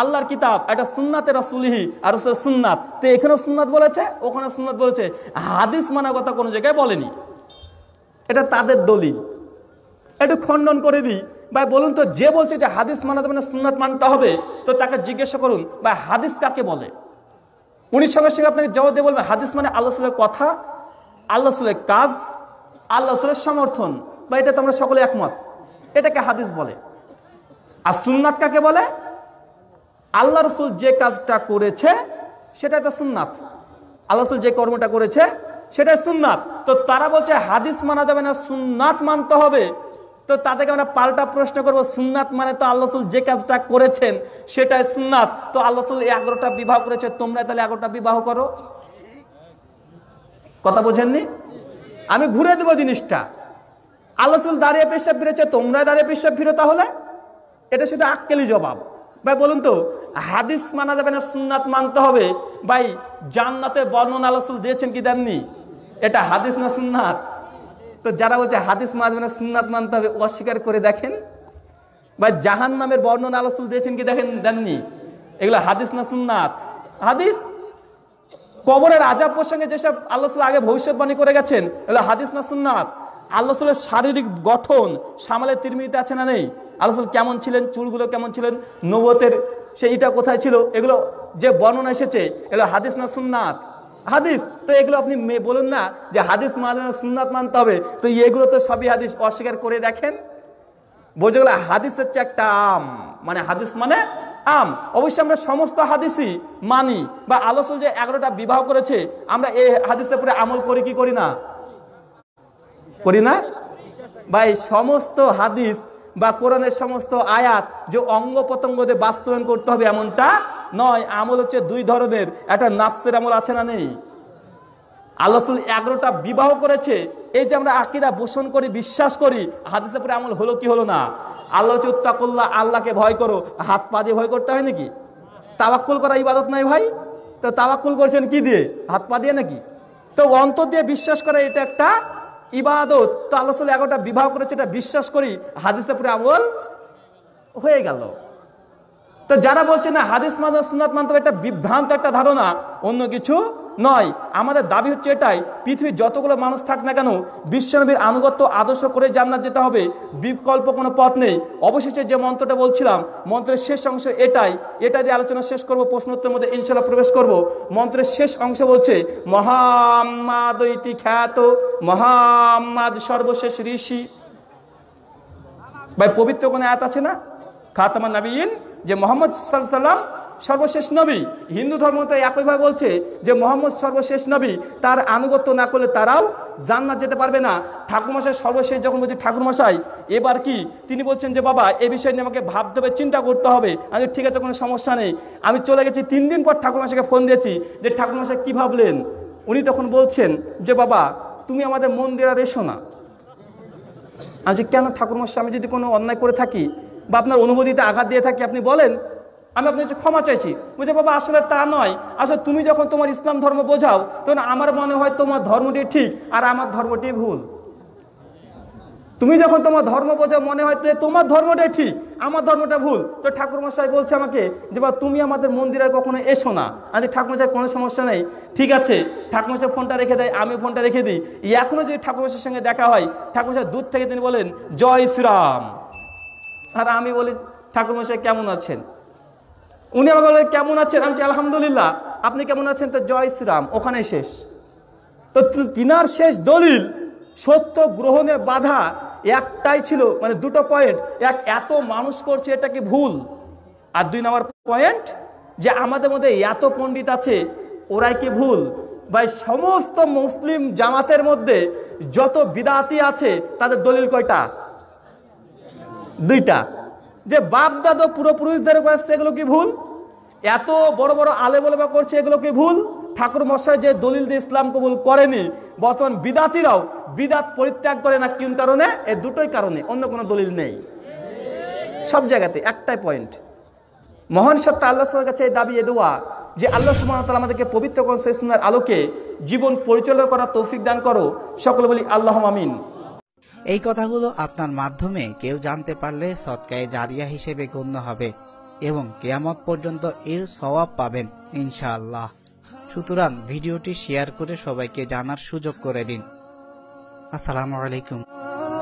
আল্লাহর কিতাব এটা সুন্নাতে রাসুলিহি আর সুন্নাত তো এখানেও সুননাথ বলেছে ওখানে সুননাথ বলেছে হাদিস মানা কথা কোনো জায়গায় বলেনি এটা তাদের দলিল একটু খণ্ডন করে দিই ভাই বলুন তো যে বলছে যে হাদিস মানা মানে সুননাথ মানতে হবে তো তাকে জিজ্ঞাসা করুন ভাই হাদিস কাকে বলে উনি সঙ্গে সঙ্গে আপনাকে জবাব দিয়ে বলবেন হাদিস মানে আল্লাহ কথা আল্লাহ কাজ আল্লাহ সমর্থন বা এটা তো আমরা সকলে একমত এটাকে হাদিস বলে আর সুননাথ কাকে বলে আল্লাহ রসুল যে কাজটা করেছে সেটা একটা সুননাথ আল্লাহ রসুল যে কর্মটা করেছে সেটা সুননাথ তো তারা বলছে হাদিস মানা যাবে না সুননাথ মানতে হবে তো তাদেরকে আমরা পাল্টা প্রশ্ন করব সুন্নাত মানে তো আল্লাহসুল যে কাজটা করেছেন সেটাই সুন্নাত তো আল্লাহসুল এগারোটা বিবাহ করেছে তোমরা তাহলে এগারোটা বিবাহ করো কথা বোঝেননি আমি ঘুরে দেবো জিনিসটা আল্লাহসুল দাঁড়িয়ে পেশাব ফিরেছে তোমরা দাঁড়িয়ে পেশাব ফিরো তাহলে এটা শুধু আক্কেলি জবাব ভাই বলুন তো হাদিস মানা যাবে না সুন্নাত মানতে হবে ভাই জান্নাতে বর্ণনা আল্লাহসুল দিয়েছেন কি দেননি এটা হাদিস না সুন্নাত তো যারা বলছে হাদিস মাঝবে না সুন্নাত মানতে হবে অস্বীকার করে দেখেন বা জাহান নামের বর্ণনা আলোচুল দিয়েছেন কি দেখেন দেননি এগুলো হাদিস না সুন্নাত হাদিস কবরের আজাব প্রসঙ্গে যেসব আল্লাহ আগে ভবিষ্যৎবাণী করে গেছেন এগুলো হাদিস না সুন্নাত আল্লাহ শারীরিক গঠন সামালের তিরমিতে আছে না নেই আল্লাহ কেমন ছিলেন চুলগুলো কেমন ছিলেন নবতের সেইটা কোথায় ছিল এগুলো যে বর্ণনা এসেছে এগুলো হাদিস না সুন্নাথ হাদিস তো এগুলো আপনি বলুন না যে হাদিস মানলে সুন্নাত মানতে হবে তো এগুলো তো সবই হাদিস অস্বীকার করে দেখেন বোঝা গেলে হাদিস হচ্ছে একটা আম মানে হাদিস মানে আম অবশ্যই আমরা সমস্ত হাদিসই মানি বা আলোচল যে এগারোটা বিবাহ করেছে আমরা এই হাদিসের পরে আমল করি কি করি না করি না বা এই সমস্ত হাদিস বা কোরআনের সমস্ত আয়াত যে অঙ্গ দিয়ে বাস্তবায়ন করতে হবে এমনটা নয় আমল হচ্ছে দুই ধরনের একটা নাফসের আমল আছে না নেই আল্লাহসুল এগারোটা বিবাহ করেছে এই যে আমরা আকিরা বোষণ করি বিশ্বাস করি হাদিসের পরে আমল হলো কি হলো না আল্লাহ হচ্ছে করল্লা আল্লাহকে ভয় করো হাত পা দিয়ে ভয় করতে হয় নাকি তাওয়াক্কুল করা ইবাদত নাই ভাই তো তাওয়াক্কুল করছেন কি দিয়ে হাত পা দিয়ে নাকি তো অন্তর দিয়ে বিশ্বাস করে এটা একটা ইবাদত তো আল্লাহ এগারোটা বিবাহ করেছে এটা বিশ্বাস করি হাদিসের পরে আমল হয়ে গেল তো যারা বলছে না হাদিস মাদা সুনাত মানতে একটা বিভ্রান্ত একটা ধারণা অন্য কিছু নয় আমাদের দাবি হচ্ছে এটাই পৃথিবীর যতগুলো মানুষ থাক না কেন বিশ্বনবীর আনুগত্য আদর্শ করে জান্নাত যেতে হবে বিকল্প কোনো পথ নেই অবশেষে যে মন্ত্রটা বলছিলাম মন্ত্রের শেষ অংশ এটাই এটা দিয়ে আলোচনা শেষ করব প্রশ্নোত্তরের মধ্যে ইনশাল্লাহ প্রবেশ করব মন্ত্রের শেষ অংশ বলছে মহাম্মাদৈতি খ্যাত মহাম্মাদ সর্বশেষ ঋষি ভাই পবিত্র কোনো এত আছে না খাতামা নবীন যে মোহাম্মদ সাল্লাম সর্বশেষ নবী হিন্দু ধর্ম তো একইভাবে বলছে যে মোহাম্মদ সর্বশেষ নবী তার আনুগত্য না করলে তারাও জান্নাত যেতে পারবে না ঠাকুরমশাই সর্বশেষ যখন বলছি ঠাকুরমশাই এবার কি তিনি বলছেন যে বাবা এ বিষয় নিয়ে আমাকে ভাবতে হবে চিন্তা করতে হবে আমি ঠিক আছে কোনো সমস্যা নেই আমি চলে গেছি তিন দিন পর ঠাকুরমশাইকে ফোন দিয়েছি যে ঠাকুরমশাই কী ভাবলেন উনি তখন বলছেন যে বাবা তুমি আমাদের মন আর এসো না আজকে কেন ঠাকুরমশাই আমি যদি কোনো অন্যায় করে থাকি বা আপনার অনুভূতিতে আঘাত দিয়ে থাকি আপনি বলেন আমি আপনার হচ্ছে ক্ষমা চাইছি বুঝে বাবা আসলে তা নয় আসলে তুমি যখন তোমার ইসলাম ধর্ম বোঝাও তখন আমার মনে হয় তোমার ধর্মটি ঠিক আর আমার ধর্মটি ভুল তুমি যখন তোমার ধর্ম বোঝাও মনে হয় তো তোমার ধর্মটাই ঠিক আমার ধর্মটা ভুল তো ঠাকুরমশাই বলছে আমাকে যে বা তুমি আমাদের মন্দিরে কখনো এসো না আজকে আচ্ছা, ঠাকুরমশাই কোনো সমস্যা নেই ঠিক আছে ঠাকুরমশাই ফোনটা রেখে দেয় আমি ফোনটা রেখে দিই এখনও যদি ঠাকুরমশাইয়ের সঙ্গে দেখা হয় ঠাকুরমশাই দূর থেকে তিনি বলেন জয় শ্রীরাম আর আমি বলি ঠাকুরমশাই কেমন আছেন উনি আমাকে বলে কেমন আছেন আমি আলহামদুলিল্লাহ আপনি কেমন আছেন তো জয় শ্রীরাম ওখানে শেষ তো তিনার শেষ দলিল সত্য গ্রহণে বাধা একটাই ছিল মানে দুটো পয়েন্ট এক এত মানুষ করছে এটা কি ভুল আর দুই নম্বর পয়েন্ট যে আমাদের মধ্যে এত পণ্ডিত আছে ওরাই কি ভুল ভাই সমস্ত মুসলিম জামাতের মধ্যে যত বিদাতি আছে তাদের দলিল কয়টা দুইটা যে বাপ দাদা পূর্বপুরুষ ধরে আসছে এগুলো কি ভুল এত বড় বড় আলে বা করছে এগুলো কি ভুল ঠাকুর মশাই যে দলিল দিয়ে ইসলাম কবুল করেনি বর্তমান বিদাতিরাও বিদাত পরিত্যাগ করে না কিন কারণে এ দুটোই কারণে অন্য কোনো দলিল নেই সব জায়গাতে একটাই পয়েন্ট মহান সত্তা আল্লাহ সালার কাছে দাবি এ দোয়া যে আল্লাহ তালা আমাদেরকে পবিত্র করণ সেই সুন্দর আলোকে জীবন পরিচালনা করার তৌফিক দান করো সকলে বলি আল্লাহ আমিন এই কথাগুলো আপনার মাধ্যমে কেউ জানতে পারলে সৎকায় জারিয়া হিসেবে গণ্য হবে এবং কেয়ামত পর্যন্ত এর সওয়াব পাবেন ইনশাআল্লাহ সুতরাং ভিডিওটি শেয়ার করে সবাইকে জানার সুযোগ করে দিন আসসালামু আলাইকুম